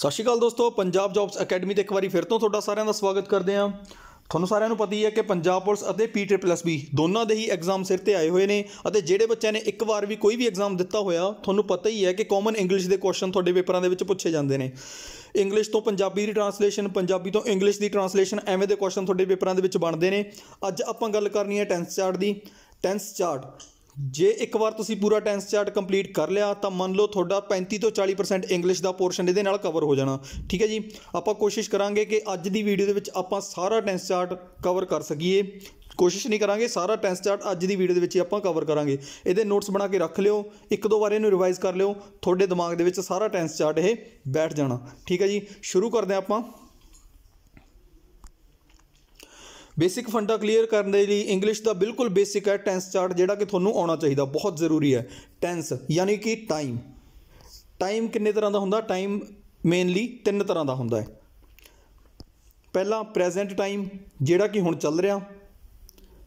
ਸਤਿ ਸ਼੍ਰੀ ਅਕਾਲ ਦੋਸਤੋ Punjab jobs academy ਤੇ ਇੱਕ ਵਾਰੀ ਫਿਰ ਤੋਂ ਤੁਹਾਡਾ ਸਾਰਿਆਂ ਦਾ ਸਵਾਗਤ ਕਰਦੇ ਹਾਂ ਤੁਹਾਨੂੰ ਸਾਰਿਆਂ ਨੂੰ ਪਤਾ ਹੀ ਹੈ ਕਿ ਪੰਜਾਬ ਪੁਲਿਸ ਅਤੇ ਪੀ ਟ੍ਰਿਪਲ ਬੀ ਦੋਨਾਂ ਦੇ ਹੀ ਐਗਜ਼ਾਮ ਸਿਰ ਤੇ ਆਏ ਹੋਏ ਨੇ ਅਤੇ ਜਿਹੜੇ ਬੱਚਿਆਂ ਨੇ ਇੱਕ ਵਾਰ ਵੀ ਕੋਈ ਵੀ ਐਗਜ਼ਾਮ ਦਿੱਤਾ ਹੋਇਆ ਤੁਹਾਨੂੰ ਪਤਾ ਹੀ ਹੈ ਕਿ ਕਾਮਨ ਇੰਗਲਿਸ਼ ਦੇ ਕੁਐਸਚਨ ਤੁਹਾਡੇ ਪੇਪਰਾਂ ਦੇ ਵਿੱਚ ਪੁੱਛੇ ਜਾਂਦੇ ਨੇ ਇੰਗਲਿਸ਼ ਤੋਂ ਪੰਜਾਬੀ ਦੀ ਟ੍ਰਾਂਸਲੇਸ਼ਨ ਪੰਜਾਬੀ ਤੋਂ ਇੰਗਲਿਸ਼ ਦੀ ਟ੍ਰਾਂਸਲੇਸ਼ਨ ਐਵੇਂ ਦੇ ਕੁਐਸਚਨ ਤੁਹਾਡੇ ਪੇਪਰਾਂ ਦੇ ਵਿੱਚ ਬਣਦੇ ਨੇ ਅੱਜ ਆਪਾਂ ਗੱਲ ਕਰਨੀ ਹੈ ਟੈਂਸ ਚਾਰਟ ਦੀ ਟੈਂਸ ਚਾਰਟ ਜੇ ਇੱਕ ਵਾਰ ਤੁਸੀਂ ਪੂਰਾ ਟੈਂਸ ਚਾਰਟ ਕੰਪਲੀਟ ਕਰ ਲਿਆ ਤਾਂ ਮੰਨ ਲਓ ਤੁਹਾਡਾ 35 ਤੋਂ 40% ਇੰਗਲਿਸ਼ ਦਾ ਪੋਰਸ਼ਨ ਇਹਦੇ ਨਾਲ ਕਵਰ ਹੋ ਜਾਣਾ ਠੀਕ ਹੈ ਜੀ ਆਪਾਂ ਕੋਸ਼ਿਸ਼ ਕਰਾਂਗੇ ਕਿ ਅੱਜ ਦੀ ਵੀਡੀਓ ਦੇ ਵਿੱਚ ਆਪਾਂ ਸਾਰਾ ਟੈਂਸ ਚਾਰਟ ਕਵਰ ਕਰ ਸਕੀਏ ਕੋਸ਼ਿਸ਼ ਨਹੀਂ ਕਰਾਂਗੇ ਸਾਰਾ ਟੈਂਸ ਚਾਰਟ ਅੱਜ ਦੀ ਵੀਡੀਓ ਦੇ ਵਿੱਚ ਹੀ ਆਪਾਂ ਕਵਰ ਕਰਾਂਗੇ ਇਹਦੇ ਨੋਟਸ ਬਣਾ ਕੇ ਰੱਖ ਲਿਓ ਇੱਕ ਦੋ ਵਾਰ ਇਹਨੂੰ ਰਿਵਾਈਜ਼ ਕਰ ਲਿਓ ਤੁਹਾਡੇ ਦਿਮਾਗ ਦੇ ਵਿੱਚ ਸਾਰਾ ਟੈਂਸ ਚਾਰਟ ਇਹ ਬੈਠ ਜਾਣਾ ਠੀਕ ਹੈ ਜੀ ਸ਼ੁਰੂ ਕਰਦੇ ਆਪਾਂ ਬੇਸਿਕ ਫੰਡਾ ਕਲੀਅਰ ਕਰਨ ਦੇ ਲਈ ਇੰਗਲਿਸ਼ ਦਾ ਬਿਲਕੁਲ ਬੇਸਿਕ ਹੈ ਟੈਂਸ ਚਾਰਟ ਜਿਹੜਾ ਕਿ ਤੁਹਾਨੂੰ ਆਉਣਾ ਚਾਹੀਦਾ ਬਹੁਤ ਜ਼ਰੂਰੀ ਹੈ ਟੈਂਸ ਯਾਨੀ ਕਿ ਟਾਈਮ ਟਾਈਮ ਕਿੰਨੇ ਤਰ੍ਹਾਂ ਦਾ ਹੁੰਦਾ ਟਾਈਮ ਮੇਨਲੀ ਤਿੰਨ ਤਰ੍ਹਾਂ ਦਾ ਹੁੰਦਾ ਹੈ ਪਹਿਲਾ ਪ੍ਰੈਜ਼ੈਂਟ ਟਾਈਮ ਜਿਹੜਾ ਕਿ ਹੁਣ ਚੱਲ ਰਿਹਾ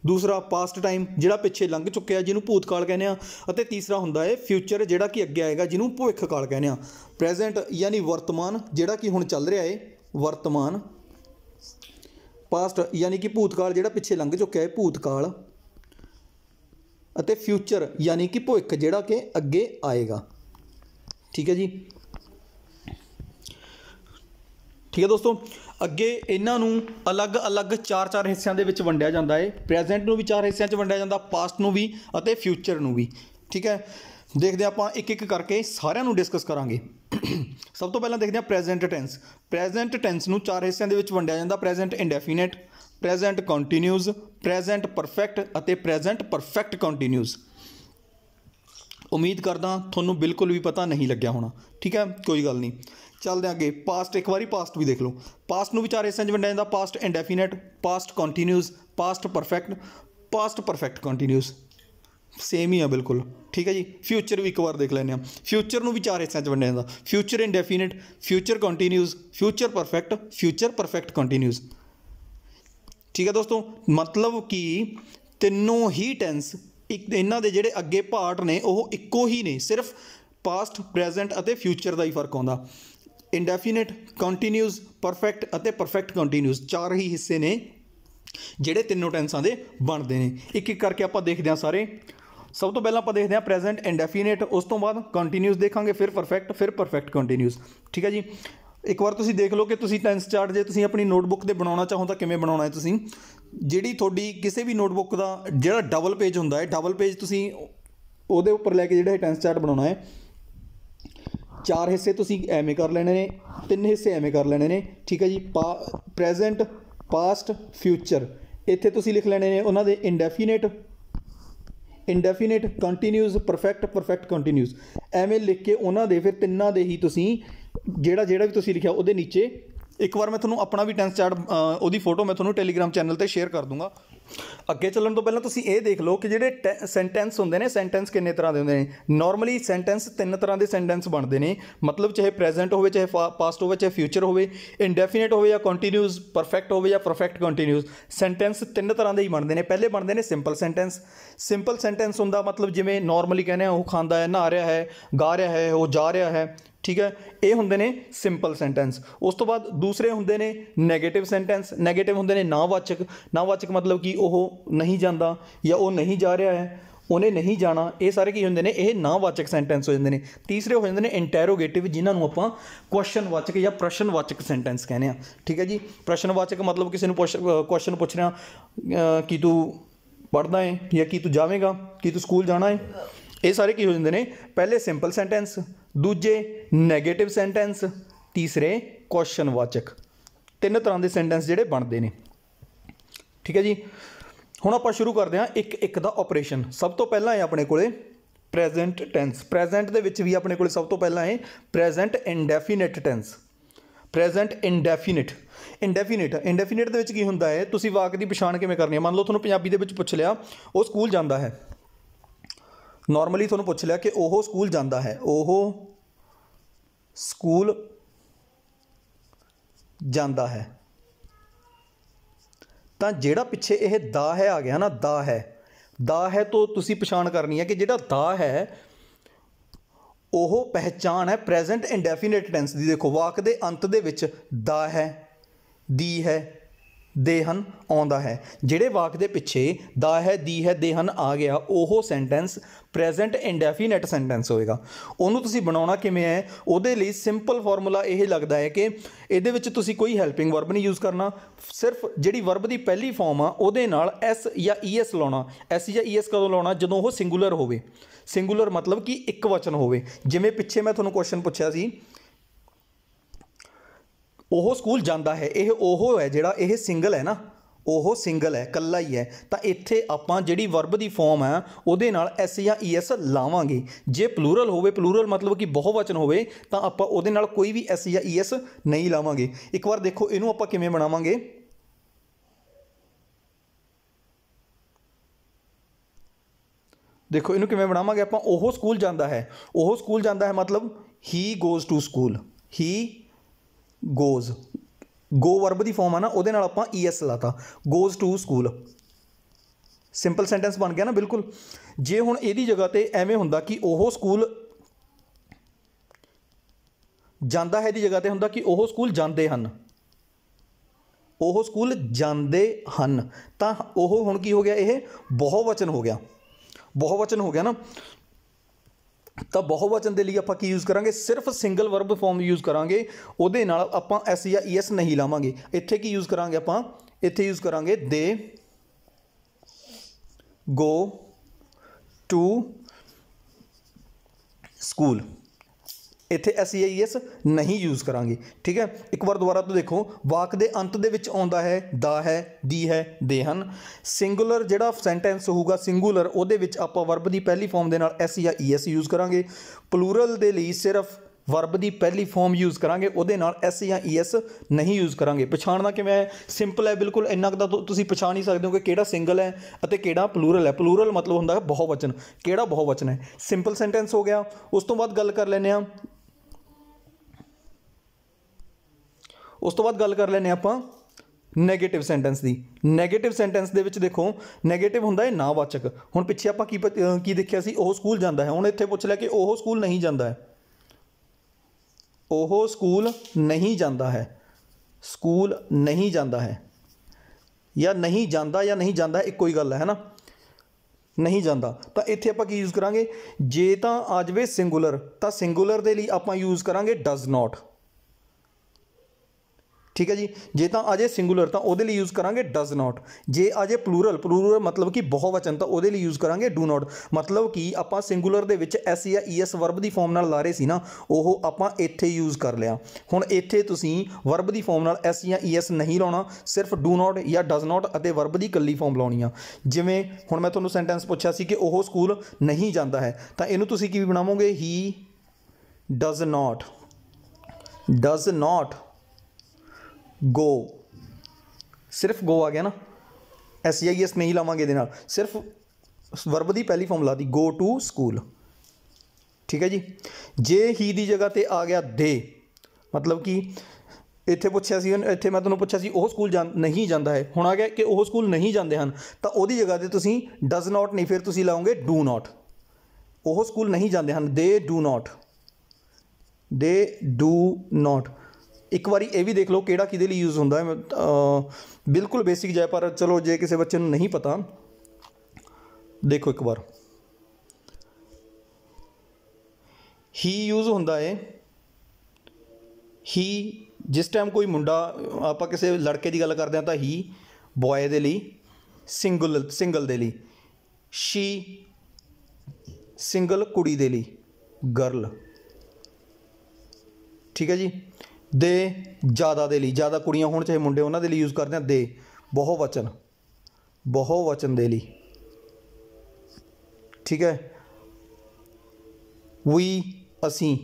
ਦੂਸਰਾ ਪਾਸਟ ਟਾਈਮ ਜਿਹੜਾ ਪਿੱਛੇ ਲੰਘ ਚੁੱਕਿਆ ਜਿਹਨੂੰ ਭੂਤਕਾਲ ਕਹਿੰਦੇ ਆ ਅਤੇ ਤੀਸਰਾ ਹੁੰਦਾ ਹੈ ਫਿਊਚਰ ਜਿਹੜਾ ਕਿ ਅੱਗੇ ਆਏਗਾ ਜਿਹਨੂੰ ਭਵਿੱਖ ਕਾਲ ਕਹਿੰਦੇ ਆ ਪ੍ਰੈਜ਼ੈਂਟ ਯਾਨੀ ਵਰਤਮਾਨ ਜਿਹੜਾ ਕਿ ਹੁਣ ਚੱਲ ਰਿਹਾ ਹੈ ਵਰਤਮਾਨ ਪਾਸਟ ਯਾਨੀ ਕਿ ਭੂਤਕਾਲ ਜਿਹੜਾ ਪਿੱਛੇ ਲੰਘ ਚੁੱਕਿਆ ਹੈ ਭੂਤਕਾਲ ਅਤੇ ਫਿਊਚਰ ਯਾਨੀ ਕਿ ਭਵਿੱਖ ਜਿਹੜਾ ਕਿ ਅੱਗੇ ਆਏਗਾ ਠੀਕ ਹੈ ਜੀ ਠੀਕ ਹੈ ਦੋਸਤੋ ਅੱਗੇ ਇਹਨਾਂ ਨੂੰ ਅਲੱਗ-ਅਲੱਗ ਚਾਰ-ਚਾਰ ਹਿੱਸਿਆਂ ਦੇ ਵਿੱਚ ਵੰਡਿਆ ਜਾਂਦਾ ਹੈ ਪ੍ਰੈਜ਼ੈਂਟ ਨੂੰ ਵੀ ਚਾਰ ਹਿੱਸਿਆਂ 'ਚ ਵੰਡਿਆ ਜਾਂਦਾ ਪਾਸਟ ਨੂੰ ਵੀ ਅਤੇ ਫਿਊਚਰ ਨੂੰ ਵੀ ਠੀਕ ਹੈ ਦੇਖਦੇ ਆਪਾਂ ਇੱਕ ਇੱਕ ਕਰਕੇ ਸਾਰਿਆਂ ਨੂੰ ਡਿਸਕਸ ਕਰਾਂਗੇ ਸਭ ਤੋਂ ਪਹਿਲਾਂ ਦੇਖਦੇ ਹਾਂ ਪ੍ਰੈਜ਼ੈਂਟ ਟੈਂਸ ਪ੍ਰੈਜ਼ੈਂਟ ਟੈਂਸ ਨੂੰ ਚਾਰ ਹਿੱਸਿਆਂ ਦੇ ਵਿੱਚ ਵੰਡਿਆ ਜਾਂਦਾ present indefinite present continuous present perfect ਅਤੇ ਪ੍ਰੈਜ਼ੈਂਟ ਪਰਫੈਕਟ ਕੰਟੀਨਿਊਸ ਉਮੀਦ ਕਰਦਾ ਤੁਹਾਨੂੰ ਬਿਲਕੁਲ ਵੀ ਪਤਾ ਨਹੀਂ ਲੱਗਿਆ ਹੋਣਾ ਠੀਕ ਹੈ ਕੋਈ ਗੱਲ ਨਹੀਂ ਚੱਲਦੇ ਅੱਗੇ ਪਾਸਟ ਇੱਕ ਵਾਰੀ ਪਾਸਟ ਵੀ ਦੇਖ ਲਓ ਪਾਸਟ ਨੂੰ ਵੀ ਚਾਰ ਹਿੱਸਿਆਂ 'ਚ ਵੰਡਿਆ ਜਾਂਦਾ past indefinite past continuous past perfect past perfect continuous same ਹੀ ਆ ਬਿਲਕੁਲ ਠੀਕ ਹੈ ਜੀ ਫਿਊਚਰ ਵੀ ਇੱਕ ਵਾਰ ਦੇਖ ਲੈਂਦੇ ਆ ਫਿਊਚਰ ਨੂੰ ਵੀ ਚਾਰ ਹਿੱਸਿਆਂ 'ਚ ਵੰਡਿਆ ਜਾਂਦਾ future indefinite future continuous future perfect future perfect continuous ਠੀਕ ਹੈ ਦੋਸਤੋ ਮਤਲਬ ਕਿ ਤਿੰਨੋਂ ਹੀ ਟੈਂਸ ਇੱਕ ਇਹਨਾਂ ਦੇ ਜਿਹੜੇ ਅੱਗੇ ਪਾਰਟ ਨੇ ਉਹ ਇੱਕੋ ਹੀ ਨੇ ਸਿਰਫ ਪਾਸਟ ਪ੍ਰੈਜ਼ੈਂਟ ਅਤੇ ਫਿਊਚਰ ਦਾ ਹੀ ਫਰਕ ਆਉਂਦਾ ਇਨਡੈਫੀਨਿਟ ਕੰਟੀਨਿਊਸ ਪਰਫੈਕਟ ਅਤੇ ਪਰਫੈਕਟ ਕੰਟੀਨਿਊਸ ਚਾਰ ਹੀ ਹਿੱਸੇ ਨੇ ਜਿਹੜੇ ਤਿੰਨੋਂ ਟੈਂਸਾਂ ਦੇ ਬਣਦੇ ਨੇ ਇੱਕ ਇੱਕ ਕਰਕੇ ਆਪਾਂ ਦੇਖਦੇ ਹਾਂ ਸਾਰੇ ਸਭ ਤੋਂ ਪਹਿਲਾਂ ਆਪਾਂ ਦੇਖਦੇ ਹਾਂ ਪ੍ਰੈਜ਼ੈਂਟ ਇਨਡੈਫੀਨਿਟ ਉਸ ਤੋਂ ਬਾਅਦ ਕੰਟੀਨਿਊਸ ਦੇਖਾਂਗੇ ਫਿਰ ਪਰਫੈਕਟ ਫਿਰ ਪਰਫੈਕਟ ਕੰਟੀਨਿਊਸ ਠੀਕ ਹੈ ਜੀ ਇੱਕ ਵਾਰ ਤੁਸੀਂ ਦੇਖ ਲਓ ਕਿ ਤੁਸੀਂ ਟੈਂਸ ਚਾਰਟ ਜੇ ਤੁਸੀਂ ਆਪਣੀ ਨੋਟਬੁੱਕ ਤੇ ਬਣਾਉਣਾ ਚਾਹੋ ਤਾਂ ਕਿਵੇਂ ਬਣਾਉਣਾ ਹੈ ਤੁਸੀਂ ਜਿਹੜੀ ਤੁਹਾਡੀ ਕਿਸੇ ਵੀ ਨੋਟਬੁੱਕ ਦਾ ਜਿਹੜਾ ਡਬਲ ਪੇਜ ਹੁੰਦਾ ਹੈ ਡਬਲ ਪੇਜ ਤੁਸੀਂ ਉਹਦੇ ਉੱਪਰ ਲੈ ਕੇ ਜਿਹੜਾ ਟੈਂਸ ਚਾਰਟ ਬਣਾਉਣਾ ਹੈ ਚਾਰ ਹਿੱਸੇ ਤੁਸੀਂ ਐਵੇਂ ਕਰ ਲੈਣੇ ਨੇ ਤਿੰਨ ਹਿੱਸੇ ਐਵੇਂ ਕਰ ਲੈਣੇ ਨੇ ਠੀਕ ਹੈ ਜੀ ਪ੍ਰੈਜ਼ੈਂਟ ਪਾਸਟ ਫਿਊਚਰ ਇੱਥੇ ਤੁਸੀਂ ਲਿਖ ਲੈਣੇ ਨੇ ਉਹਨਾਂ ਦੇ indefinite indefinite continuous perfect perfect continuous ਐਵੇਂ ਲਿਖ ਕੇ ਉਹਨਾਂ ਦੇ ਫਿਰ ਤਿੰਨਾਂ ਦੇ ਹੀ ਤੁਸੀਂ ਜਿਹੜਾ ਜਿਹੜਾ ਵੀ ਤੁਸੀਂ ਲਿਖਿਆ ਉਹਦੇ ਨੀਚੇ ਇੱਕ ਵਾਰ ਮੈਂ ਤੁਹਾਨੂੰ ਆਪਣਾ ਵੀ ਟੈਂਸ ਚਾਰਟ ਉਹਦੀ ਫੋਟੋ ਮੈਂ ਤੁਹਾਨੂੰ ਟੈਲੀਗ੍ਰam ਚੈਨਲ ਤੇ ਸ਼ੇਅਰ ਕਰ ਦੂੰਗਾ ਅੱਗੇ ਚੱਲਣ ਤੋਂ ਪਹਿਲਾਂ ਤੁਸੀਂ ਇਹ ਦੇਖ ਲਓ ਕਿ ਜਿਹੜੇ ਸੈਂਟੈਂਸ ਹੁੰਦੇ ਨੇ ਸੈਂਟੈਂਸ ਕਿੰਨੇ ਤਰ੍ਹਾਂ ਦੇ ਹੁੰਦੇ ਨੇ ਨਾਰਮਲੀ ਸੈਂਟੈਂਸ ਤਿੰਨ ਤਰ੍ਹਾਂ ਦੇ ਸੈਂਟੈਂਸ ਬਣਦੇ ਨੇ ਮਤਲਬ ਚਾਹੇ ਪ੍ਰੈਜ਼ੈਂਟ ਹੋਵੇ ਚਾਹੇ ਪਾਸਟ ਹੋਵੇ ਚਾਹੇ ਫਿਊਚਰ ਹੋਵੇ ਇਨਡੈਫੀਨਿਟ ਹੋਵੇ ਜਾਂ ਕੰਟੀਨਿਊਸ ਪਰਫੈਕਟ ਹੋਵੇ ਜਾਂ ਪਰਫੈਕਟ ਕੰਟੀਨਿਊਸ ਸੈਂਟੈਂਸ ਤਿੰਨ ਤਰ੍ਹਾਂ ਦੇ ਹੀ ਬਣਦੇ ਨੇ ਪਹਿਲੇ ਬਣਦੇ ਨੇ ਸਿੰਪਲ ਸੈਂਟੈਂਸ ਸਿੰਪਲ ਸੈਂਟੈਂਸ ਹੁੰਦਾ ਮਤਲਬ ਜਿਵੇਂ ਨਾਰਮਲੀ ਕਹਿੰਦੇ ਆ ਉਹ ਖਾਂਦਾ ਹੈ ਨਹਾ ਰਿਹਾ ਹੈ ਗਾ ਰਿਹਾ ਹੈ ਉਹ ਜਾ ਰਿਹਾ ਹੈ ਠੀਕ ਹੈ ਇਹ ਹੁੰਦੇ ਨੇ ਸਿੰਪਲ ਸੈਂਟੈਂਸ ਉਸ ਤੋਂ ਬਾਅਦ ਦੂਸਰੇ ਹੁੰਦੇ ਨੇ 네ਗੇਟਿਵ ਸੈਂਟੈਂਸ 네ਗੇਟਿਵ ਹੁੰਦੇ ਨੇ ਨਾਵਾਚਕ ਨਾਵਾਚਕ ਮਤਲਬ ਕਿ ਉਹ ਨਹੀਂ ਜਾਂਦਾ ਜਾਂ ਉਹ ਨਹੀਂ ਜਾ ਰਿਹਾ ਹੈ ਉਹਨੇ ਨਹੀਂ ਜਾਣਾ ਇਹ ਸਾਰੇ ਕੀ ਹੁੰਦੇ ਨੇ ਇਹ ਨਾਵਾਚਕ ਸੈਂਟੈਂਸ ਹੋ ਜਾਂਦੇ ਨੇ ਤੀਸਰੇ ਹੋ ਜਾਂਦੇ ਨੇ ਇੰਟਰੋਗੇਟਿਵ ਜਿਨ੍ਹਾਂ ਨੂੰ ਆਪਾਂ ਕੁਐਸਚਨ ਵਾਚਕ ਜਾਂ ਪ੍ਰਸ਼ਨ ਵਾਚਕ ਸੈਂਟੈਂਸ ਕਹਿੰਦੇ ਆ ਠੀਕ ਹੈ ਜੀ ਪ੍ਰਸ਼ਨ ਵਾਚਕ ਮਤਲਬ ਕਿਸੇ ਨੂੰ ਕੁਐਸਚਨ ਪੁੱਛ ਰਿਹਾ ਕਿ ਤੂੰ ਪੜਦਾ ਹੈ ਜਾਂ ਕਿ ਤੂੰ ਜਾਵੇਂਗਾ ਕਿ ਤੂੰ ਸਕੂਲ ਜਾਣਾ ਹੈ ਇਹ ਸਾਰੇ ਕੀ ਹੋ ਜਾਂਦੇ ਨੇ ਪਹਿਲੇ ਸਿੰਪਲ ਸੈਂਟੈਂਸ ਦੂਜੇ ਨੈਗੇਟਿਵ ਸੈਂਟੈਂਸ ਤੀਸਰੇ ਕੁਐਸਚਨ ਵਾਚਕ ਤਿੰਨ ਤਰ੍ਹਾਂ ਦੇ ਸੈਂਟੈਂਸ ਜਿਹੜੇ ਬਣਦੇ ਨੇ ਠੀਕ ਹੈ ਜੀ ਹੁਣ ਆਪਾਂ ਸ਼ੁਰੂ ਕਰਦੇ ਹਾਂ ਇੱਕ ਇੱਕ ਦਾ ਆਪਰੇਸ਼ਨ ਸਭ ਤੋਂ ਪਹਿਲਾਂ ਹੈ ਆਪਣੇ ਕੋਲੇ ਪ੍ਰੈਜ਼ੈਂਟ ਟੈਂਸ ਪ੍ਰੈਜ਼ੈਂਟ ਦੇ ਵਿੱਚ ਵੀ ਆਪਣੇ ਕੋਲੇ ਸਭ ਤੋਂ ਪਹਿਲਾਂ ਹੈ present indefinite tense present indefinite indefinite indefinite ਦੇ ਵਿੱਚ ਕੀ ਹੁੰਦਾ ਹੈ ਤੁਸੀਂ ਵਾਕ ਦੀ ਪਛਾਣ ਕਿਵੇਂ ਕਰਨੀ ਹੈ ਮੰਨ ਲਓ ਤੁਹਾਨੂੰ ਪੰਜਾਬੀ ਦੇ ਵਿੱਚ ਪੁੱਛ ਲਿਆ ਉਹ ਸਕੂਲ ਜਾਂਦਾ ਹੈ ਨਾਰਮਲੀ ਤੁਹਾਨੂੰ ਪੁੱਛ ਲਿਆ ਕਿ ਉਹ ਸਕੂਲ ਜਾਂਦਾ ਹੈ ਉਹ ਸਕੂਲ ਜਾਂਦਾ ਹੈ ਤਾਂ ਜਿਹੜਾ ਪਿੱਛੇ ਇਹ ਦਾ ਹੈ ਆ ਗਿਆ ਨਾ ਦਾ ਹੈ ਦਾ ਹੈ ਤੋਂ ਤੁਸੀਂ ਪਛਾਣ ਕਰਨੀ ਹੈ ਕਿ ਜਿਹੜਾ ਦਾ ਹੈ ਉਹ ਪਹਿਚਾਨ ਹੈ ਪ੍ਰੈਜ਼ੈਂਟ ਇਨਡੈਫੀਨਿਟ ਟੈਂਸ ਦੀ ਦੇਖੋ ਵਾਕ ਦੇ ਅੰਤ ਦੇ ਵਿੱਚ ਦਾ ਹੈ ਦੀ ਹੈ ਦੇਹਨ ਆਉਂਦਾ ਹੈ ਜਿਹੜੇ ਵਾਕ ਦੇ ਪਿੱਛੇ ਦਾ ਹੈ ਦੀ ਹੈ ਦੇਹਨ ਆ ਗਿਆ ਉਹ ਸੈਂਟੈਂਸ ਪ੍ਰੈਜ਼ੈਂਟ ਇਨਡੈਫੀਨਿਟ ਸੈਂਟੈਂਸ ਹੋਏਗਾ ਉਹਨੂੰ ਤੁਸੀਂ ਬਣਾਉਣਾ ਕਿਵੇਂ ਹੈ ਉਹਦੇ ਲਈ ਸਿੰਪਲ ਫਾਰਮੂਲਾ ਇਹ ਲੱਗਦਾ ਹੈ ਕਿ ਇਹਦੇ ਵਿੱਚ ਤੁਸੀਂ ਕੋਈ ਹੈਲਪਿੰਗ ਵਰਬ ਨਹੀਂ ਯੂਜ਼ ਕਰਨਾ ਸਿਰਫ ਜਿਹੜੀ ਵਰਬ ਦੀ ਪਹਿਲੀ ਫਾਰਮ ਆ ਉਹਦੇ ਨਾਲ ਐਸ ਜਾਂ ਈਐਸ e ਲਾਉਣਾ ਐਸ ਜਾਂ ਈਐਸ e ਕਦੋਂ ਲਾਉਣਾ ਜਦੋਂ ਉਹ ਸਿੰਗੂਲਰ ਹੋਵੇ ਸਿੰਗੂਲਰ ਮਤਲਬ ਕਿ ਇੱਕ ਵਚਨ ਹੋਵੇ ਜਿਵੇਂ ਪਿੱਛੇ ਮੈਂ ਤੁਹਾਨੂੰ ਕੁਐਸਚਨ ਪੁੱਛਿਆ ਸੀ ਉਹ ਸਕੂਲ ਜਾਂਦਾ ਹੈ ਇਹ ਉਹ ਹੈ ਜਿਹੜਾ ਇਹ ਸਿੰਗਲ ਹੈ ਨਾ ਉਹ ਸਿੰਗਲ ਹੈ ਕੱਲਾ ਹੀ ਹੈ ਤਾਂ ਇੱਥੇ ਆਪਾਂ ਜਿਹੜੀ ਵਰਬ ਦੀ ਫਾਰਮ ਹੈ ਉਹਦੇ ਨਾਲ ਐਸ ਜਾਂ ਈਐਸ e ਲਾਵਾਂਗੇ ਜੇ ਪਲੂਰਲ ਹੋਵੇ ਪਲੂਰਲ ਮਤਲਬ ਕਿ ਬਹੁਵਚਨ ਹੋਵੇ ਤਾਂ ਆਪਾਂ ਉਹਦੇ ਨਾਲ ਕੋਈ ਵੀ ਐਸ ਜਾਂ ਈਐਸ e ਨਹੀਂ ਲਾਵਾਂਗੇ ਇੱਕ ਵਾਰ ਦੇਖੋ ਇਹਨੂੰ ਆਪਾਂ ਕਿਵੇਂ ਬਣਾਵਾਂਗੇ ਦੇਖੋ ਇਹਨੂੰ ਕਿਵੇਂ ਬਣਾਵਾਂਗੇ ਆਪਾਂ ਉਹ ਸਕੂਲ ਜਾਂਦਾ ਹੈ ਉਹ ਸਕੂਲ ਜਾਂਦਾ ਹੈ ਮਤਲਬ he goes to school he goes go verb ਦੀ ਫਾਰਮ ਆ ਨਾ ਉਹਦੇ ਨਾਲ ਆਪਾਂ ਈਐਸ e ਲਾਤਾ goes to school simple sentence ਬਣ ਗਿਆ ਨਾ ਬਿਲਕੁਲ ਜੇ ਹੁਣ ਇਹਦੀ ਜਗ੍ਹਾ ਤੇ ਐਵੇਂ ਹੁੰਦਾ ਕਿ ਉਹ ਸਕੂਲ ਜਾਂਦਾ ਹੈ ਦੀ ਜਗ੍ਹਾ ਤੇ ਹੁੰਦਾ ਕਿ ਉਹ ਸਕੂਲ ਜਾਂਦੇ ਹਨ ਉਹ ਸਕੂਲ ਜਾਂਦੇ ਹਨ ਤਾਂ ਉਹ ਹੁਣ ਕੀ ਹੋ ਗਿਆ ਇਹ ਬਹੁਵਚਨ ਹੋ ਗਿਆ ਬਹੁਵਚਨ ਹੋ ਗਿਆ ਨਾ ਤਾਂ ਬਹੁਵਚਨ ਦੇ ਲਈ ਆਪਾਂ ਕੀ ਯੂਜ਼ ਕਰਾਂਗੇ ਸਿਰਫ ਸਿੰਗਲ ਵਰਬ ਫਾਰਮ ਯੂਜ਼ ਕਰਾਂਗੇ ਉਹਦੇ ਨਾਲ ਆਪਾਂ ਐਸ ਜਾਂ ਈਐਸ e ਨਹੀਂ ਲਾਵਾਂਗੇ ਇੱਥੇ ਕੀ ਯੂਜ਼ ਕਰਾਂਗੇ ਆਪਾਂ ਇੱਥੇ ਯੂਜ਼ ਕਰਾਂਗੇ ਦੇ ਗੋ ਟੂ ਸਕੂਲ ਇੱਥੇ ਅਸੀਂ ਐਸਈਆਈਐਸ e ਨਹੀਂ ਯੂਜ਼ ਕਰਾਂਗੇ ਠੀਕ ਹੈ ਇੱਕ ਵਾਰ ਦੁਬਾਰਾ ਤੋਂ ਦੇਖੋ ਵਾਕ ਦੇ ਅੰਤ ਦੇ ਵਿੱਚ ਆਉਂਦਾ ਹੈ ਦਾ ਹੈ ਦੀ ਹੈ ਦੇ ਹਨ ਸਿੰਗੂਲਰ ਜਿਹੜਾ ਸੈਂਟੈਂਸ ਹੋਊਗਾ ਸਿੰਗੂਲਰ ਉਹਦੇ ਵਿੱਚ ਆਪਾਂ ਵਰਬ ਦੀ ਪਹਿਲੀ ਫਾਰਮ ਦੇ ਨਾਲ ਐਸ ਜਾਂ ਈਐਸ ਯੂਜ਼ ਕਰਾਂਗੇ ਪਲੂਰਲ ਦੇ ਲਈ ਸਿਰਫ ਵਰਬ ਦੀ ਪਹਿਲੀ ਫਾਰਮ ਯੂਜ਼ ਕਰਾਂਗੇ ਉਹਦੇ ਨਾਲ ਐਸ ਜਾਂ ਈਐਸ ਨਹੀਂ ਯੂਜ਼ ਕਰਾਂਗੇ ਪਛਾਣਨਾ ਕਿਵੇਂ ਹੈ ਸਿੰਪਲ ਹੈ ਬਿਲਕੁਲ ਇੰਨਾ ਕੁ ਤਾਂ ਤੁਸੀਂ ਪਛਾਣ ਹੀ ਸਕਦੇ ਹੋ ਕਿ ਕਿਹੜਾ ਸਿੰਗਲ ਹੈ ਅਤੇ ਕਿਹੜਾ ਪਲੂਰਲ ਹੈ ਪਲੂਰਲ ਮਤਲਬ ਹੁੰਦਾ ਹੈ ਬਹੁਵਚਨ ਕਿਹੜਾ ਬਹੁਵਚਨ ਹੈ ਸਿੰਪਲ ਸੈਂਟੈਂਸ ਹੋ ਗਿਆ ਉਸ ਤੋਂ ਬਾਅਦ ਗੱਲ ਕਰ ਲੈਂਦੇ ਆ ਉਸ ਤੋਂ ਬਾਅਦ ਗੱਲ ਕਰ ਲੈਨੇ ਆਪਾਂ ਨੈਗੇਟਿਵ ਸੈਂਟੈਂਸ ਦੀ ਨੈਗੇਟਿਵ ਸੈਂਟੈਂਸ ਦੇ ਵਿੱਚ ਦੇਖੋ ਨੈਗੇਟਿਵ ਹੁੰਦਾ ਹੈ ਨਾਵਾਚਕ ਹੁਣ ਪਿੱਛੇ ਆਪਾਂ ਕੀ ਕੀ ਦੇਖਿਆ ਸੀ ਉਹ ਸਕੂਲ ਜਾਂਦਾ ਹੈ ਹੁਣ ਇੱਥੇ ਪੁੱਛ ਲਿਆ ਕਿ ਉਹ ਸਕੂਲ ਨਹੀਂ ਜਾਂਦਾ ਹੈ ਉਹ ਸਕੂਲ ਨਹੀਂ ਜਾਂਦਾ ਹੈ ਸਕੂਲ ਨਹੀਂ ਜਾਂਦਾ ਹੈ ਜਾਂ ਨਹੀਂ ਜਾਂਦਾ ਜਾਂ ਨਹੀਂ ਜਾਂਦਾ ਇੱਕੋ ਹੀ ਗੱਲ ਹੈ ਨਾ ਨਹੀਂ ਜਾਂਦਾ ਤਾਂ ਇੱਥੇ ਆਪਾਂ ਕੀ ਯੂਜ਼ ਕਰਾਂਗੇ ਜੇ ਤਾਂ ਆ ਜਵੇ ਸਿੰਗੂਲਰ ਤਾਂ ਸਿੰਗੂਲਰ ਦੇ ਲਈ ਆਪਾਂ ਯੂਜ਼ ਕਰਾਂਗੇ ਡਸ ਨਾਟ ਠੀਕ ਹੈ ਜੀ ਜੇ ਤਾਂ ਅਜੇ ਸਿੰਗੂਲਰ ਤਾਂ ਉਹਦੇ ਲਈ ਯੂਜ਼ ਕਰਾਂਗੇ ਡਸ ਨਾਟ ਜੇ ਅਜੇ ਪਲੂਰਲ ਪਲੂਰਲ ਮਤਲਬ ਕਿ ਬਹੁਵਚਨ ਤਾਂ ਉਹਦੇ ਲਈ ਯੂਜ਼ ਕਰਾਂਗੇ ਡੂ ਨਾਟ ਮਤਲਬ ਕਿ ਆਪਾਂ ਸਿੰਗੂਲਰ ਦੇ ਵਿੱਚ ਐਸ ਜਾਂ ਈਐਸ e ਵਰਬ ਦੀ ਫਾਰਮ ਨਾਲ ਲਾ ਰਹੇ ਸੀ ਨਾ ਉਹ ਆਪਾਂ ਇੱਥੇ ਯੂਜ਼ ਕਰ ਲਿਆ ਹੁਣ ਇੱਥੇ ਤੁਸੀਂ ਵਰਬ ਦੀ ਫਾਰਮ ਨਾਲ ਐਸ ਜਾਂ ਈਐਸ e ਨਹੀਂ ਲਾਉਣਾ ਸਿਰਫ ਡੂ ਨਾਟ ਜਾਂ ਡਸ ਨਾਟ ਅਤੇ ਵਰਬ ਦੀ ਇਕੱਲੀ ਫਾਰਮ ਲਾਉਣੀ ਆ ਜਿਵੇਂ ਹੁਣ ਮੈਂ ਤੁਹਾਨੂੰ ਸੈਂਟੈਂਸ ਪੁੱਛਿਆ ਸੀ ਕਿ ਉਹ ਸਕੂਲ ਨਹੀਂ ਜਾਂਦਾ ਹੈ ਤਾਂ ਇਹਨੂੰ ਤੁਸੀਂ ਕੀ ਬਣਾਵੋਗੇ ਹੀ ਡਸ ਨਾਟ ਡਸ ਨਾਟ ਗੋ ਸਿਰਫ ਗੋ ਆ ਗਿਆ ਨਾ ਐਸ ਆਈ ਐਸ ਨਹੀਂ ਲਾਵਾਂਗੇ ਇਹਦੇ ਨਾਲ ਸਿਰਫ ਵਰਬ ਦੀ ਪਹਿਲੀ ਫਾਰਮ ਲਾਦੀ ਗੋ ਟੂ ਸਕੂਲ ਠੀਕ ਹੈ ਜੀ ਜੇ ਹੀ ਦੀ ਜਗ੍ਹਾ ਤੇ ਆ ਗਿਆ ਦੇ ਮਤਲਬ ਕਿ ਇੱਥੇ ਪੁੱਛਿਆ ਸੀ ਇੱਥੇ ਮੈਂ ਤੁਹਾਨੂੰ ਪੁੱਛਿਆ ਸੀ ਉਹ ਸਕੂਲ ਨਹੀਂ ਜਾਂਦਾ ਹੈ ਹੁਣ ਆ ਗਿਆ ਕਿ ਉਹ ਸਕੂਲ ਨਹੀਂ ਜਾਂਦੇ ਹਨ ਤਾਂ ਉਹਦੀ ਜਗ੍ਹਾ ਤੇ ਤੁਸੀਂ ਡਸ ਨਾਟ ਨਹੀਂ ਫਿਰ ਤੁਸੀਂ ਲਾਓਗੇ ਡੂ ਨਾਟ ਉਹ ਸਕੂਲ ਨਹੀਂ ਜਾਂਦੇ ਹਨ ਦੇ ਡੂ ਨਾਟ ਦੇ ਡੂ ਨਾਟ ਇੱਕ ਵਾਰੀ ਇਹ ਵੀ ਦੇਖ ਲਓ ਕਿਹੜਾ ਕਿਹਦੇ ਲਈ ਯੂਜ਼ ਹੁੰਦਾ ਹੈ ਬਿਲਕੁਲ ਬੇਸਿਕ ਜਾਇ ਪਰ ਚਲੋ ਜੇ ਕਿਸੇ ਬੱਚੇ ਨੂੰ ਨਹੀਂ ਪਤਾ ਦੇਖੋ ਇੱਕ ਵਾਰ ਹੀ ਯੂਜ਼ ਹੁੰਦਾ ਹੈ ਹੀ ਜਿਸ ਟਾਈਮ ਕੋਈ ਮੁੰਡਾ ਆਪਾਂ ਕਿਸੇ ਲੜਕੇ ਦੀ ਗੱਲ ਕਰਦੇ ਹਾਂ ਤਾਂ ਹੀ ਬॉय ਦੇ ਲਈ ਸਿੰਗਲ ਸਿੰਗਲ ਦੇ ਲਈ ਸ਼ੀ ਸਿੰਗਲ ਕੁੜੀ ਦੇ ਲਈ ਗਰਲ ਠੀਕ ਹੈ ਜੀ ਦੇ ਜ਼ਿਆਦਾ ਦੇ ਲਈ ਜ਼ਿਆਦਾ ਕੁੜੀਆਂ ਹੋਣ ਚਾਹੇ ਮੁੰਡੇ ਉਹਨਾਂ ਦੇ ਲਈ ਯੂਜ਼ ਕਰਦੇ ਆ ਦੇ ਬਹੁ ਵਚਨ ਬਹੁ ਵਚਨ ਦੇ ਲਈ ਠੀਕ ਹੈ ਵੀ ਅਸੀਂ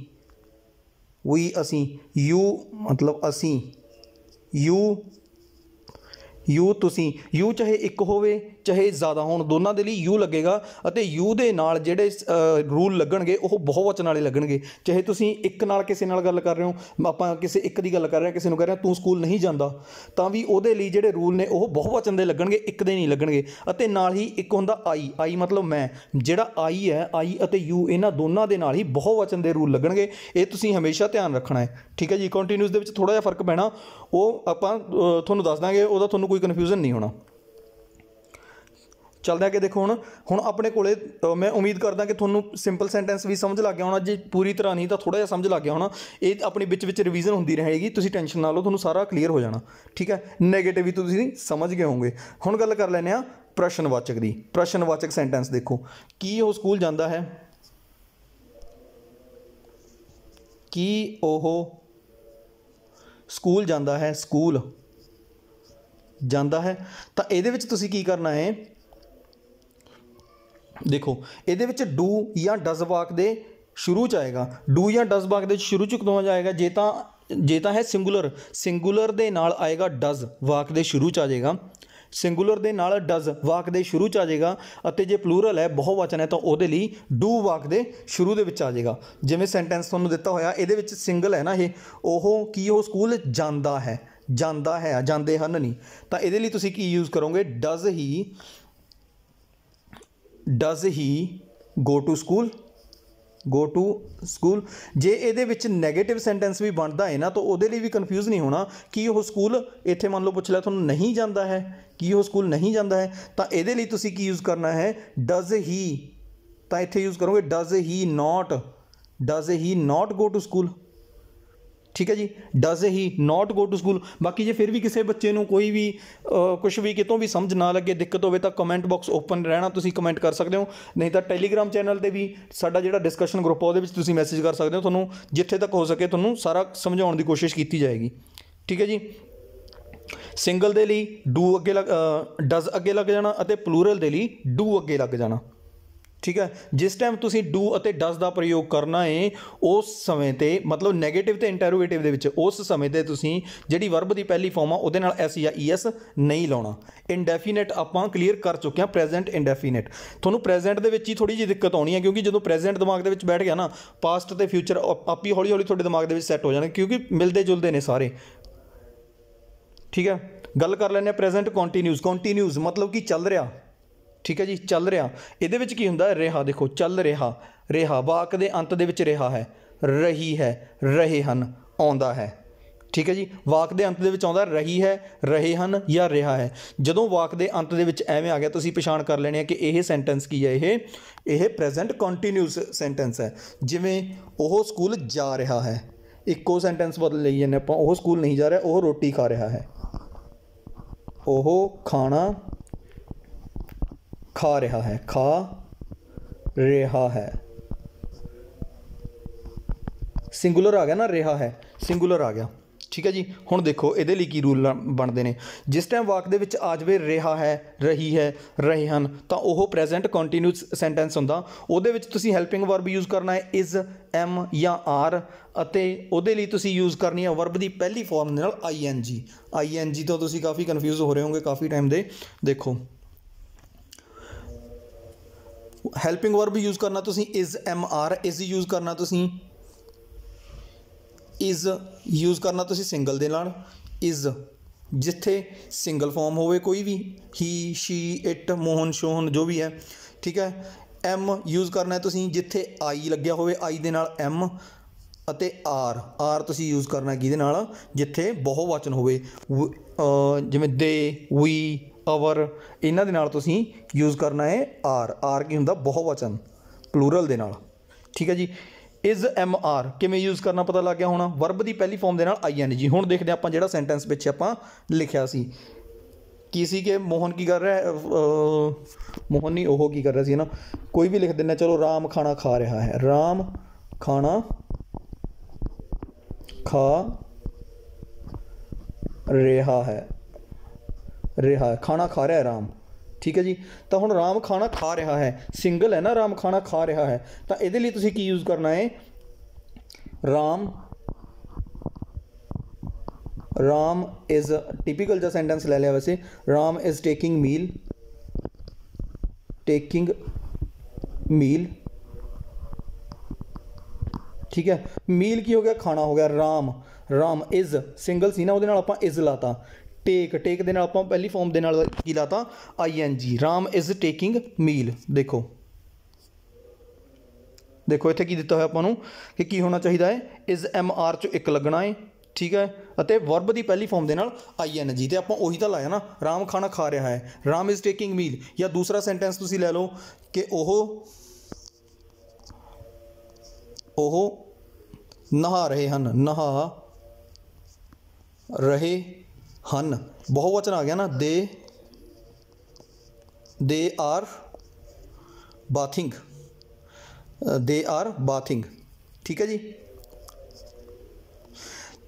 ਵੀ ਅਸੀਂ ਯੂ ਮਤਲਬ ਅਸੀਂ ਯੂ ਯੂ ਤੁਸੀਂ ਯੂ ਚਾਹੇ ਇੱਕ ਹੋਵੇ ਚਾਹੇ ਜ਼ਿਆਦਾ ਹੋਣ ਦੋਨਾਂ ਦੇ ਲਈ ਯੂ ਲੱਗੇਗਾ ਅਤੇ ਯੂ ਦੇ ਨਾਲ ਜਿਹੜੇ ਰੂਲ ਲੱਗਣਗੇ ਉਹ ਬਹੁਵਚਨ ਵਾਲੇ ਲੱਗਣਗੇ ਚਾਹੇ ਤੁਸੀਂ ਇੱਕ ਨਾਲ ਕਿਸੇ ਨਾਲ ਗੱਲ ਕਰ ਰਹੇ ਹੋ ਆਪਾਂ ਕਿਸੇ ਇੱਕ ਦੀ ਗੱਲ ਕਰ ਰਹੇ ਹਾਂ ਕਿਸੇ ਨੂੰ ਕਹਿ ਰਹੇ ਤੂੰ ਸਕੂਲ ਨਹੀਂ ਜਾਂਦਾ ਤਾਂ ਵੀ ਉਹਦੇ ਲਈ ਜਿਹੜੇ ਰੂਲ ਨੇ ਉਹ ਬਹੁਵਚਨ ਦੇ ਲੱਗਣਗੇ ਇੱਕ ਦੇ ਨਹੀਂ ਲੱਗਣਗੇ ਅਤੇ ਨਾਲ ਹੀ ਇੱਕ ਹੁੰਦਾ ਆਈ ਆਈ ਮਤਲਬ ਮੈਂ ਜਿਹੜਾ ਆਈ ਹੈ ਆਈ ਅਤੇ ਯੂ ਇਹਨਾਂ ਦੋਨਾਂ ਦੇ ਨਾਲ ਹੀ ਬਹੁਵਚਨ ਦੇ ਰੂਲ ਲੱਗਣਗੇ ਇਹ ਤੁਸੀਂ ਹਮੇਸ਼ਾ ਧਿਆਨ ਰੱਖਣਾ ਹੈ ਠੀਕ ਹੈ ਜੀ ਕੰਟੀਨਿਊਸ ਦੇ ਵਿੱਚ ਥੋੜਾ ਜਿਹਾ ਫਰਕ ਪੈਣਾ ਉਹ ਆਪਾਂ ਤੁਹਾਨੂੰ ਦੱਸ ਦਾਂਗੇ ਉਹਦਾ ਤੁਹਾਨੂੰ ਕੋਈ ਕਨਫਿਊਜ਼ਨ ਨਹੀਂ ਹੋਣਾ ਚਲਦਾ ਆ ਕਿ ਦੇਖੋ ਹੁਣ ਹੁਣ ਆਪਣੇ ਕੋਲੇ ਮੈਂ ਉਮੀਦ ਕਰਦਾ ਕਿ ਤੁਹਾਨੂੰ ਸਿੰਪਲ ਸੈਂਟੈਂਸ ਵੀ ਸਮਝ ਲੱਗ ਗਿਆ ਹੋਣਾ ਜੇ ਪੂਰੀ ਤਰ੍ਹਾਂ ਨਹੀਂ ਤਾਂ ਥੋੜਾ ਜਿਹਾ ਸਮਝ ਲੱਗ ਗਿਆ ਹੋਣਾ ਇਹ ਆਪਣੀ ਵਿੱਚ ਵਿੱਚ ਰਿਵੀਜ਼ਨ ਹੁੰਦੀ ਰਹੇਗੀ ਤੁਸੀਂ ਟੈਨਸ਼ਨ ਨਾ ਲਓ ਤੁਹਾਨੂੰ ਸਾਰਾ ਕਲੀਅਰ ਹੋ ਜਾਣਾ ਠੀਕ ਹੈ 네ਗੇਟਿਵ ਵੀ ਤੁਸੀਂ ਸਮਝ ਗਏ ਹੋਵੋਗੇ ਹੁਣ ਗੱਲ ਕਰ ਲੈਨੇ ਆ ਪ੍ਰਸ਼ਨਵਾਚਕ ਦੀ ਪ੍ਰਸ਼ਨਵਾਚਕ ਸੈਂਟੈਂਸ ਦੇਖੋ ਕੀ ਉਹ ਸਕੂਲ ਜਾਂਦਾ ਹੈ ਕੀ ਉਹ ਸਕੂਲ ਜਾਂਦਾ ਹੈ ਸਕੂਲ ਜਾਂਦਾ ਹੈ ਤਾਂ ਇਹਦੇ ਵਿੱਚ ਤੁਸੀਂ ਕੀ ਕਰਨਾ ਹੈ ਦੇਖੋ ਇਹਦੇ ਵਿੱਚ ਡੂ ਜਾਂ ਡਸ ਵਾਕ ਦੇ ਸ਼ੁਰੂ ਚ ਆਏਗਾ ਡੂ ਜਾਂ ਡਸ ਵਾਕ ਦੇ ਸ਼ੁਰੂ ਚ ਕਦੋਂ ਆਏਗਾ ਜੇ ਤਾਂ ਜੇ ਤਾਂ ਹੈ ਸਿੰਗੂਲਰ ਸਿੰਗੂਲਰ ਦੇ ਨਾਲ ਆਏਗਾ ਡਸ ਵਾਕ ਦੇ ਸ਼ੁਰੂ ਚ ਆ ਜਾਏਗਾ ਸਿੰਗੂਲਰ ਦੇ ਨਾਲ ਡਸ ਵਾਕ ਦੇ ਸ਼ੁਰੂ ਚ ਆ ਜਾਏਗਾ ਅਤੇ ਜੇ ਪਲੂਰਲ ਹੈ ਬਹੁਵਚਨ ਹੈ ਤਾਂ ਉਹਦੇ ਲਈ ਡੂ ਵਾਕ ਦੇ ਸ਼ੁਰੂ ਦੇ ਵਿੱਚ ਆ ਜਾਏਗਾ ਜਿਵੇਂ ਸੈਂਟੈਂਸ ਤੁਹਾਨੂੰ ਦਿੱਤਾ ਹੋਇਆ ਇਹਦੇ ਵਿੱਚ ਸਿੰਗਲ ਹੈ ਨਾ ਇਹ ਉਹ ਕੀ ਉਹ ਸਕੂਲ ਜਾਂਦਾ ਹੈ ਜਾਂਦਾ ਹੈ ਜਾਂਦੇ ਹਨ ਨਹੀਂ ਤਾਂ ਇਹਦੇ ਲਈ ਤੁਸੀਂ ਕੀ ਯੂਜ਼ ਕਰੋਗੇ does he does he go to school go to school ਜੇ ਇਹਦੇ ਵਿੱਚ 네ਗੇਟਿਵ ਸੈਂਟੈਂਸ ਵੀ ਬਣਦਾ ਹੈ ਨਾ ਤਾਂ ਉਹਦੇ ਲਈ ਵੀ ਕਨਫਿਊਜ਼ ਨਹੀਂ ਹੋਣਾ ਕਿ ਉਹ ਸਕੂਲ ਇੱਥੇ ਮੰਨ ਲਓ ਪੁੱਛ ਲਿਆ ਤੁਹਾਨੂੰ ਨਹੀਂ ਜਾਂਦਾ ਹੈ ਕਿ ਉਹ ਸਕੂਲ ਨਹੀਂ ਜਾਂਦਾ ਹੈ ਤਾਂ ਇਹਦੇ ਲਈ ਤੁਸੀਂ ਕੀ ਯੂਜ਼ ਕਰਨਾ ਹੈ ਡਸ ਹੀ ਤਾਂ ਇੱਥੇ ਯੂਜ਼ ਕਰੋਗੇ does he not does he not go to school ਠੀਕ ਹੈ ਜੀ does he not go to school ਬਾਕੀ ਜੇ ਫਿਰ ਵੀ ਕਿਸੇ ਬੱਚੇ ਨੂੰ ਕੋਈ ਵੀ ਕੁਝ ਵੀ ਕਿਤੋਂ ਵੀ ਸਮਝ ਨਾ ਲੱਗੇ ਦਿੱਕਤ ਹੋਵੇ ਤਾਂ ਕਮੈਂਟ ਬਾਕਸ ਓਪਨ ਰਹਿਣਾ ਤੁਸੀਂ ਕਮੈਂਟ ਕਰ ਸਕਦੇ ਹੋ ਨਹੀਂ ਤਾਂ ਟੈਲੀਗ੍ਰam ਚੈਨਲ ਤੇ ਵੀ ਸਾਡਾ ਜਿਹੜਾ ਡਿਸਕਸ਼ਨ ਗਰੁੱਪ ਆ ਉਹਦੇ ਵਿੱਚ ਤੁਸੀਂ ਮੈਸੇਜ ਕਰ ਸਕਦੇ ਹੋ ਤੁਹਾਨੂੰ ਜਿੱਥੇ ਤੱਕ ਹੋ ਸਕੇ ਤੁਹਾਨੂੰ ਸਾਰਾ ਸਮਝਾਉਣ ਦੀ ਕੋਸ਼ਿਸ਼ ਕੀਤੀ ਜਾਏਗੀ ਠੀਕ ਹੈ ਜੀ ਸਿੰਗਲ ਦੇ ਲਈ ਡੂ ਅੱਗੇ ਲੱਗ ਡਜ਼ ਅੱਗੇ ਲੱਗ ਜਾਣਾ ਅਤੇ ਪਲੂਰਲ ਦੇ ਲਈ ਡੂ ਅੱਗੇ ਲੱਗ ਜਾਣਾ ਠੀਕ ਹੈ ਜਿਸ ਟਾਈਮ ਤੁਸੀਂ ਡੂ ਅਤੇ ਡਸ ਦਾ ਪ੍ਰਯੋਗ ਕਰਨਾ ਹੈ ਉਸ ਸਮੇਂ ਤੇ ਮਤਲਬ 네ਗੇਟਿਵ ਤੇ ਇੰਟਰੋਗੇਟਿਵ ਦੇ ਵਿੱਚ ਉਸ ਸਮੇਂ ਤੇ ਤੁਸੀਂ ਜਿਹੜੀ ਵਰਬ ਦੀ ਪਹਿਲੀ ਫਾਰਮ ਆ ਉਹਦੇ ਨਾਲ ਐਸ ਜਾਂ ਈਐਸ e ਨਹੀਂ ਲਾਉਣਾ ਇਨਡੈਫੀਨਿਟ ਆਪਾਂ ਕਲੀਅਰ ਕਰ ਚੁੱਕੇ ਆ ਪ੍ਰੈਜ਼ੈਂਟ ਇਨਡੈਫੀਨਿਟ ਤੁਹਾਨੂੰ ਪ੍ਰੈਜ਼ੈਂਟ ਦੇ ਵਿੱਚ ਹੀ ਥੋੜੀ ਜਿਹੀ ਦਿੱਕਤ ਆਉਣੀ ਹੈ ਕਿਉਂਕਿ ਜਦੋਂ ਪ੍ਰੈਜ਼ੈਂਟ ਦਿਮਾਗ ਦੇ ਵਿੱਚ ਬੈਠ ਗਿਆ ਨਾ ਪਾਸਟ ਤੇ ਫਿਊਚਰ ਆਪੀ ਹੌਲੀ ਹੌਲੀ ਤੁਹਾਡੇ ਦਿਮਾਗ ਦੇ ਵਿੱਚ ਸੈੱਟ ਹੋ ਜਾਣਗੇ ਕਿਉਂਕਿ ਮਿਲਦੇ ਜੁਲਦੇ ਨੇ ਸਾਰੇ ਠੀਕ ਹੈ ਗੱਲ ਕਰ ਲੈਣੇ ਆ ਪ੍ਰੈਜ਼ੈਂਟ ਕੰਟੀਨਿਊਸ ਕੰਟੀਨਿਊਸ ਮਤਲਬ ਕਿ ਚੱਲ ਰਿਹਾ ਠੀਕ ਹੈ ਜੀ ਚੱਲ ਰਿਹਾ ਇਹਦੇ ਵਿੱਚ ਕੀ ਹੁੰਦਾ ਰਿਹਾ ਦੇਖੋ ਚੱਲ ਰਿਹਾ ਰਿਹਾ ਵਾਕ ਦੇ ਅੰਤ ਦੇ ਵਿੱਚ ਰਿਹਾ ਹੈ ਰਹੀ ਹੈ ਰਹੇ ਹਨ ਆਉਂਦਾ ਹੈ ਠੀਕ ਹੈ ਜੀ ਵਾਕ ਦੇ ਅੰਤ ਦੇ ਵਿੱਚ ਆਉਂਦਾ ਰਹੀ ਹੈ ਰਹੇ ਹਨ ਜਾਂ ਰਿਹਾ ਹੈ ਜਦੋਂ ਵਾਕ ਦੇ ਅੰਤ ਦੇ ਵਿੱਚ ਐਵੇਂ ਆ ਗਿਆ ਤੁਸੀਂ ਪਛਾਣ ਕਰ ਲੈਣੀ ਹੈ ਕਿ ਇਹ ਸੈਂਟੈਂਸ ਕੀ ਹੈ ਇਹ ਇਹ ਪ੍ਰੈਜ਼ੈਂਟ ਕੰਟੀਨਿਊਸ ਸੈਂਟੈਂਸ ਹੈ ਜਿਵੇਂ ਉਹ ਸਕੂਲ ਜਾ ਰਿਹਾ ਹੈ ਇੱਕੋ ਸੈਂਟੈਂਸ ਬਦਲ ਲਈ ਜਾਂਦੇ ਆਪਾਂ ਉਹ ਸਕੂਲ ਨਹੀਂ ਜਾ ਰਿਹਾ ਉਹ ਰੋਟੀ ਖਾ ਰਿਹਾ ਹੈ ਉਹ ਖਾਣਾ ਖਾ ਰਿਹਾ ਹੈ ਖਾ ਰਿਹਾ ਹੈ ਸਿੰਗੂਲਰ ਆ ਗਿਆ ਨਾ ਰਿਹਾ ਹੈ ਸਿੰਗੂਲਰ ਆ ਗਿਆ ਠੀਕ ਹੈ ਜੀ ਹੁਣ ਦੇਖੋ ਇਹਦੇ ਲਈ ਕੀ ਰੂਲ ਬਣਦੇ ਨੇ ਜਿਸ ਟਾਈਮ ਵਾਕ ਦੇ ਵਿੱਚ ਆ ਜਵੇ ਰਿਹਾ ਹੈ ਰਹੀ ਹੈ ਰਹੇ ਹਨ ਤਾਂ ਉਹ ਪ੍ਰੈਜ਼ੈਂਟ ਕੰਟੀਨਿਊਸ ਸੈਂਟੈਂਸ ਹੁੰਦਾ ਉਹਦੇ ਵਿੱਚ ਤੁਸੀਂ ਹੈਲਪਿੰਗ ਵਰਬ ਯੂਜ਼ ਕਰਨਾ ਹੈ ਇਜ਼ ਐਮ ਜਾਂ ਆਰ ਅਤੇ ਉਹਦੇ ਲਈ ਤੁਸੀਂ ਯੂਜ਼ ਕਰਨੀ ਹੈ ਵਰਬ ਦੀ ਪਹਿਲੀ ਫਾਰਮ ਦੇ ਨਾਲ ਆਈ ਆਈ ਐਨ ਜੀ ਐਨ ਜੀ ਤੋਂ ਤੁਸੀਂ ਕਾਫੀ ਕਨਫਿਊਜ਼ ਹੋ ਰਹੇ ਹੋਗੇ ਕਾਫੀ ਟਾਈਮ ਦੇ ਦੇਖੋ ਹੈਲਪਿੰਗ ਵਰਬ ਯੂਜ਼ ਕਰਨਾ ਤੁਸੀਂ is am are is use ਕਰਨਾ ਤੁਸੀਂ ਇਜ਼ ਯੂਜ਼ ਕਰਨਾ ਤੁਸੀਂ ਸਿੰਗਲ ਦੇ ਨਾਲ ਇਜ਼ ਜਿੱਥੇ ਸਿੰਗਲ ਫਾਰਮ ਹੋਵੇ ਕੋਈ ਵੀ he she it Mohan Sohan ਜੋ ਵੀ ਹੈ ਠੀਕ ਹੈ ਐਮ ਯੂਜ਼ ਕਰਨਾ ਤੁਸੀਂ ਜਿੱਥੇ ਆਈ ਲੱਗਿਆ ਹੋਵੇ ਆਈ ਦੇ ਨਾਲ ਐਮ ਅਤੇ ਆਰ ਆਰ ਤੁਸੀਂ ਯੂਜ਼ ਕਰਨਾ ਕਿਹਦੇ ਨਾਲ ਜਿੱਥੇ ਬਹੁਵਚਨ ਹੋਵੇ ਜਿਵੇਂ ਦੇ ਵੀ ਆਵਰ ਇਹਨਾਂ ਦੇ ਨਾਲ ਤੁਸੀਂ ਯੂਜ਼ ਕਰਨਾ ਹੈ ਆਰ ਆਰ ਕੀ ਹੁੰਦਾ ਬਹੁਵਚਨ ਪਲੂਰਲ ਦੇ ਨਾਲ ਠੀਕ ਹੈ ਜੀ ਇਜ਼ ਐਮ ਆਰ ਕਿਵੇਂ ਯੂਜ਼ ਕਰਨਾ ਪਤਾ ਲੱਗ ਗਿਆ ਹੋਣਾ ਵਰਬ ਦੀ ਪਹਿਲੀ ਫਾਰਮ ਦੇ ਨਾਲ ਆਈ ਐਨ ਜੀ ਹੁਣ ਦੇਖਦੇ ਆਪਾਂ ਜਿਹੜਾ ਸੈਂਟੈਂਸ ਵਿੱਚ ਆਪਾਂ ਲਿਖਿਆ ਸੀ ਕੀ ਸੀ ਕਿ ਮੋਹਨ ਕੀ ਕਰ ਰਿਹਾ ਮੋਹਨ ਨਹੀਂ ਉਹ ਕੀ ਕਰ ਰਿਹਾ ਸੀ ਨਾ ਕੋਈ ਵੀ ਲਿਖ ਦਿੰਦਾ ਚਲੋ ਰਾਮ ਖਾਣਾ ਖਾ ਰਿਹਾ ਹੈ ਰਾਮ ਖਾਣਾ ਖਾ ਰਿਹਾ ਹੈ ਰਿਹਾ ਖਾਣਾ ਖਾ ਰਿਹਾ ਹੈ ਰਾਮ ਠੀਕ ਹੈ ਜੀ ਤਾਂ ਹੁਣ ਰਾਮ ਖਾਣਾ ਖਾ ਰਿਹਾ ਹੈ ਸਿੰਗਲ ਹੈ ਨਾ ਰਾਮ ਖਾਣਾ ਖਾ ਰਿਹਾ ਹੈ ਤਾਂ ਇਹਦੇ ਲਈ ਤੁਸੀਂ ਕੀ ਯੂਜ਼ ਕਰਨਾ ਹੈ ਰਾਮ ਰਾਮ ਇਜ਼ ਟਿਪੀਕਲ ਜਿਹਾ ਸੈਂਟੈਂਸ ਲੈ ਲਿਆ ਵੈਸੇ Ram is taking meal taking meal ਠੀਕ ਹੈ ਮੀਲ ਕੀ ਹੋ ਗਿਆ ਖਾਣਾ ਹੋ ਗਿਆ ਰਾਮ ਰਾਮ ਇਜ਼ ਸਿੰਗਲ ਸੀ ਨਾ ਉਹਦੇ ਨਾਲ ਆਪਾਂ ਇਜ਼ ਲਾਤਾ ਟੇਕ ਟੇਕ ਦੇ ਨਾਲ ਆਪਾਂ ਪਹਿਲੀ ਫਾਰਮ ਦੇ ਨਾਲ ਕੀ ਲਾਤਾ ਆਈ ਐਨ ਜੀ ਰਾਮ ਇਜ਼ ਟੇਕਿੰਗ ਮੀਲ ਦੇਖੋ ਦੇਖੋ ਇੱਥੇ ਕੀ ਦਿੱਤਾ ਹੋਇਆ ਆਪਾਂ ਨੂੰ ਕਿ ਕੀ ਹੋਣਾ ਚਾਹੀਦਾ ਹੈ ਇਜ਼ ਐਮ ਆਰ ਚ ਇੱਕ ਲੱਗਣਾ ਹੈ ਠੀਕ ਹੈ ਅਤੇ ਵਰਬ ਦੀ ਪਹਿਲੀ ਫਾਰਮ ਦੇ ਨਾਲ ਆਈ ਐਨ ਜੀ ਤੇ ਆਪਾਂ ਉਹੀ ਤਾਂ ਲਾਇਆ ਨਾ ਰਾਮ ਖਾਣਾ ਖਾ ਰਿਹਾ ਹੈ ਰਾਮ ਇਜ਼ ਟੇਕਿੰਗ ਮੀਲ ਜਾਂ ਦੂਸਰਾ ਸੈਂਟੈਂਸ ਤੁਸੀਂ ਲੈ ਲਓ ਕਿ ਉਹ ਉਹ ਨਹਾ ਰਹੇ ਹਨ ਨਹਾ ਰਹੇ ਹਨ ਬਹੁਵਚਨ ਆ ਗਿਆ ਨਾ ਦੇ they are bathing they are bathing ਠੀਕ ਹੈ ਜੀ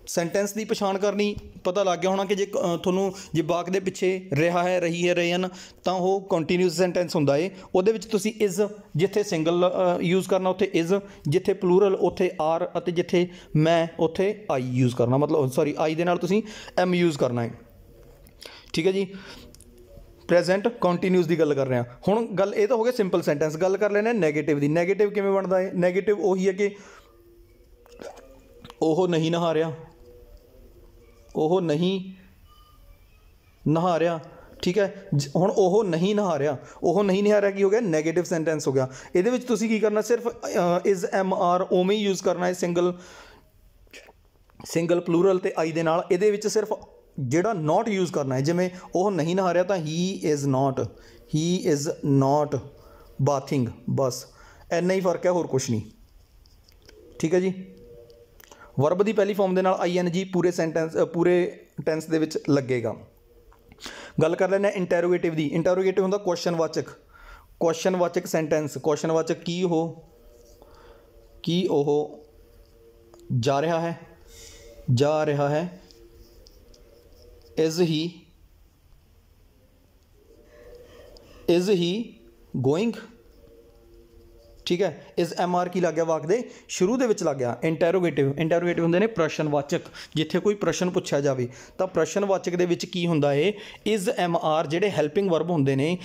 ਸੈਂਟੈਂਸ ਦੀ ਪਛਾਣ ਕਰਨੀ ਪਤਾ ਲੱਗ ਗਿਆ ਹੋਣਾ ਕਿ ਜੇ ਤੁਹਾਨੂੰ ਜੇ ਬਾਕ ਦੇ ਪਿੱਛੇ ਰਿਹਾ ਹੈ ਰਹੀ ਹੈ ਰਹੇ ਹਨ ਤਾਂ ਉਹ ਕੰਟੀਨਿਊਸ ਸੈਂਟੈਂਸ ਹੁੰਦਾ ਏ ਉਹਦੇ ਵਿੱਚ ਤੁਸੀਂ ਇਜ਼ ਜਿੱਥੇ ਸਿੰਗਲ ਯੂਜ਼ ਕਰਨਾ ਉੱਥੇ ਇਜ਼ ਜਿੱਥੇ ਪਲੂਰਲ ਉੱਥੇ ਆਰ ਅਤੇ ਜਿੱਥੇ ਮੈਂ ਉੱਥੇ ਆਈ ਯੂਜ਼ ਕਰਨਾ ਮਤਲਬ ਸੌਰੀ ਆਈ ਦੇ ਨਾਲ ਤੁਸੀਂ ਐਮ ਯੂਜ਼ ਕਰਨਾ ਹੈ ਠੀਕ ਹੈ ਜੀ ਪ੍ਰੈਜ਼ੈਂਟ ਕੰਟੀਨਿਊਸ ਦੀ ਗੱਲ ਕਰ ਰਹੇ ਹਾਂ ਹੁਣ ਗੱਲ ਇਹ ਤਾਂ ਹੋ ਗਿਆ ਸਿੰਪਲ ਸੈਂਟੈਂਸ ਗੱਲ ਕਰ ਲੈਣਾ 네ਗੇਟਿਵ ਦੀ 네ਗੇਟਿਵ ਕਿਵੇਂ ਬਣਦਾ ਹੈ 네ਗੇਟਿਵ ਉਹੀ ਹੈ ਕਿ ਉਹ ਨਹੀਂ ਨਹਾ ਰਿਹਾ ਉਹ ਨਹੀਂ ਨਹਾ ਰਿਹਾ ਠੀਕ ਹੈ ਹੁਣ ਉਹ ਨਹੀਂ ਨਹਾ ਰਿਹਾ ਉਹ ਨਹੀਂ ਨਹਾ ਰਿਹਾ ਕੀ ਹੋ ਗਿਆ 네ਗੇਟਿਵ ਸੈਂਟੈਂਸ ਹੋ ਗਿਆ ਇਹਦੇ ਵਿੱਚ ਤੁਸੀਂ ਕੀ ਕਰਨਾ ਸਿਰਫ ਇਜ਼ ਐਮ ਆਰ ਉਵੇਂ ਯੂਜ਼ ਕਰਨਾ ਹੈ ਸਿੰਗਲ ਸਿੰਗਲ ਪਲੂਰਲ ਤੇ ਆਈ ਦੇ ਨਾਲ ਇਹਦੇ ਵਿੱਚ ਸਿਰਫ ਜਿਹੜਾ ਨਾਟ ਯੂਜ਼ ਕਰਨਾ ਹੈ ਜਿਵੇਂ ਉਹ ਨਹੀਂ ਨਹਾ ਰਿਹਾ ਤਾਂ he is not he is not bathing ਬਸ ਐਨਾ ਹੀ ਫਰਕ ਹੈ ਹੋਰ ਕੁਝ ਨਹੀਂ ਠੀਕ ਹੈ ਜੀ ਵਰਬ ਦੀ ਪਹਿਲੀ ਫਾਰਮ ਦੇ ਨਾਲ ਆਈਐਨਜੀ ਪੂਰੇ ਸੈਂਟੈਂਸ ਪੂਰੇ ਟੈਂਸ ਦੇ ਵਿੱਚ ਲੱਗੇਗਾ ਗੱਲ ਕਰ ਲੈਣਾ ਇੰਟਰੋਗੇਟਿਵ ਦੀ ਇੰਟਰੋਗੇਟਿਵ ਹੁੰਦਾ ਕੁਐਸਚਨ ਵਾਚਕ ਕੁਐਸਚਨ ਵਾਚਕ ਸੈਂਟੈਂਸ ਕੁਐਸਚਨ ਵਾਚਕ ਕੀ ਹੋ ਕੀ ਉਹ ਜਾ ਰਿਹਾ ਹੈ ਜਾ ਰਿਹਾ ਹੈ is he is he going ਠੀਕ ਹੈ ਇਸ ਐਮ ਆਰ ਕੀ ਲੱਗ ਗਿਆ ਵਾਕ ਦੇ ਸ਼ੁਰੂ ਦੇ ਵਿੱਚ ਲੱਗ ਗਿਆ ਇੰਟਰੋਗੇਟਿਵ ਇੰਟਰੋਗੇਟਿਵ ਹੁੰਦੇ ਨੇ ਪ੍ਰਸ਼ਨ ਵਾਚਕ ਜਿੱਥੇ ਕੋਈ ਪ੍ਰਸ਼ਨ ਪੁੱਛਿਆ ਜਾਵੇ ਤਾਂ ਪ੍ਰਸ਼ਨ ਵਾਚਕ ਦੇ ਵਿੱਚ ਕੀ ਹੁੰਦਾ ਏ ਇਸ ਐਮ ਆਰ ਜਿਹੜੇ ਹੈਲਪਿੰਗ ਵਰਬ ਹੁੰਦੇ ਨੇ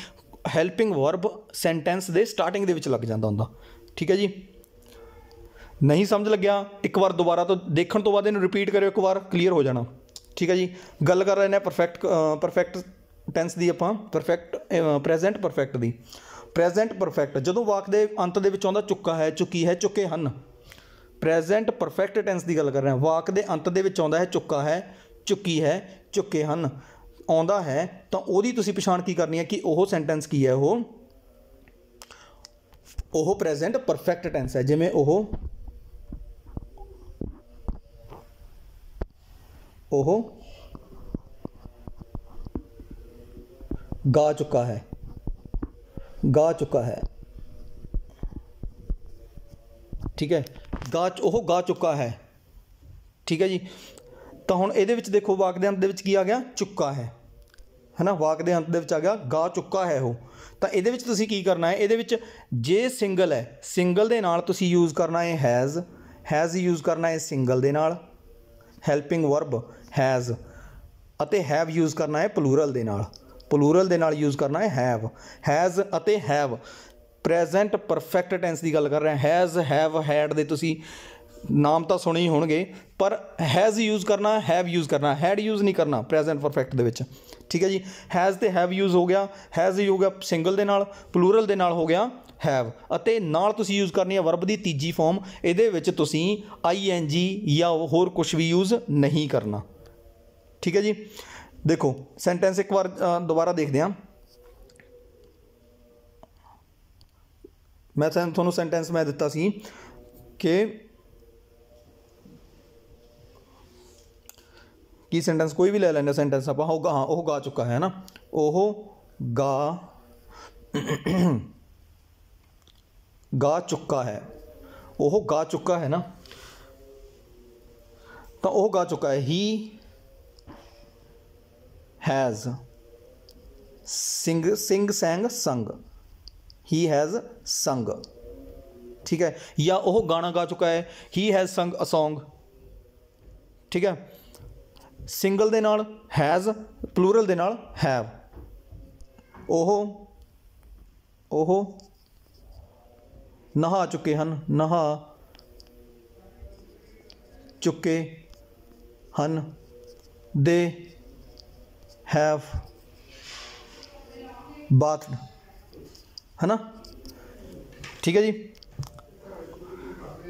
ਹੈਲਪਿੰਗ ਵਰਬ ਸੈਂਟੈਂਸ ਦੇ ਸਟਾਰਟਿੰਗ ਦੇ ਵਿੱਚ ਲੱਗ ਜਾਂਦਾ ਹੁੰਦਾ ਠੀਕ ਹੈ ਜੀ ਨਹੀਂ ਸਮਝ ਲੱਗਿਆ ਇੱਕ ਵਾਰ ਦੁਬਾਰਾ ਤੋਂ ਦੇਖਣ ਤੋਂ ਬਾਅਦ ਇਹਨੂੰ ਰਿਪੀਟ ਕਰਿਓ ਇੱਕ ਵਾਰ ਕਲੀਅਰ ਹੋ ਜਾਣਾ ਠੀਕ ਹੈ ਜੀ ਗੱਲ ਕਰ ਰਹੇ ਨੇ ਪਰਫੈਕਟ ਪਰਫੈਕਟ ਟੈਂਸ ਦੀ ਆਪਾਂ ਪਰਫੈਕਟ ਪ੍ਰੈਜ਼ੈਂਟ ਪਰਫੈਕਟ ਦੀ ਪ੍ਰੈਜ਼ੈਂਟ ਪਰਫੈਕਟ ਜਦੋਂ ਵਾਕ ਦੇ ਅੰਤ ਦੇ ਵਿੱਚ ਆਉਂਦਾ ਚੁੱਕਾ ਹੈ ਚੁੱਕੀ ਹੈ ਚੁੱਕੇ ਹਨ ਪ੍ਰੈਜ਼ੈਂਟ ਪਰਫੈਕਟ ਟੈਂਸ ਦੀ ਗੱਲ ਕਰ ਰਹੇ ਹਾਂ ਵਾਕ ਦੇ ਅੰਤ ਦੇ ਵਿੱਚ ਆਉਂਦਾ ਹੈ ਚੁੱਕਾ ਹੈ ਚੁੱਕੀ ਹੈ ਚੁੱਕੇ ਹਨ ਆਉਂਦਾ ਹੈ ਤਾਂ ਉਹਦੀ ਤੁਸੀਂ ਪਛਾਣ ਕੀ ਕਰਨੀ ਹੈ ਕਿ ਉਹ ਸੈਂਟੈਂਸ ਕੀ ਹੈ ਉਹ ਉਹ ਪ੍ਰੈਜ਼ੈਂਟ ਪਰਫੈਕਟ ਟੈਂਸ ਹੈ ਜਿਵੇਂ ਉਹ ਉਹ ਗਾ ਚੁੱਕਾ ਹੈ ਗਾ ਚੁੱਕਾ ਹੈ ਠੀਕ ਹੈ ਗਾ ਉਹ ਗਾ ਚੁੱਕਾ ਹੈ ਠੀਕ ਹੈ ਜੀ ਤਾਂ ਹੁਣ ਇਹਦੇ ਵਿੱਚ ਦੇਖੋ ਵਾਕ ਦੇ ਅੰਤ ਦੇ ਵਿੱਚ ਕੀ ਆ ਗਿਆ ਚੁੱਕਾ ਹੈ ਹਨਾ ਵਾਕ ਦੇ ਅੰਤ ਦੇ ਵਿੱਚ ਆ ਗਿਆ ਗਾ ਚੁੱਕਾ ਹੈ ਉਹ ਤਾਂ ਇਹਦੇ ਵਿੱਚ ਤੁਸੀਂ ਕੀ ਕਰਨਾ ਹੈ ਇਹਦੇ ਵਿੱਚ ਜੇ ਸਿੰਗਲ ਹੈ ਸਿੰਗਲ ਦੇ ਨਾਲ ਤੁਸੀਂ ਯੂਜ਼ ਕਰਨਾ ਹੈ ਹੈਜ਼ ਹੈਜ਼ ਯੂਜ਼ ਕਰਨਾ ਹੈ ਸਿੰਗਲ ਦੇ ਨਾਲ ਹੈਲਪਿੰਗ ਵਰਬ ਹੈਜ਼ ਅਤੇ ਹੈਵ ਯੂਜ਼ ਕਰਨਾ ਹੈ ਪਲੂਰਲ ਦੇ ਨਾਲ ਪਲੂਰਲ ਦੇ ਨਾਲ ਯੂਜ਼ ਕਰਨਾ ਹੈ ਹੈਵ ਹੈਜ਼ ਅਤੇ ਹੈਵ ਪ੍ਰੈਜ਼ੈਂਟ ਪਰਫੈਕਟ ਟੈਂਸ ਦੀ ਗੱਲ ਕਰ ਰਹੇ ਹਾਂ ਹੈਜ਼ ਹੈਵ ਹੈਡ ਦੇ ਤੁਸੀਂ ਨਾਮ ਤਾਂ ਸੁਣੇ ਹੀ ਹੋਣਗੇ ਪਰ ਹੈਜ਼ ਯੂਜ਼ ਕਰਨਾ ਹੈਵ ਯੂਜ਼ ਕਰਨਾ ਹੈਡ ਯੂਜ਼ ਨਹੀਂ ਕਰਨਾ ਪ੍ਰੈਜ਼ੈਂਟ ਪਰਫੈਕਟ ਦੇ ਵਿੱਚ ਠੀਕ ਹੈ ਜੀ ਹੈਜ਼ ਤੇ ਹੈਵ ਯੂਜ਼ ਹੋ ਗਿਆ ਹੈਜ਼ ਹੀ ਹੋ ਗਿਆ ਸਿੰਗਲ ਦੇ ਨਾਲ ਪਲੂਰਲ ਦੇ ਨਾਲ ਹੋ ਗਿਆ ਹੈਵ ਅਤੇ ਨਾਲ ਤੁਸੀਂ ਯੂਜ਼ ਕਰਨੀ ਹੈ ਵਰਬ ਦੀ ਤੀਜੀ ਫਾਰਮ ਇਹਦੇ ਵਿੱਚ ਤੁਸੀਂ ਆਈ ਐਨ ਜੀ ਜਾਂ ਹੋਰ ਕੁਝ ਵੀ ਯੂਜ਼ ਨਹੀਂ ਕਰਨਾ ਠੀਕ ਹੈ ਜੀ ਦੇਖੋ ਸੈਂਟੈਂਸ ਇੱਕ ਵਾਰ ਦੁਬਾਰਾ ਦੇਖਦੇ ਹਾਂ ਮੈਂ ਤੁਹਾਨੂੰ ਸੈਂਟੈਂਸ ਮੈਂ ਦਿੱਤਾ ਸੀ ਕਿ ਕੀ ਸੈਂਟੈਂਸ ਕੋਈ ਵੀ ਲੈ ਲੈਣਾ ਸੈਂਟੈਂਸ ਆਪਾਂ ਉਹ ਗਾ ਉਹ ਗਾ ਚੁੱਕਾ ਹੈ ਨਾ ਉਹ ਗਾ ਗਾ ਚੁੱਕਾ ਹੈ ਉਹ ਗਾ ਚੁੱਕਾ ਹੈ ਨਾ ਤਾਂ ਉਹ ਗਾ ਚੁੱਕਾ ਹੈ he has sing sing sang sung he has ਸੰਗ ਠੀਕ ਹੈ ਜਾਂ ਉਹ ਗਾਣਾ ਗਾ ਚੁੱਕਾ ਹੈ ਹੀ ਹੈਜ਼ ਸੰਗ ਅ Song ਠੀਕ ਹੈ ਸਿੰਗਲ ਦੇ ਨਾਲ ਹੈਜ਼ ਪਲੂਰਲ ਦੇ ਨਾਲ ਹੈਵ ਉਹ ਉਹ ਨਹਾ ਚੁੱਕੇ ਹਨ ਨਹਾ ਚੁੱਕੇ ਹਨ ਦੇ ਹੈਵ बाथ ਹੈਨਾ ਠੀਕ ਹੈ ਜੀ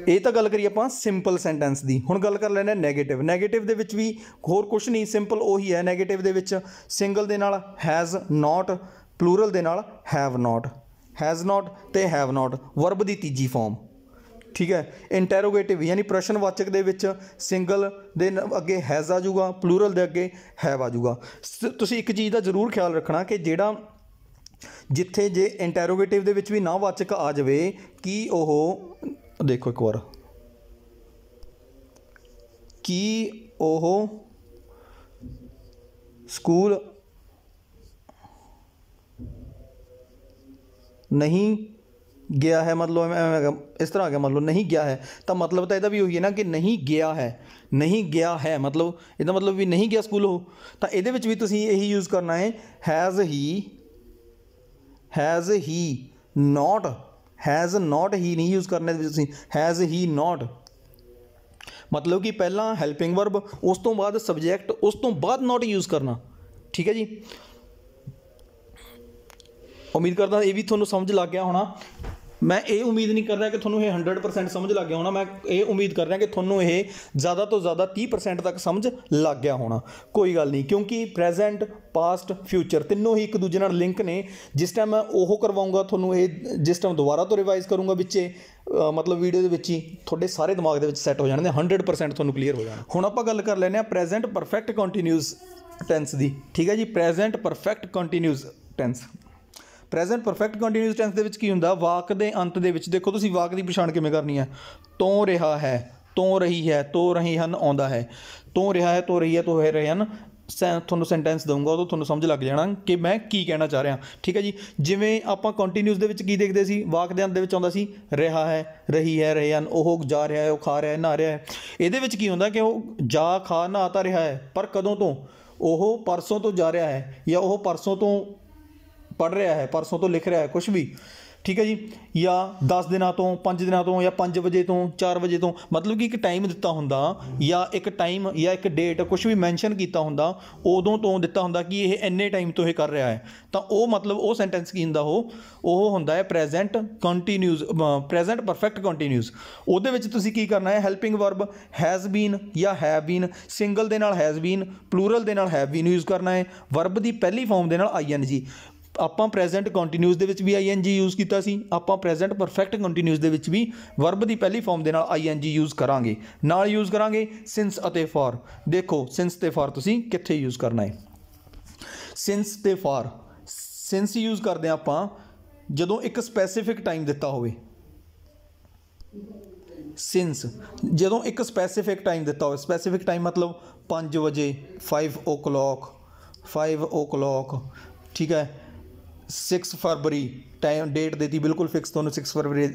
ਇਹ ਤਾਂ ਗੱਲ ਕਰੀ ਆਪਾਂ ਸਿੰਪਲ ਸੈਂਟੈਂਸ ਦੀ ਹੁਣ ਗੱਲ ਕਰ ਲੈਣਾ 네ਗੇਟਿਵ 네ਗੇਟਿਵ ਦੇ ਵਿੱਚ ਵੀ ਹੋਰ ਕੁਝ ਨਹੀਂ ਸਿੰਪਲ ਉਹੀ ਹੈ 네ਗੇਟਿਵ ਦੇ ਵਿੱਚ ਸਿੰਗਲ ਦੇ ਨਾਲ ਹੈਜ਼ ਨਾਟ ਪਲੂਰਲ ਦੇ ਨਾਲ ਹੈਵ ਨਾਟ ਹੈਜ਼ ਨਾਟ ਤੇ ਹੈਵ ਨਾਟ ਵਰਬ ਦੀ ਤੀਜੀ ਫਾਰਮ ਠੀਕ ਹੈ ਇੰਟਰੋਗੇਟਿਵ ਯਾਨੀ ਪ੍ਰਸ਼ਨਵਾਚਕ ਦੇ ਵਿੱਚ ਸਿੰਗਲ ਦੇ ਅੱਗੇ ਹੈਜ਼ ਆ ਜਾਊਗਾ ਪਲੂਰਲ ਦੇ ਅੱਗੇ ਹੈਵ ਆ ਜਾਊਗਾ ਤੁਸੀਂ ਇੱਕ ਚੀਜ਼ ਦਾ ਜ਼ਰੂਰ ਖਿਆਲ ਰੱਖਣਾ ਕਿ ਜਿਹੜਾ ਜਿੱਥੇ ਜੇ ਇੰਟਰੋਗੇਟਿਵ ਦੇ ਵਿੱਚ ਵੀ ਨਾ ਵਾਚਕ ਆ ਜਾਵੇ ਕੀ ਉਹ ਦੇਖੋ ਇੱਕ ਵਾਰ ਕੀ ਉਹ ਸਕੂਲ ਨਹੀਂ ਗਿਆ ਹੈ ਮਤਲਬ ਇਸ ਤਰ੍ਹਾਂ ਆ ਗਿਆ ਮਤਲਬ ਨਹੀਂ ਗਿਆ ਹੈ ਤਾਂ ਮਤਲਬ ਤਾਂ ਇਹਦਾ ਵੀ ਹੋਈ ਹੈ ਨਾ ਕਿ ਨਹੀਂ ਗਿਆ ਹੈ ਨਹੀਂ ਗਿਆ ਹੈ ਮਤਲਬ ਇਹਦਾ ਮਤਲਬ ਵੀ ਨਹੀਂ ਗਿਆ ਸਕੂਲ ਉਹ ਤਾਂ ਇਹਦੇ ਵਿੱਚ ਵੀ ਤੁਸੀਂ ਇਹੀ ਯੂਜ਼ ਕਰਨਾ ਹੈ has he has he not has not ਹੀ ਨਹੀਂ ਯੂਜ਼ ਕਰਨਾ ਵਿੱਚ ਤੁਸੀਂ ਹੈਜ਼ ਹੀ ਨਾਟ ਮਤਲਬ ਕਿ ਪਹਿਲਾਂ ਹੈਲਪਿੰਗ ਵਰਬ ਉਸ ਤੋਂ ਬਾਅਦ ਸਬਜੈਕਟ ਉਸ ਤੋਂ ਬਾਅਦ ਨਾਟ ਯੂਜ਼ ਕਰਨਾ ਠੀਕ ਹੈ ਜੀ ਉਮੀਦ ਕਰਦਾ ਇਹ ਵੀ ਤੁਹਾਨੂੰ ਸਮਝ ਲੱਗ ਗਿਆ ਹੋਣਾ ਮੈਂ ਇਹ ਉਮੀਦ ਨਹੀਂ ਕਰ ਰਿਹਾ ਕਿ ਤੁਹਾਨੂੰ ਇਹ 100% ਸਮਝ ਲੱਗ ਗਿਆ ਹੋਣਾ ਮੈਂ ਇਹ ਉਮੀਦ ਕਰ ਰਿਹਾ ਕਿ ਤੁਹਾਨੂੰ ਇਹ ਜ਼ਿਆਦਾ ਤੋਂ ਜ਼ਿਆਦਾ 30% ਤੱਕ ਸਮਝ ਲੱਗ ਗਿਆ ਹੋਣਾ ਕੋਈ ਗੱਲ ਨਹੀਂ ਕਿਉਂਕਿ ਪ੍ਰੈਜ਼ੈਂਟ ਪਾਸਟ ਫਿਊਚਰ ਤਿੰਨੋਂ ਹੀ ਇੱਕ ਦੂਜੇ ਨਾਲ ਲਿੰਕ ਨੇ ਜਿਸ ਟਾਈਮ ਮੈਂ ਉਹ ਕਰਵਾਉਂਗਾ ਤੁਹਾਨੂੰ ਇਹ ਜਿਸ ਟਾਈਮ ਦੁਬਾਰਾ ਤੋਂ ਰਿਵਾਈਜ਼ ਕਰੂੰਗਾ ਵਿੱਚੇ ਮਤਲਬ ਵੀਡੀਓ ਦੇ ਵਿੱਚ ਹੀ ਤੁਹਾਡੇ ਸਾਰੇ ਦਿਮਾਗ ਦੇ ਵਿੱਚ ਸੈੱਟ ਹੋ ਜਾਣਗੇ 100% ਤੁਹਾਨੂੰ ਕਲੀਅਰ ਹੋ ਜਾਣਾ ਹੁਣ ਆਪਾਂ ਗੱਲ ਕਰ ਲੈਨੇ ਆ ਪ੍ਰੈਜ਼ੈਂਟ ਪਰਫੈਕਟ ਕੰਟੀਨਿਊਸ ਟੈਂਸ ਦੀ ਠੀਕ ਹੈ ਜੀ present perfect continuous tense present perfect continuous tense ਦੇ ਵਿੱਚ ਕੀ ਹੁੰਦਾ ਵਾਕ ਦੇ ਅੰਤ ਦੇ ਵਿੱਚ ਦੇਖੋ ਤੁਸੀਂ ਵਾਕ ਦੀ ਪਛਾਣ ਕਿਵੇਂ ਕਰਨੀ ਹੈ ਤੋਂ ਰਿਹਾ ਹੈ ਤੋਂ ਰਹੀ ਹੈ ਤੋਂ ਰਹੀ ਹਨ ਆਉਂਦਾ ਹੈ ਤੋਂ ਰਿਹਾ ਹੈ ਤੋਂ ਰਹੀ ਹੈ ਤੋਂ ਰਹੇ ਹਨ ਤੁਹਾਨੂੰ ਸੈਂਟੈਂਸ ਦਊਂਗਾ ਉਦੋਂ ਤੁਹਾਨੂੰ ਸਮਝ ਲੱਗ ਜਾਣਾ ਕਿ ਮੈਂ ਕੀ ਕਹਿਣਾ ਚਾਹ ਰਿਹਾ ਠੀਕ ਹੈ ਜੀ ਜਿਵੇਂ ਆਪਾਂ ਕੰਟੀਨਿਊਸ ਦੇ ਵਿੱਚ ਕੀ ਦੇਖਦੇ ਸੀ ਵਾਕ ਦੇ ਅੰਤ ਦੇ ਵਿੱਚ ਆਉਂਦਾ ਸੀ ਰਿਹਾ ਹੈ ਰਹੀ ਹੈ ਰਹੇ ਹਨ ਉਹ ਜਾ ਰਿਹਾ ਹੈ ਉਹ ਖਾ ਰਿਹਾ ਹੈ ਨਾ ਰਿਹਾ ਹੈ ਇਹਦੇ ਵਿੱਚ ਕੀ ਹੁੰਦਾ ਕਿ ਉਹ ਜਾ ਖਾ ਨਾ ਤਾਂ ਰਿਹਾ ਹੈ ਪਰ ਕਦੋਂ ਤੋਂ ਉਹ ਪਰਸੋਂ ਤੋਂ ਜਾ ਰਿਹਾ ਹੈ ਜਾਂ ਉਹ ਪਰਸੋਂ ਤੋਂ ਪੜ ਰਿਹਾ ਹੈ ਪਰਸੋਂ ਤੋਂ ਲਿਖ ਰਿਹਾ ਹੈ ਕੁਝ ਵੀ ਠੀਕ ਹੈ ਜੀ ਜਾਂ 10 ਦਿਨਾਂ ਤੋਂ 5 ਦਿਨਾਂ ਤੋਂ ਜਾਂ 5 ਵਜੇ ਤੋਂ 4 ਵਜੇ ਤੋਂ ਮਤਲਬ ਕਿ ਇੱਕ ਟਾਈਮ ਦਿੱਤਾ ਹੁੰਦਾ ਜਾਂ ਇੱਕ ਟਾਈਮ ਜਾਂ ਇੱਕ ਡੇਟ ਕੁਝ ਵੀ ਮੈਂਸ਼ਨ ਕੀਤਾ ਹੁੰਦਾ ਉਦੋਂ ਤੋਂ ਦਿੱਤਾ ਹੁੰਦਾ ਕਿ ਇਹ ਇੰਨੇ ਟਾਈਮ ਤੋਂ ਇਹ ਕਰ ਰਿਹਾ ਹੈ ਤਾਂ ਉਹ ਮਤਲਬ ਉਹ ਸੈਂਟੈਂਸ ਕੀ ਹੁੰਦਾ ਉਹ ਉਹ ਹੁੰਦਾ ਹੈ present continuous present perfect continuous ਉਹਦੇ ਵਿੱਚ ਤੁਸੀਂ ਕੀ ਕਰਨਾ ਹੈ ਹੈਲਪਿੰਗ ਵਰਬ ਹੈਜ਼ ਬੀਨ ਜਾਂ ਹੈਵ ਬੀਨ ਸਿੰਗਲ ਦੇ ਨਾਲ ਹੈਜ਼ ਬੀਨ ਪਲੂਰਲ ਦੇ ਨਾਲ ਹੈਵ ਬੀਨ ਯੂਜ਼ ਕਰਨਾ ਹੈ ਵਰਬ ਦੀ ਪਹਿਲੀ ਫਾਰਮ ਦੇ ਨਾਲ ਆਈਐਨਜੀ ਆਪਾਂ ਪ੍ਰੈਜ਼ੈਂਟ ਕੰਟੀਨਿਊਸ ਦੇ ਵਿੱਚ ਵੀ ਜੀ ਯੂਜ਼ ਕੀਤਾ ਸੀ ਆਪਾਂ ਪ੍ਰੈਜ਼ੈਂਟ ਪਰਫੈਕਟ ਕੰਟੀਨਿਊਸ ਦੇ ਵਿੱਚ ਵੀ ਵਰਬ ਦੀ ਪਹਿਲੀ ਫਾਰਮ ਦੇ ਨਾਲ ਜੀ ਯੂਜ਼ ਕਰਾਂਗੇ ਨਾਲ ਯੂਜ਼ ਕਰਾਂਗੇ ਸਿੰਸ ਅਤੇ ਫਾਰ ਦੇਖੋ ਸਿੰਸ ਤੇ ਫਾਰ ਤੁਸੀਂ ਕਿੱਥੇ ਯੂਜ਼ ਕਰਨਾ ਹੈ ਸਿੰਸ ਤੇ ਫਾਰ ਸਿੰਸ ਯੂਜ਼ ਕਰਦੇ ਆ ਆਪਾਂ ਜਦੋਂ ਇੱਕ ਸਪੈਸੀਫਿਕ ਟਾਈਮ ਦਿੱਤਾ ਹੋਵੇ ਸਿੰਸ ਜਦੋਂ ਇੱਕ ਸਪੈਸੀਫਿਕ ਟਾਈਮ ਦਿੱਤਾ ਹੋਵੇ ਸਪੈਸੀਫਿਕ ਟਾਈਮ ਮਤਲਬ 5 ਵਜੇ 5 ਓਕਲੋਕ 5 ਓਕਲੋਕ ਠੀਕ ਹੈ 6 ਫਰਵਰੀ ਟਾਈਮ ਡੇਟ ਦੇਤੀ ਬਿਲਕੁਲ ਫਿਕਸ ਤੁਹਾਨੂੰ 6 ਫਰਵਰੀ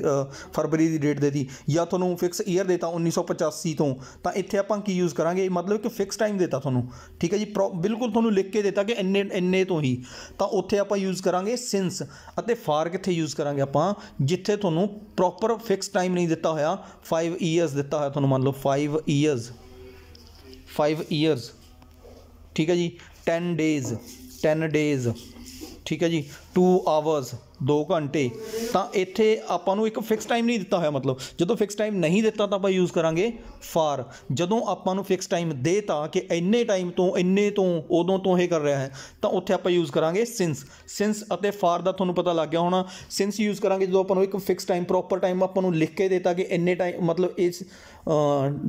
ਫਰਵਰੀ ਦੀ ਡੇਟ ਦੇਤੀ ਜਾਂ ਤੁਹਾਨੂੰ ਫਿਕਸ ਈਅਰ ਦੇਤਾ 1985 ਤੋਂ ਤਾਂ ਇੱਥੇ ਆਪਾਂ ਕੀ ਯੂਜ਼ ਕਰਾਂਗੇ ਮਤਲਬ ਕਿ ਫਿਕਸ ਟਾਈਮ ਦੇਤਾ ਤੁਹਾਨੂੰ ਠੀਕ ਹੈ ਜੀ ਬਿਲਕੁਲ ਤੁਹਾਨੂੰ ਲਿਖ ਕੇ ਦੇਤਾ ਕਿ ਇੰਨੇ ਇੰਨੇ ਤੋਂ ਹੀ ਤਾਂ ਉੱਥੇ ਆਪਾਂ ਯੂਜ਼ ਕਰਾਂਗੇ ਸਿੰਸ ਅਤੇ ਫਾਰ ਕਿੱਥੇ ਯੂਜ਼ ਕਰਾਂਗੇ ਆਪਾਂ ਜਿੱਥੇ ਤੁਹਾਨੂੰ ਪ੍ਰੋਪਰ ਫਿਕਸ ਟਾਈਮ ਨਹੀਂ ਦਿੱਤਾ ਹੋਇਆ 5 ਇਅਰਸ ਦਿੱਤਾ ਹੋਇਆ ਤੁਹਾਨੂੰ ਮੰਨ ਲਓ 5 ਇਅਰਸ 5 ਇਅਰਸ ਠੀਕ ਹੈ ਜੀ 10 ਡੇਜ਼ 10 ਡੇਜ਼ ਠੀਕ ਹੈ ਜੀ 2 ਆਵਰਸ 2 ਘੰਟੇ ਤਾਂ ਇੱਥੇ ਆਪਾਂ ਨੂੰ ਇੱਕ ਫਿਕਸ ਟਾਈਮ ਨਹੀਂ ਦਿੱਤਾ ਹੋਇਆ ਮਤਲਬ ਜਦੋਂ ਫਿਕਸ ਟਾਈਮ ਨਹੀਂ ਦਿੱਤਾ ਤਾਂ ਆਪਾਂ ਯੂਜ਼ ਕਰਾਂਗੇ ਫਾਰ ਜਦੋਂ ਆਪਾਂ ਨੂੰ ਫਿਕਸ ਟਾਈਮ ਦੇਤਾ ਕਿ ਇੰਨੇ ਟਾਈਮ ਤੋਂ ਇੰਨੇ ਤੋਂ ਉਦੋਂ ਤੋਂ ਇਹ ਕਰ ਰਿਹਾ ਹੈ ਤਾਂ ਉੱਥੇ ਆਪਾਂ ਯੂਜ਼ ਕਰਾਂਗੇ ਸਿੰਸ ਸਿੰਸ ਅਤੇ ਫਾਰ ਦਾ ਤੁਹਾਨੂੰ ਪਤਾ ਲੱਗ ਗਿਆ ਹੋਣਾ ਸਿੰਸ ਯੂਜ਼ ਕਰਾਂਗੇ ਜਦੋਂ ਆਪਾਂ ਨੂੰ ਇੱਕ ਫਿਕਸ ਟਾਈਮ ਪ੍ਰੋਪਰ ਟਾਈਮ ਆਪਾਂ ਨੂੰ ਲਿਖ ਕੇ ਦੇਤਾ ਕਿ ਇੰਨੇ ਟਾਈਮ ਮਤਲਬ ਇਸ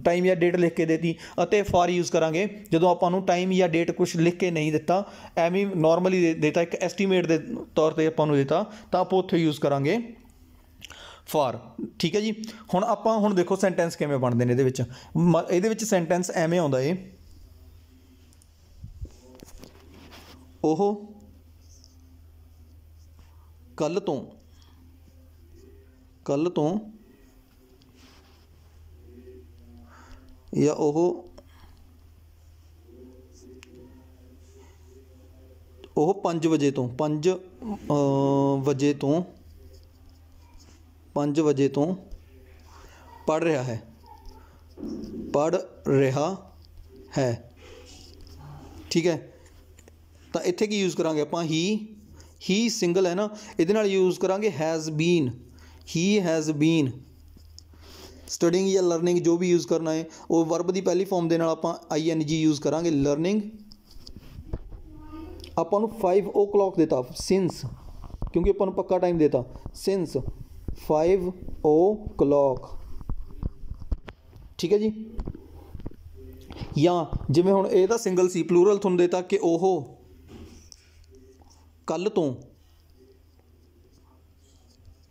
ਟਾਈਮ ਜਾਂ ਡੇਟ ਲਿਖ ਕੇ ਦੇਤੀ ਅਤੇ ਫਾਰ ਯੂਜ਼ ਕਰਾਂਗੇ ਜਦੋਂ ਆਪਾਂ ਨੂੰ ਟਾਈਮ ਜਾਂ ਡੇਟ ਕੁਝ ਲਿਖ ਕੇ ਨਹੀਂ ਦਿੱਤਾ ਐਵੇਂ ਨਾਰਮਲੀ ਦੇਤਾ ਇੱਕ ਐਸਟੀਮੇਟ ਦੇ ਤੌਰ ਤੇ ਆਪਾਂ ਨੂੰ ਦਿੱਤਾ ਤਾਂ ਆਪਾਂ ਉੱਥੇ ਯੂਜ਼ ਕਰਾਂਗੇ ਫਾਰ ਠੀਕ ਹੈ ਜੀ ਹੁਣ ਆਪਾਂ ਹੁਣ ਦੇਖੋ ਸੈਂਟੈਂਸ ਕਿਵੇਂ ਬਣਦੇ ਨੇ ਇਹਦੇ ਵਿੱਚ ਇਹਦੇ ਵਿੱਚ ਸੈਂਟੈਂਸ ਐਵੇਂ ਆਉਂਦਾ ਏ ਉਹ ਕੱਲ ਤੋਂ ਕੱਲ ਤੋਂ ਜਾਂ ਉਹ ਉਹ 5 ਵਜੇ ਤੋਂ 5 ਵਜੇ ਤੋਂ 5 ਵਜੇ ਤੋਂ ਪੜ ਰਿਹਾ ਹੈ ਪੜ ਰਿਹਾ ਹੈ ਠੀਕ ਹੈ ਤਾਂ ਇੱਥੇ ਕੀ ਯੂਜ਼ ਕਰਾਂਗੇ ਆਪਾਂ ਹੀ ਹੀ ਸਿੰਗਲ ਹੈ ਨਾ ਇਹਦੇ ਨਾਲ ਯੂਜ਼ ਕਰਾਂਗੇ has been he has been studying ਜਾਂ ਲਰਨਿੰਗ ਜੋ ਵੀ ਯੂਜ਼ ਕਰਨਾ ਹੈ ਉਹ ਵਰਬ ਦੀ ਪਹਿਲੀ ਫਾਰਮ ਦੇ ਨਾਲ ਆਪਾਂ ਜੀ ਯੂਜ਼ ਕਰਾਂਗੇ ਲਰਨਿੰਗ ਆਪਾਂ ਨੂੰ 5 ਓ ਕਲੌਕ ਦਿੱਤਾ ਸਿੰਸ ਕਿਉਂਕਿ ਆਪਾਂ ਨੂੰ ਪੱਕਾ ਟਾਈਮ ਦਿੱਤਾ ਸਿੰਸ 5 ਓ ਕਲੌਕ ਠੀਕ ਹੈ ਜੀ ਜਾਂ ਜਿਵੇਂ ਹੁਣ ਇਹ ਤਾਂ ਸਿੰਗਲ ਸੀ ਪਲੂਰਲ ਤੁਹਾਨੂੰ ਦਿੱਤਾ ਕਿ ਉਹ ਕੱਲ ਤੋਂ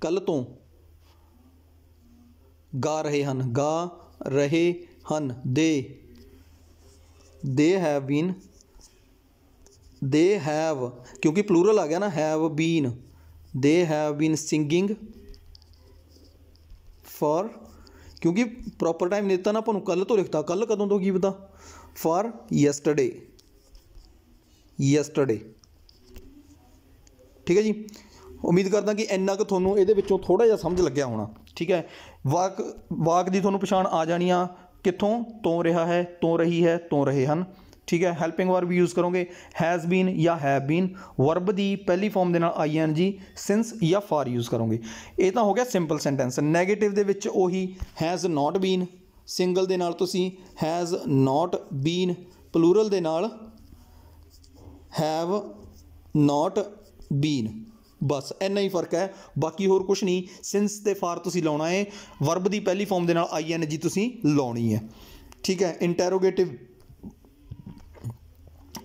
ਕੱਲ ਤੋਂ ਗਾ ਰਹੇ ਹਨ ਗਾ ਰਹੇ ਹਨ ਦੇ ਦੇ ਹੈਵ ਬੀਨ ਦੇ ਹੈਵ ਕਿਉਂਕਿ ਪਲੂਰਲ ਆ ਗਿਆ ਨਾ have been they have been singing for ਕਿਉਂਕਿ ਪ੍ਰੋਪਰ ਟਾਈਮ ਨਹੀਂ ਦਿੱਤਾ ਨਾ ਆਪਾਂ ਨੂੰ ਕੱਲ ਤੋਂ ਲਿਖਤਾ ਕੱਲ ਕਦੋਂ ਤੋਂ ਕੀ ਬਤਾ ਫॉर ਯੈਸਟਰਡੇ ਯੈਸਟਰਡੇ ਠੀਕ ਹੈ ਜੀ ਉਮੀਦ ਕਰਦਾ ਕਿ ਇੰਨਾ ਕੁ ਤੁਹਾਨੂੰ ਇਹਦੇ ਵਿੱਚੋਂ ਥੋੜਾ ਜਿਹਾ ਸਮਝ ਲੱਗਿਆ ਹੋਣਾ ਠੀਕ ਹੈ ਵਾਕ ਵਾਕ ਦੀ ਤੁਹਾਨੂੰ ਪਛਾਣ ਆ ਜਾਣੀ ਆ ਕਿੱਥੋਂ ਤੋਂ ਰਿਹਾ ਹੈ ਤੋਂ ਰਹੀ ਹੈ ਤੋਂ ਰਹੇ ਹਨ ਠੀਕ ਹੈ ਹੈਲਪਿੰਗ ਵਰਬ ਯੂਜ਼ ਕਰੋਗੇ ਹੈਜ਼ ਬੀਨ ਜਾਂ ਹੈਵ ਬੀਨ ਵਰਬ ਦੀ ਪਹਿਲੀ ਫਾਰਮ ਦੇ ਨਾਲ ਆਈਐਨਜੀ ਸਿੰਸ ਜਾਂ ਫਾਰ ਯੂਜ਼ ਕਰੋਗੇ ਇਹ ਤਾਂ ਹੋ ਗਿਆ ਸਿੰਪਲ ਸੈਂਟੈਂਸ 네ਗੇਟਿਵ ਦੇ ਵਿੱਚ ਉਹੀ ਹੈਜ਼ ਨਾਟ ਬੀਨ ਸਿੰਗਲ ਦੇ ਨਾਲ ਤੁਸੀਂ ਹੈਜ਼ ਨਾਟ ਬੀਨ ਪਲੂਰਲ ਦੇ ਨਾਲ ਹੈਵ ਨਾਟ ਬੀਨ ਬਸ ਇੰਨਾ ਹੀ ਫਰਕ ਹੈ ਬਾਕੀ ਹੋਰ ਕੁਝ ਨਹੀਂ ਸਿੰਸ ਤੇ ਫਾਰ ਤੁਸੀਂ ਲਾਉਣਾ ਹੈ ਵਰਬ ਦੀ ਪਹਿਲੀ ਫਾਰਮ ਦੇ ਨਾਲ ਆਈਐਨਜੀ ਤੁਸੀਂ ਲਾਉਣੀ ਹੈ ਠੀਕ ਹੈ ਇੰਟਰੋਗੇਟਿਵ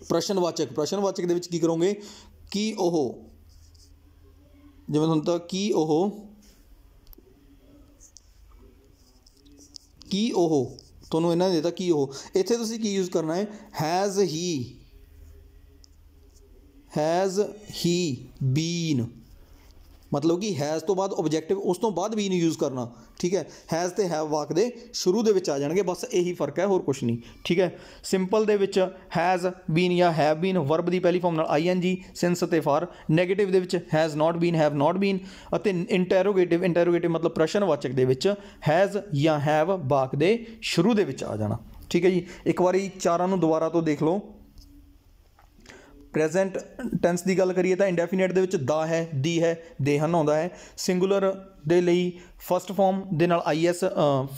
ਪ੍ਰਸ਼ਨਵਾਚਕ ਪ੍ਰਸ਼ਨਵਾਚਕ ਦੇ ਵਿੱਚ ਕੀ ਕਰੋਗੇ ਕੀ ਉਹ ਜਿਵੇਂ ਹੁੰਦਾ ਕੀ ਉਹ ਕੀ ਉਹ ਤੁਹਾਨੂੰ ਇਹਨਾਂ ਨੇ ਦਿੱਤਾ ਕੀ ਉਹ ਇੱਥੇ ਤੁਸੀਂ ਕੀ ਯੂਜ਼ ਕਰਨਾ ਹੈ ਹੈਜ਼ ਹੀ ਹੈਜ਼ ਹੀ ਬੀਨ ਮਤਲਬ ਕਿ ਹੈਜ਼ ਤੋਂ ਬਾਅਦ ਆਬਜੈਕਟਿਵ ਉਸ ਤੋਂ ਬਾਅਦ ਵੀ ਨਹੀਂ ਯੂਜ਼ ਕਰਨਾ ਠੀਕ ਹੈ ਹੈਜ਼ ਤੇ ਹੈਵ ਵਾਕ ਦੇ ਸ਼ੁਰੂ ਦੇ ਵਿੱਚ ਆ ਜਾਣਗੇ ਬਸ ਇਹੀ ਫਰਕ ਹੈ ਹੋਰ ਕੁਝ ਨਹੀਂ ਠੀਕ ਹੈ ਸਿੰਪਲ ਦੇ ਵਿੱਚ ਹੈਜ਼ ਬੀਨ ਜਾਂ ਹੈਵ ਬੀਨ ਵਰਬ ਦੀ ਪਹਿਲੀ ਫਾਰਮ ਨਾਲ ਆਈਐਨਜੀ ਸਿੰਸ ਤੇ ਫਾਰ 네ਗੇਟਿਵ ਦੇ ਵਿੱਚ ਹੈਜ਼ ਨਾਟ ਬੀਨ ਹੈਵ ਨਾਟ ਬੀਨ ਅਤੇ ਇੰਟਰੋਗੇਟਿਵ ਇੰਟਰੋਗੇਟਿਵ ਮਤਲਬ ਪ੍ਰਸ਼ਨ ਵਾਚਕ ਦੇ ਵਿੱਚ ਹੈਜ਼ ਜਾਂ ਹੈਵ ਵਾਕ ਦੇ ਸ਼ੁਰੂ ਦੇ ਵਿੱਚ ਆ ਜਾਣਾ ਠੀਕ ਹੈ ਜੀ ਇੱਕ ਵਾਰੀ ਚਾਰਾਂ ਨੂੰ ਦੁਬਾਰਾ ਤੋਂ ਦੇਖ ਲਓ ਪ੍ਰੈਜ਼ੈਂਟ ਟੈਂਸ ਦੀ ਗੱਲ ਕਰੀਏ ਤਾਂ ਇੰਡੈਫੀਨਿਟ ਦੇ ਵਿੱਚ ਦਾ ਹੈ ਦੀ ਹੈ ਦੇ ਹਨ ਆਉਂਦਾ ਹੈ ਸਿੰਗੂਲਰ ਦੇ ਲਈ ਫਸਟ ਫਾਰਮ ਦੇ ਨਾਲ ਆਈਐਸ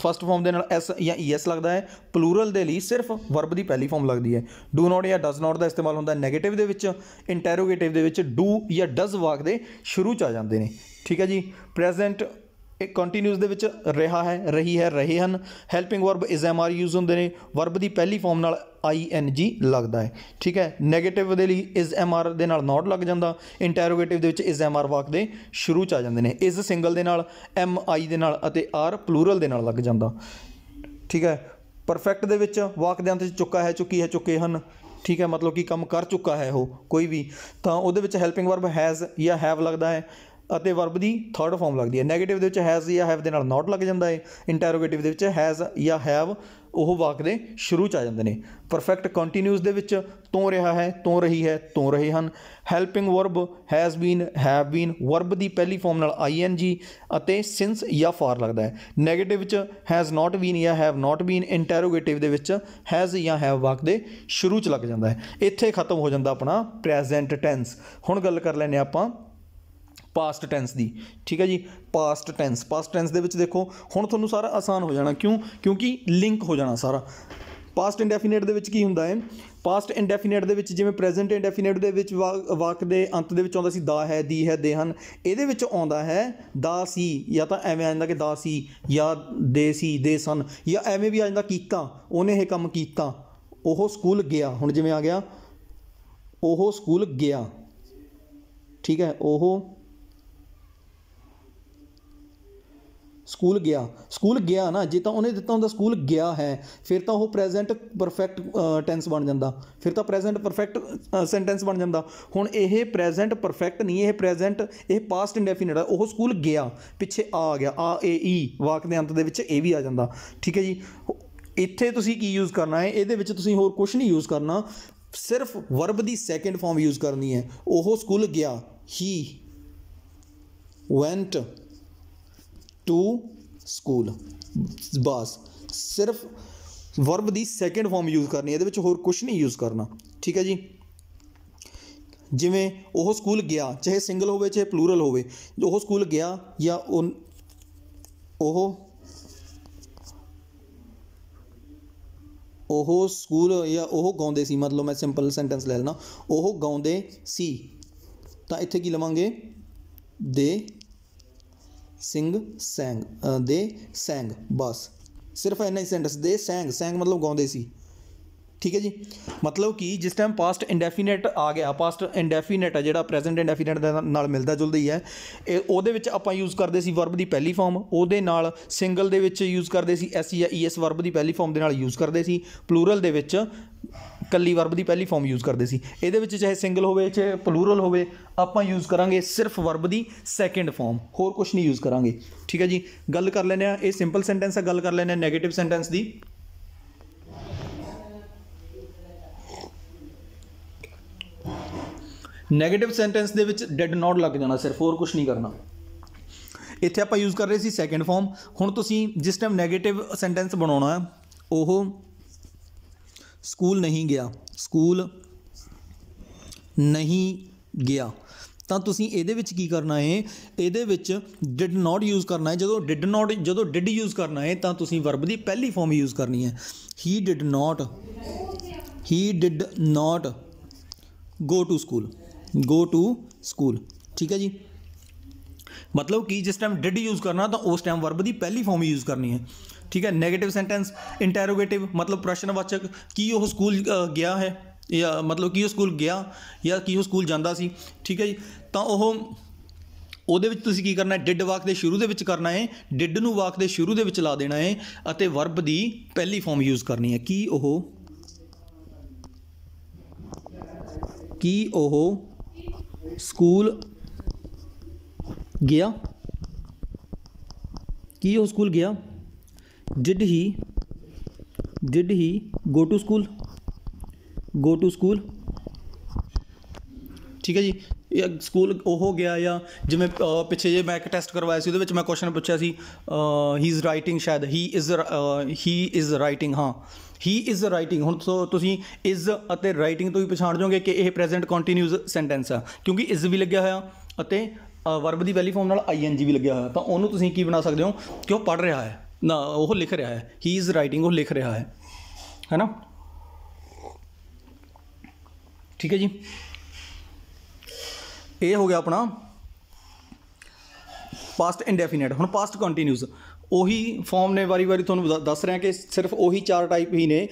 ਫਸਟ ਫਾਰਮ ਦੇ ਨਾਲ ਐਸ ਜਾਂ ਈਐਸ ਲੱਗਦਾ ਹੈ ਪਲੂਰਲ ਦੇ ਲਈ ਸਿਰਫ ਵਰਬ ਦੀ ਪਹਿਲੀ ਫਾਰਮ ਲੱਗਦੀ ਹੈ ਡੂ ਨਾਟ ਜਾਂ ਡਸ ਨਾਟ ਦਾ ਇਸਤੇਮਾਲ ਹੁੰਦਾ ਹੈ 네ਗੇਟਿਵ ਦੇ ਵਿੱਚ ਇੰਟਰੋਗੇਟਿਵ ਦੇ ਵਿੱਚ ਡੂ ਜਾਂ ਡਸ ਵਾਕ ਦੇ ਸ਼ੁਰੂ ਚ ਆ ਜਾਂਦੇ ਨੇ ਠੀਕ ਹੈ ਜੀ ਪ੍ਰੈਜ਼ੈਂਟ ਇਹ ਕੰਟੀਨਿਊਸ ਦੇ ਵਿੱਚ ਰਿਹਾ ਹੈ ਰਹੀ ਹੈ ਰਹੇ ਹਨ helping verb is am are use ਹੁੰਦੇ ਨੇ ਵਰਬ ਦੀ ਪਹਿਲੀ ਫਾਰਮ ਨਾਲ ਆਈ ਐਨ ਜੀ ਲੱਗਦਾ ਹੈ ਠੀਕ ਹੈ 네ਗੇਟਿਵ ਦੇ ਲਈ ਇਜ਼ ਐਮ ਆਰ ਦੇ ਨਾਲ ਨਾਟ ਲੱਗ ਜਾਂਦਾ ਇੰਟਰੋਗੇਟਿਵ ਦੇ ਵਿੱਚ ਇਜ਼ ਐਮ ਆਰ ਵਾਕ ਦੇ ਸ਼ੁਰੂ ਚ ਆ ਜਾਂਦੇ ਨੇ ਇਜ਼ ਸਿੰਗਲ ਦੇ ਨਾਲ ਐਮ ਆਈ ਦੇ ਨਾਲ ਅਤੇ ਆਰ ਪਲੂਰਲ ਦੇ ਨਾਲ ਲੱਗ ਜਾਂਦਾ ਠੀਕ ਹੈ ਪਰਫੈਕਟ ਦੇ ਵਿੱਚ ਵਾਕ ਦੇ ਅੰਤ ਵਿੱਚ ਚੁੱਕਾ ਹੈ ਚੁੱਕੀ ਹੈ ਚੁੱਕੇ ਹਨ ਠੀਕ ਹੈ ਮਤਲਬ ਕਿ ਕੰਮ ਕਰ ਚੁੱਕਾ ਹੈ ਉਹ ਕੋਈ ਵੀ ਤਾਂ ਉਹਦੇ ਵਿੱਚ ਹੈਲਪਿੰਗ ਵਰਬ ਹੈਜ਼ ਜਾਂ ਹੈਵ ਲੱਗਦਾ ਹੈ ਅਤੇ ਵਰਬ ਦੀ ਥਰਡ ਫਾਰਮ ਲੱਗਦੀ ਹੈ 네ਗੇਟਿਵ ਦੇ ਵਿੱਚ ਹੈਜ਼ ਜਾਂ ਹੈਵ ਦੇ ਨਾਲ ਨਾਟ ਲੱਗ ਜਾਂਦਾ ਹੈ ਇੰਟਰੋਗੇਟਿਵ ਦੇ ਵਿੱਚ ਹੈਜ਼ ਜਾਂ ਹੈਵ ਉਹ ਵਾਕ ਦੇ ਸ਼ੁਰੂ ਚ ਆ ਜਾਂਦੇ ਨੇ ਪਰਫੈਕਟ ਕੰਟੀਨਿਊਸ ਦੇ ਵਿੱਚ ਤੋਂ ਰਿਹਾ ਹੈ ਤੋਂ ਰਹੀ ਹੈ ਤੋਂ ਰਹੇ ਹਨ helping verb has been have been verb ਦੀ ਪਹਿਲੀ ਫਾਰਮ ਨਾਲ ਆਈਐਨਜੀ ਅਤੇ ਸਿੰਸ ਜਾਂ ਫਾਰ ਲੱਗਦਾ ਹੈ 네ਗੇਟਿਵ ਵਿੱਚ ਹੈਜ਼ ਨਾਟ ਬੀਨ ਜਾਂ ਹੈਵ ਨਾਟ ਬੀਨ ਇੰਟਰੋਗੇਟਿਵ ਦੇ ਵਿੱਚ ਹੈਜ਼ ਜਾਂ ਹੈਵ ਵਾਕ ਦੇ ਸ਼ੁਰੂ ਚ ਲੱਗ ਜਾਂਦਾ ਹੈ ਇੱਥੇ ਖਤਮ ਹੋ ਜਾਂਦਾ ਆਪਣਾ ਪ੍ਰੈਜ਼ੈਂਟ ਟੈਂਸ ਹੁਣ ਗੱਲ ਕਰ ਲੈਨੇ ਆਪਾਂ ਪਾਸਟ ਟੈਂਸ ਦੀ ਠੀਕ ਹੈ ਜੀ ਪਾਸਟ ਟੈਂਸ ਪਾਸਟ ਟੈਂਸ ਦੇ ਵਿੱਚ ਦੇਖੋ ਹੁਣ ਤੁਹਾਨੂੰ ਸਾਰਾ ਆਸਾਨ ਹੋ ਜਾਣਾ ਕਿਉਂ ਕਿਉਂਕਿ ਲਿੰਕ ਹੋ ਜਾਣਾ ਸਾਰਾ ਪਾਸਟ ਇਨਡੈਫੀਨਿਟ ਦੇ ਵਿੱਚ ਕੀ ਹੁੰਦਾ ਹੈ ਪਾਸਟ ਇਨਡੈਫੀਨਿਟ ਦੇ ਵਿੱਚ ਜਿਵੇਂ ਪ੍ਰੈਜ਼ੈਂਟ ਇਨਡੈਫੀਨਿਟ ਦੇ ਵਿੱਚ ਵਾਕ ਦੇ ਅੰਤ ਦੇ ਵਿੱਚ ਆਉਂਦਾ ਸੀ ਦਾ ਹੈ ਦੀ ਹੈ ਦੇ ਹਨ ਇਹਦੇ ਵਿੱਚ ਆਉਂਦਾ ਹੈ ਦਾ ਸੀ ਜਾਂ ਤਾਂ ਐਵੇਂ ਆ ਜਾਂਦਾ ਕਿ ਦਾ ਸੀ ਜਾਂ ਦੇ ਸੀ ਦੇ ਸਨ ਜਾਂ ਐਵੇਂ ਵੀ ਆ ਜਾਂਦਾ ਕੀਤਾ ਉਹਨੇ ਇਹ ਕੰਮ ਕੀਤਾ ਉਹ ਸਕੂਲ ਗਿਆ ਹੁਣ ਜਿਵੇਂ ਆ ਗਿਆ ਉਹ ਸਕੂਲ ਗਿਆ ਠੀਕ ਹੈ ਉਹ ਸਕੂਲ ਗਿਆ ਸਕੂਲ ਗਿਆ ਨਾ ਜੇ ਤਾਂ ਉਹਨੇ ਦਿੱਤਾ ਹੁੰਦਾ ਸਕੂਲ ਗਿਆ ਹੈ ਫਿਰ ਤਾਂ ਉਹ ਪ੍ਰੈਜ਼ੈਂਟ ਪਰਫੈਕਟ ਟੈਂਸ ਬਣ ਜਾਂਦਾ ਫਿਰ ਤਾਂ ਪ੍ਰੈਜ਼ੈਂਟ ਪਰਫੈਕਟ ਸੈਂਟੈਂਸ ਬਣ ਜਾਂਦਾ ਹੁਣ ਇਹ ਪ੍ਰੈਜ਼ੈਂਟ ਪਰਫੈਕਟ ਨਹੀਂ ਇਹ ਪ੍ਰੈਜ਼ੈਂਟ ਇਹ ਪਾਸਟ ਇਨਡੈਫੀਨਿਟ ਹੈ ਉਹ ਸਕੂਲ ਗਿਆ ਪਿੱਛੇ ਆ ਗਿਆ ਆ ਏ ਈ ਵਾਕ ਦੇ ਅੰਤ ਦੇ ਵਿੱਚ ਇਹ ਵੀ ਆ ਜਾਂਦਾ ਠੀਕ ਹੈ ਜੀ ਇੱਥੇ ਤੁਸੀਂ ਕੀ ਯੂਜ਼ ਕਰਨਾ ਹੈ ਇਹਦੇ ਵਿੱਚ ਤੁਸੀਂ ਹੋਰ ਕੁਝ ਨਹੀਂ ਯੂਜ਼ ਕਰਨਾ ਸਿਰਫ ਵਰਬ ਦੀ ਸੈਕੰਡ ਫਾਰਮ ਯੂਜ਼ ਕਰਨੀ ਹੈ ਉਹ ਸਕੂਲ ਗਿਆ ਹੀ went ਟੂ ਸਕੂਲ ਬਸ ਸਿਰਫ ਵਰਬ ਦੀ ਸੈਕੰਡ ਫਾਰਮ ਯੂਜ਼ ਕਰਨੀ ਇਹਦੇ ਵਿੱਚ ਹੋਰ ਕੁਝ ਨਹੀਂ ਯੂਜ਼ ਕਰਨਾ ਠੀਕ ਹੈ ਜੀ ਜਿਵੇਂ ਉਹ ਸਕੂਲ ਗਿਆ ਚਾਹੇ ਸਿੰਗਲ ਹੋਵੇ ਚਾਹੇ ਪਲੂਰਲ ਹੋਵੇ ਉਹ ਸਕੂਲ ਗਿਆ ਜਾਂ ਉਹ ਉਹ ਸਕੂਲ ਜਾਂ ਉਹ ਗਾਉਂਦੇ ਸੀ ਮਤਲਬ ਮੈਂ ਸਿੰਪਲ ਸੈਂਟੈਂਸ ਲੈ ਲੈਣਾ ਉਹ ਗਾਉਂਦੇ ਸੀ ਤਾਂ ਇੱਥੇ ਕੀ ਲਵਾਂਗੇ ਦੇ ਸਿੰਘ ਸੈਂਗ ਦੇ ਸੈਂਗ ਬਸ ਸਿਰਫ ਇੰਨਾ ਹੀ ਸੈਂਟੈਂਸ ਦੇ ਸੈਂਗ ਸੈਂਗ ਮਤਲਬ ਗਾਉਂਦੇ ਸੀ ਠੀਕ ਹੈ ਜੀ ਮਤਲਬ ਕਿ ਜਿਸ ਟਾਈਮ ਪਾਸਟ ਇੰਡੈਫੀਨਿਟ ਆ ਗਿਆ ਪਾਸਟ ਇੰਡੈਫੀਨਿਟ ਹੈ ਜਿਹੜਾ ਪ੍ਰੈਜ਼ੈਂਟ ਇੰਡੈਫੀਨਿਟ ਨਾਲ ਮਿਲਦਾ ਜੁਲਦਾ ਹੀ ਹੈ ਇਹ ਉਹਦੇ ਵਿੱਚ ਆਪਾਂ ਯੂਜ਼ ਕਰਦੇ ਸੀ ਵਰਬ ਦੀ ਪਹਿਲੀ ਫਾਰਮ ਉਹਦੇ ਨਾਲ ਸਿੰਗਲ ਦੇ ਵਿੱਚ ਯੂਜ਼ ਕਰਦੇ ਸੀ ਐਸ ਜਾਂ ਈਐਸ ਵਰਬ ਦੀ ਪਹਿਲੀ ਫਾਰਮ ਦੇ ਨਾਲ ਯੂਜ਼ ਕਰਦੇ ਸੀ ਪਲੂਰਲ ਦੇ ਵਿੱਚ ਕੱਲੀ ਵਰਬ ਦੀ ਪਹਿਲੀ ਫਾਰਮ ਯੂਜ਼ ਕਰਦੇ ਸੀ ਇਹਦੇ ਵਿੱਚ ਚਾਹੇ ਸਿੰਗਲ ਹੋਵੇ ਚਾਹੇ ਪਲੂਰਲ ਹੋਵੇ ਆਪਾਂ ਯੂਜ਼ ਕਰਾਂਗੇ ਸਿਰਫ ਵਰਬ ਦੀ ਸੈਕੰਡ ਫਾਰਮ ਹੋਰ ਕੁਝ ਨਹੀਂ ਯੂਜ਼ ਕਰਾਂਗੇ ਠੀਕ ਹੈ ਜੀ ਗੱਲ ਕਰ ਲੈਂਦੇ ਆ ਇਹ ਸਿੰਪਲ ਸੈਂਟੈਂਸ ਆ ਗੱਲ ਕਰ ਲੈਂਦੇ ਆ 네ਗੇਟਿਵ ਸੈਂਟੈਂਸ ਦੀ ਨੈਗੇਟਿਵ ਸੈਂਟੈਂਸ ਦੇ ਵਿੱਚ ਡਿਡ ਨਾਟ ਲੱਗ ਜਾਣਾ ਸਿਰਫ ਹੋਰ ਕੁਝ ਨਹੀਂ ਕਰਨਾ ਇੱਥੇ ਆਪਾਂ ਯੂਜ਼ ਕਰ ਰਹੇ ਸੀ ਸੈਕੰਡ ਫਾਰਮ ਹੁਣ ਤੁਸੀਂ ਜਿਸ ਟਾਈਮ ਨੈਗੇਟਿਵ ਸੈਂਟੈਂਸ ਬਣਾਉਣਾ ਉਹ ਸਕੂਲ ਨਹੀਂ ਗਿਆ ਸਕੂਲ ਨਹੀਂ ਗਿਆ ਤਾਂ ਤੁਸੀਂ ਇਹਦੇ ਵਿੱਚ ਕੀ ਕਰਨਾ ਹੈ ਇਹਦੇ ਵਿੱਚ ਡਿਡ ਨਾਟ ਯੂਜ਼ ਕਰਨਾ ਹੈ ਜਦੋਂ ਡਿਡ ਨਾਟ ਜਦੋਂ ਡਿਡ ਯੂਜ਼ ਕਰਨਾ ਹੈ ਤਾਂ ਤੁਸੀਂ ਵਰਬ ਦੀ ਪਹਿਲੀ ਫਾਰਮ ਯੂਜ਼ ਕਰਨੀ ਹੈ he did not he did not go to school go to school ਠੀਕ ਹੈ ਜੀ ਮਤਲਬ ਕਿ ਜਿਸ ਟਾਈਮ ਡਿਡ ਯੂਜ਼ ਕਰਨਾ ਤਾਂ ਉਸ ਟਾਈਮ ਵਰਬ ਦੀ ਪਹਿਲੀ ਫਾਰਮ ਯੂਜ਼ ਕਰਨੀ ਹੈ ਠੀਕ ਹੈ 네ਗੇਟਿਵ ਸੈਂਟੈਂਸ ਇੰਟਰੋਗੇਟਿਵ ਮਤਲਬ ਪ੍ਰਸ਼ਨਵਾਚਕ ਕੀ ਉਹ ਸਕੂਲ ਗਿਆ ਹੈ ਜਾਂ ਮਤਲਬ ਕੀ ਉਹ ਸਕੂਲ ਗਿਆ ਜਾਂ ਕੀ ਉਹ ਸਕੂਲ ਜਾਂਦਾ ਸੀ ਠੀਕ ਹੈ ਜੀ ਤਾਂ ਉਹ ਉਹਦੇ ਵਿੱਚ ਤੁਸੀਂ ਕੀ ਕਰਨਾ ਹੈ ਡਿਡ ਵਾਕ ਦੇ ਸ਼ੁਰੂ ਦੇ ਵਿੱਚ ਕਰਨਾ ਹੈ ਡਿਡ ਨੂੰ ਵਾਕ ਦੇ ਸ਼ੁਰੂ ਦੇ ਵਿੱਚ ਲਾ ਦੇਣਾ ਹੈ ਅਤੇ ਵਰਬ ਦੀ ਪਹਿਲੀ ਫਾਰਮ ਯੂਜ਼ ਕਰਨੀ ਹੈ ਕੀ ਉਹ ਕੀ ਉਹ ਸਕੂਲ ਗਿਆ ਕੀ ਉਹ ਸਕੂਲ ਗਿਆ did he did he go to school go to school ਠੀਕ ਹੈ ਜੀ ਇਹ ਸਕੂਲ ਉਹ ਗਿਆ ਜਾਂ ਜਿਵੇਂ ਪਿੱਛੇ ਜੇ ਮੈਂ ਇੱਕ ਟੈਸਟ ਕਰਵਾਇਆ ਸੀ ਉਹਦੇ ਵਿੱਚ ਮੈਂ ਕੁਐਸਚਨ ਪੁੱਛਿਆ ਸੀ ਹੀ ਇਜ਼ ਰਾਈਟਿੰਗ ਸ਼ਾਇਦ he is he is writing ਹਾਂ ਹੀ ਇਜ਼ ਰਾਈਟਿੰਗ ਹੁਣ ਤੁਸੀਂ ਇਜ਼ ਅਤੇ ਰਾਈਟਿੰਗ ਤੋਂ ਹੀ ਪਛਾਣ ਜਾਓਗੇ ਕਿ ਇਹ ਪ੍ਰੈਜ਼ੈਂਟ ਕੰਟੀਨਿਊਸ ਸੈਂਟੈਂਸ ਆ ਕਿਉਂਕਿ ਇਜ਼ ਵੀ ਲੱਗਿਆ ਹੋਇਆ ਅਤੇ ਵਰਬ ਦੀ ਪਹਿਲੀ ਫਾਰਮ ਨਾਲ ਆਈ ਐਨ ਜੀ ਵੀ ਲੱਗਿਆ ਹੋਇਆ ਤਾਂ ਉਹਨੂੰ ਤੁਸੀਂ ਕੀ ਬਣਾ ਸਕਦੇ ਹੋ ਕਿ ਉਹ ਪੜ ਰਿਹਾ ਹੈ ਨਾ ਉਹ ਲਿਖ ਰਿਹਾ ਹੈ ਹੀ ਇਜ਼ ਰਾਈਟਿੰਗ ਉਹ ਲਿਖ ਰਿਹਾ ਹੈ ਹੈ ਨਾ ਠੀਕ ਹੈ ਜੀ ਇਹ ਹੋ ਗਿਆ ਆਪਣਾ ਪਾਸਟ ਇਨਡੈਫੀਨਿਟ ਹੁਣ ਪਾਸਟ ਕੰਟੀਨਿਊਸ ਉਹੀ ਫਾਰਮ ਨੇ ਵਾਰੀ-ਵਾਰੀ ਤੁਹਾਨੂੰ ਦੱਸ ਰਿਹਾ ਕਿ ਸਿਰਫ ਉਹੀ ਚਾਰ ਟਾਈਪ ਹੀ ਨੇ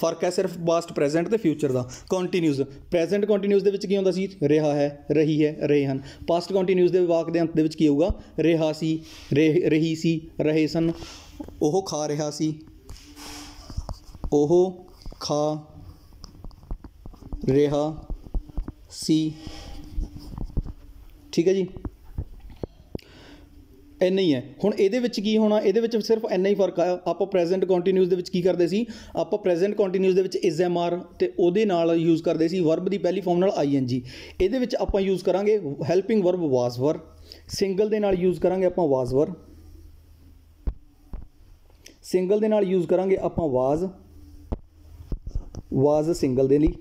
ਫਰਕ ਹੈ ਸਿਰਫ ਪਾਸਟ ਪ੍ਰੈਜ਼ੈਂਟ ਤੇ ਫਿਊਚਰ ਦਾ ਕੰਟੀਨਿਊਸ ਪ੍ਰੈਜ਼ੈਂਟ ਕੰਟੀਨਿਊਸ ਦੇ ਵਿੱਚ ਕੀ ਹੁੰਦਾ ਸੀ ਰਿਹਾ ਹੈ ਰਹੀ ਹੈ ਰਹੇ ਹਨ ਪਾਸਟ ਕੰਟੀਨਿਊਸ ਦੇ ਵਾਕ ਦੇ ਅੰਤ ਦੇ ਵਿੱਚ ਕੀ ਹੋਊਗਾ ਰਿਹਾ ਸੀ ਰਹੀ ਸੀ ਰਹੇ ਸਨ ਉਹ ਖਾ ਰਿਹਾ ਸੀ ਉਹ ਖਾ ਰਿਹਾ ਸੀ ਠੀਕ ਹੈ ਜੀ ਇੰਨਾ ਹੀ ਹੈ ਹੁਣ ਇਹਦੇ ਵਿੱਚ ਕੀ ਹੋਣਾ ਇਹਦੇ ਵਿੱਚ ਸਿਰਫ ਇੰਨਾ ਹੀ ਫਰਕ ਆ ਆਪਾਂ ਪ੍ਰੈਜ਼ੈਂਟ ਕੰਟੀਨਿਊਸ ਦੇ ਵਿੱਚ ਕੀ ਕਰਦੇ ਸੀ ਆਪਾਂ ਪ੍ਰੈਜ਼ੈਂਟ ਕੰਟੀਨਿਊਸ ਦੇ ਵਿੱਚ ਇਜ਼ ਐਮ ਆਰ ਤੇ ਉਹਦੇ ਨਾਲ ਯੂਜ਼ ਕਰਦੇ ਸੀ ਵਰਬ ਦੀ ਪਹਿਲੀ ਫਾਰਮ ਨਾਲ ਆਈ ਐਨ ਜੀ ਇਹਦੇ ਵਿੱਚ ਆਪਾਂ ਯੂਜ਼ ਕਰਾਂਗੇ ਹੈਲਪਿੰਗ ਵਰਬ ਵਾਸ ਵਰ ਸਿੰਗਲ ਦੇ ਨਾਲ ਯੂਜ਼ ਕਰਾਂਗੇ ਆਪਾਂ ਵਾਸ ਵਰ ਸਿੰਗਲ ਦੇ ਨਾਲ ਯੂਜ਼ ਕਰਾਂਗੇ ਆਪਾਂ ਵਾਜ਼ ਵਾਜ਼ ਸਿੰਗਲ ਦੇ ਲਈ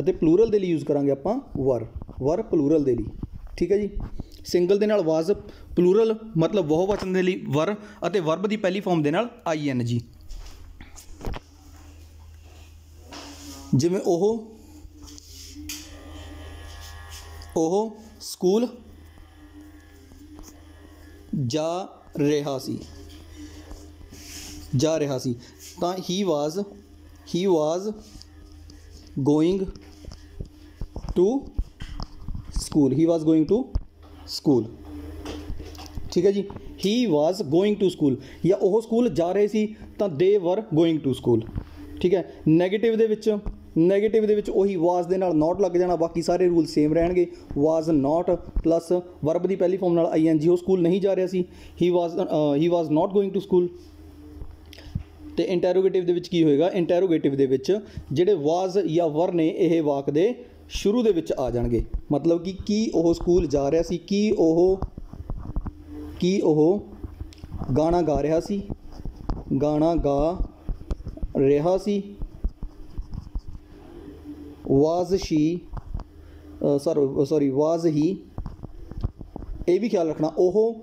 ਅਤੇ ਪਲੂਰਲ ਦੇ ਲਈ ਯੂਜ਼ ਕਰਾਂਗੇ ਆਪਾਂ ਵਰ ਵਰ ਪਲੂਰਲ ਦੇ ਲਈ ਠੀਕ ਹੈ ਜੀ ਸਿੰਗਲ ਦੇ ਨਾਲ ਵਾਜ਼ ਪਲੂਰਲ ਮਤਲਬ ਬਹੁਵਚਨ ਦੇ ਲਈ ਵਰ ਅਤੇ ਵਰਬ ਦੀ ਪਹਿਲੀ ਫਾਰਮ ਦੇ ਨਾਲ ਆਈਐਨਜੀ ਜਿਵੇਂ ਉਹ ਉਹ ਸਕੂਲ ਜਾ ਰਿਹਾ ਸੀ ਜਾ ਰਿਹਾ ਸੀ ਤਾਂ he was he was going to school he was going to school ਠੀਕ ਹੈ ਜੀ he was going to school ਜਾਂ ਉਹ ਸਕੂਲ ਜਾ ਰਹੇ ਸੀ ਤਾਂ ਦੇ ਵਰ ਗੋਇੰਗ ਟੂ ਸਕੂਲ ਠੀਕ ਹੈ 네ਗੇਟਿਵ ਦੇ ਵਿੱਚ 네ਗੇਟਿਵ ਦੇ ਵਿੱਚ ਉਹੀ ਵਾਸ ਦੇ ਨਾਲ ਨਾਟ ਲੱਗ ਜਾਣਾ ਬਾਕੀ ਸਾਰੇ ਰੂਲ ਸੇਮ ਰਹਿਣਗੇ ਵਾਸ ਨਾਟ ਪਲੱਸ ਵਰਬ ਦੀ ਪਹਿਲੀ ਫਾਰਮ ਨਾਲ ਆਈਐਨਜੀ ਉਹ ਸਕੂਲ ਨਹੀਂ ਜਾ ਰਿਹਾ ਸੀ he was he was not going to school ਤੇ ਇੰਟਰੋਗੇਟਿਵ ਦੇ ਵਿੱਚ ਕੀ ਹੋਏਗਾ ਇੰਟਰੋਗੇਟਿਵ ਦੇ ਵਿੱਚ ਜਿਹੜੇ ਵਾਸ ਜਾਂ ਵਰ ਨੇ ਇਹ ਵਾਕ ਦੇ ਸ਼ੁਰੂ ਦੇ ਵਿੱਚ ਆ ਜਾਣਗੇ ਮਤਲਬ ਕਿ ਕੀ ਉਹ ਸਕੂਲ ਜਾ ਰਿਹਾ ਸੀ ਕੀ ਉਹ ਕੀ ਉਹ ਗਾਣਾ ਗਾ ਰਿਹਾ ਸੀ ਗਾਣਾ ਗਾ ਰਿਹਾ ਸੀ was she sorry sorry was he ਇਹ ਵੀ ਖਿਆਲ ਰੱਖਣਾ ਉਹ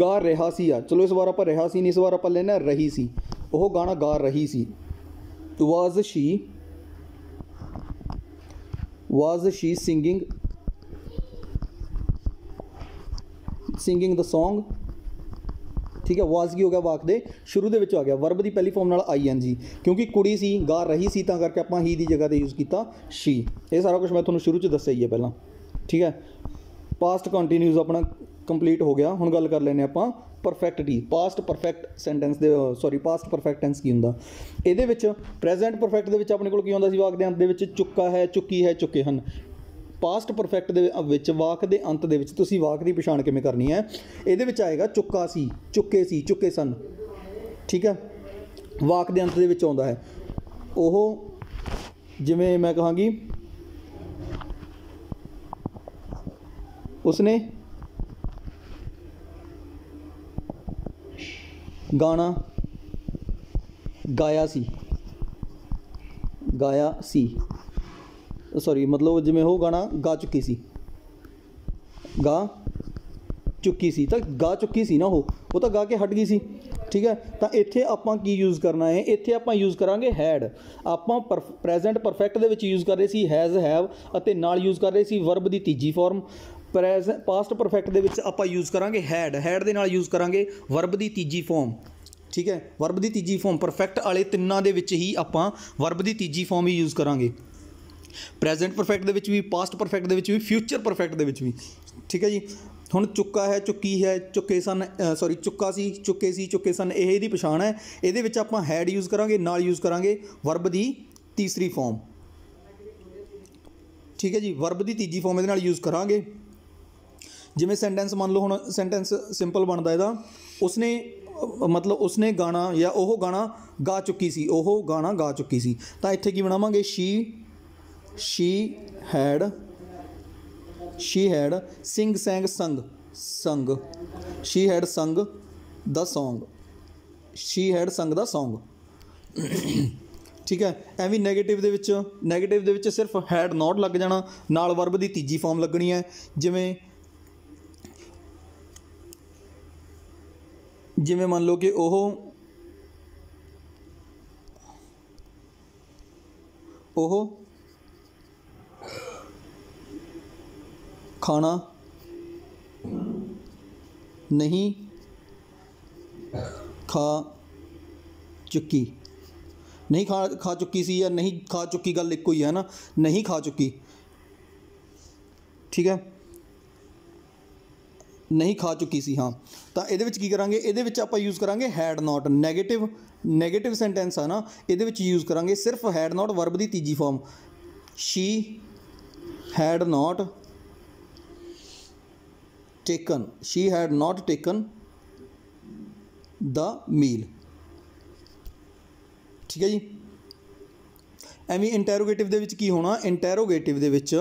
ਗਾ ਰਿਹਾ ਸੀ ਆ ਚਲੋ ਇਸ ਵਾਰ ਆਪਾਂ ਰਿਹਾ ਸੀ ਨਹੀਂ ਇਸ ਵਾਰ ਆਪਾਂ ਲੈਣਾ ਰਹੀ ਸੀ ਉਹ ਗਾਣਾ ਗਾ ਰਹੀ ਸੀ was Shri was she singing singing the song ਠੀਕ ਹੈ ਵਾਜ਼ ਕੀ ਹੋ ਗਿਆ ਵਾਕ ਦੇ ਸ਼ੁਰੂ ਦੇ ਵਿੱਚ ਆ ਗਿਆ ਵਰਬ ਦੀ ਪਹਿਲੀ ਫਾਰਮ ਨਾਲ ਆਈਐਨਜੀ ਕਿਉਂਕਿ ਕੁੜੀ ਸੀ ਗਾ ਰਹੀ ਸੀ ਤਾਂ ਕਰਕੇ ਆਪਾਂ ਹੀ ਦੀ ਜਗ੍ਹਾ ਤੇ ਯੂਜ਼ ਕੀਤਾ ਸ਼ੀ ਇਹ ਸਾਰਾ ਕੁਝ ਮੈਂ ਤੁਹਾਨੂੰ ਸ਼ੁਰੂ ਚ ਦੱਸਿਆ ਹੀ ਹੈ ਪਹਿਲਾਂ ਠੀਕ ਹੈ ਪਾਸਟ ਕੰਟੀਨਿਊਸ ਆਪਣਾ ਕੰਪਲੀਟ ਹੋ ਗਿਆ ਹੁਣ ਗੱਲ ਕਰ ਲੈਨੇ ਆਪਾਂ ਪਰਫੈਕਟਲੀ ਪਾਸਟ ਪਰਫੈਕਟ ਸੈਂਟੈਂਸ ਦੇ ਸੌਰੀ ਪਾਸਟ ਪਰਫੈਕਟ ਟੈਂਸ ਕੀ ਹੁੰਦਾ ਇਹਦੇ ਵਿੱਚ ਪ੍ਰੈਜ਼ੈਂਟ ਪਰਫੈਕਟ ਦੇ ਵਿੱਚ ਆਪਣੇ ਕੋਲ ਕੀ ਹੁੰਦਾ ਸੀ ਵਾਕ ਦੇ ਅੰਤ ਦੇ ਵਿੱਚ ਚੁੱਕਾ ਹੈ ਚੁੱਕੀ ਹੈ ਚੁੱਕੇ ਹਨ ਪਾਸਟ ਪਰਫੈਕਟ ਦੇ ਵਿੱਚ ਵਾਕ ਦੇ ਅੰਤ ਦੇ ਵਿੱਚ ਤੁਸੀਂ ਵਾਕ ਦੀ ਪਛਾਣ ਕਿਵੇਂ ਕਰਨੀ ਹੈ ਇਹਦੇ ਵਿੱਚ ਆਏਗਾ ਚੁੱਕਾ ਸੀ ਚੁੱਕੇ ਸੀ ਚੁੱਕੇ ਸਨ ਠੀਕ ਹੈ ਵਾਕ ਦੇ ਅੰਤ ਦੇ ਵਿੱਚ ਆਉਂਦਾ ਹੈ ਉਹ ਜਿਵੇਂ ਮੈਂ ਕਹਾਂਗੀ ਉਸਨੇ ਗਾਣਾ ਗਾਇਆ ਸੀ ਗਾਇਆ ਸੀ ਸੌਰੀ ਮਤਲਬ ਜਿਵੇਂ ਉਹ ਗਾਣਾ ਗਾ ਚੁੱਕੀ ਸੀ ਗਾ ਚੁੱਕੀ ਸੀ ਤਾਂ ਗਾ ਚੁੱਕੀ ਸੀ ਨਾ ਉਹ ਉਹ ਤਾਂ ਗਾ ਕੇ ਹਟ ਗਈ ਸੀ ਠੀਕ ਹੈ ਤਾਂ ਇੱਥੇ ਆਪਾਂ ਕੀ ਯੂਜ਼ ਕਰਨਾ ਹੈ ਇੱਥੇ ਆਪਾਂ ਯੂਜ਼ ਕਰਾਂਗੇ ਹੈਡ ਆਪਾਂ ਪ੍ਰੈਜ਼ੈਂਟ ਪਰਫੈਕਟ ਦੇ ਵਿੱਚ ਯੂਜ਼ ਕਰ ਰਹੇ ਸੀ ਹੈਜ਼ ਹੈਵ ਅਤੇ ਨਾਲ ਯੂਜ਼ ਕਰ ਰਹੇ ਸੀ ਵਰਬ ਦੀ ਤੀਜੀ ਫਾਰਮ ਪ੍ਰੈਜ਼ੈਂਟ ਪਾਸਟ ਪਰਫੈਕਟ ਦੇ ਵਿੱਚ ਆਪਾਂ ਯੂਜ਼ ਕਰਾਂਗੇ ਹੈਡ ਹੈਡ ਦੇ ਨਾਲ ਯੂਜ਼ ਕਰਾਂਗੇ ਵਰਬ ਦੀ ਤੀਜੀ ਫਾਰਮ ਠੀਕ ਹੈ ਵਰਬ ਦੀ ਤੀਜੀ ਫਾਰਮ ਪਰਫੈਕਟ ਵਾਲੇ ਤਿੰਨਾਂ ਦੇ ਵਿੱਚ ਹੀ ਆਪਾਂ ਵਰਬ ਦੀ ਤੀਜੀ ਫਾਰਮ ਹੀ ਯੂਜ਼ ਕਰਾਂਗੇ ਪ੍ਰੈਜ਼ੈਂਟ ਪਰਫੈਕਟ ਦੇ ਵਿੱਚ ਵੀ ਪਾਸਟ ਪਰਫੈਕਟ ਦੇ ਵਿੱਚ ਵੀ ਫਿਊਚਰ ਪਰਫੈਕਟ ਦੇ ਵਿੱਚ ਵੀ ਠੀਕ ਹੈ ਜੀ ਹੁਣ ਚੁੱਕਾ ਹੈ ਚੁੱਕੀ ਹੈ ਚੁੱਕੇ ਸਨ ਸੌਰੀ ਚੁੱਕਾ ਸੀ ਚੁੱਕੇ ਸੀ ਚੁੱਕੇ ਸਨ ਇਹ ਇਹਦੀ ਪਛਾਣ ਹੈ ਇਹਦੇ ਵਿੱਚ ਆਪਾਂ ਹੈਡ ਯੂਜ਼ ਕਰਾਂਗੇ ਨਾਲ ਯੂਜ਼ ਕਰਾਂਗੇ ਵਰਬ ਦੀ ਤੀਸਰੀ ਫਾਰਮ ਠੀਕ ਹੈ ਜੀ ਵਰਬ ਦੀ ਤੀਜੀ ਫਾਰਮ ਇਹਦੇ ਨਾਲ ਯੂਜ਼ ਕਰਾਂਗੇ ਜਿਵੇਂ ਸੈਂਟੈਂਸ ਮੰਨ ਲਓ ਹੁਣ ਸੈਂਟੈਂਸ ਸਿੰਪਲ ਬਣਦਾ ਇਹਦਾ ਉਸਨੇ ਮਤਲਬ ਉਸਨੇ ਗਾਣਾ ਜਾਂ ਉਹ ਗਾਣਾ ਗਾ ਚੁੱਕੀ ਸੀ ਉਹ ਗਾਣਾ ਗਾ ਚੁੱਕੀ ਸੀ ਤਾਂ ਇੱਥੇ ਕੀ ਬਣਾਵਾਂਗੇ she she had she had sing sang sung sung Shri head ਸੰਗ ਦਾ Song ਸ਼ੀ ਹੈਡ ਸੰਗ ਦਾ Song ਠੀਕ ਹੈ ਐਵੇਂ 네ਗੇਟਿਵ ਦੇ ਵਿੱਚ 네ਗੇਟਿਵ ਦੇ ਵਿੱਚ ਸਿਰਫ ਹੈਡ ਨਾਟ ਲੱਗ ਜਾਣਾ ਨਾਲ ਵਰਬ ਦੀ ਤੀਜੀ ਫਾਰਮ ਲੱਗਣੀ ਹੈ ਜਿਵੇਂ ਜਿਵੇਂ ਮੰਨ ਲਓ ਕਿ ਉਹ ਉਹ ਖਾਣਾ ਨਹੀਂ ਖਾ ਚੁੱਕੀ ਨਹੀਂ ਖਾ ਖਾ ਚੁੱਕੀ ਸੀ ਜਾਂ ਨਹੀਂ ਖਾ ਚੁੱਕੀ ਗੱਲ ਇੱਕੋ ਹੀ ਹੈ ਨਾ ਨਹੀਂ ਖਾ ਚੁੱਕੀ ਠੀਕ ਹੈ ਨਹੀਂ ਖਾ ਚੁੱਕੀ ਸੀ ਹਾਂ ਤਾਂ ਇਹਦੇ ਵਿੱਚ ਕੀ ਕਰਾਂਗੇ ਇਹਦੇ ਵਿੱਚ ਆਪਾਂ ਯੂਜ਼ ਕਰਾਂਗੇ had not negative negative sentence ਆ ਨਾ ਇਹਦੇ ਵਿੱਚ ਯੂਜ਼ ਕਰਾਂਗੇ ਸਿਰਫ ਹੈਡ ਨਾਟ ਵਰਬ ਦੀ ਤੀਜੀ form she had not taken she had not taken the meal ਠੀਕ ਹੈ ਜੀ ਐਵੇਂ ਇੰਟਰੋਗੇਟਿਵ ਦੇ ਵਿੱਚ ਕੀ ਹੋਣਾ ਇੰਟਰੋਗੇਟਿਵ ਦੇ ਵਿੱਚ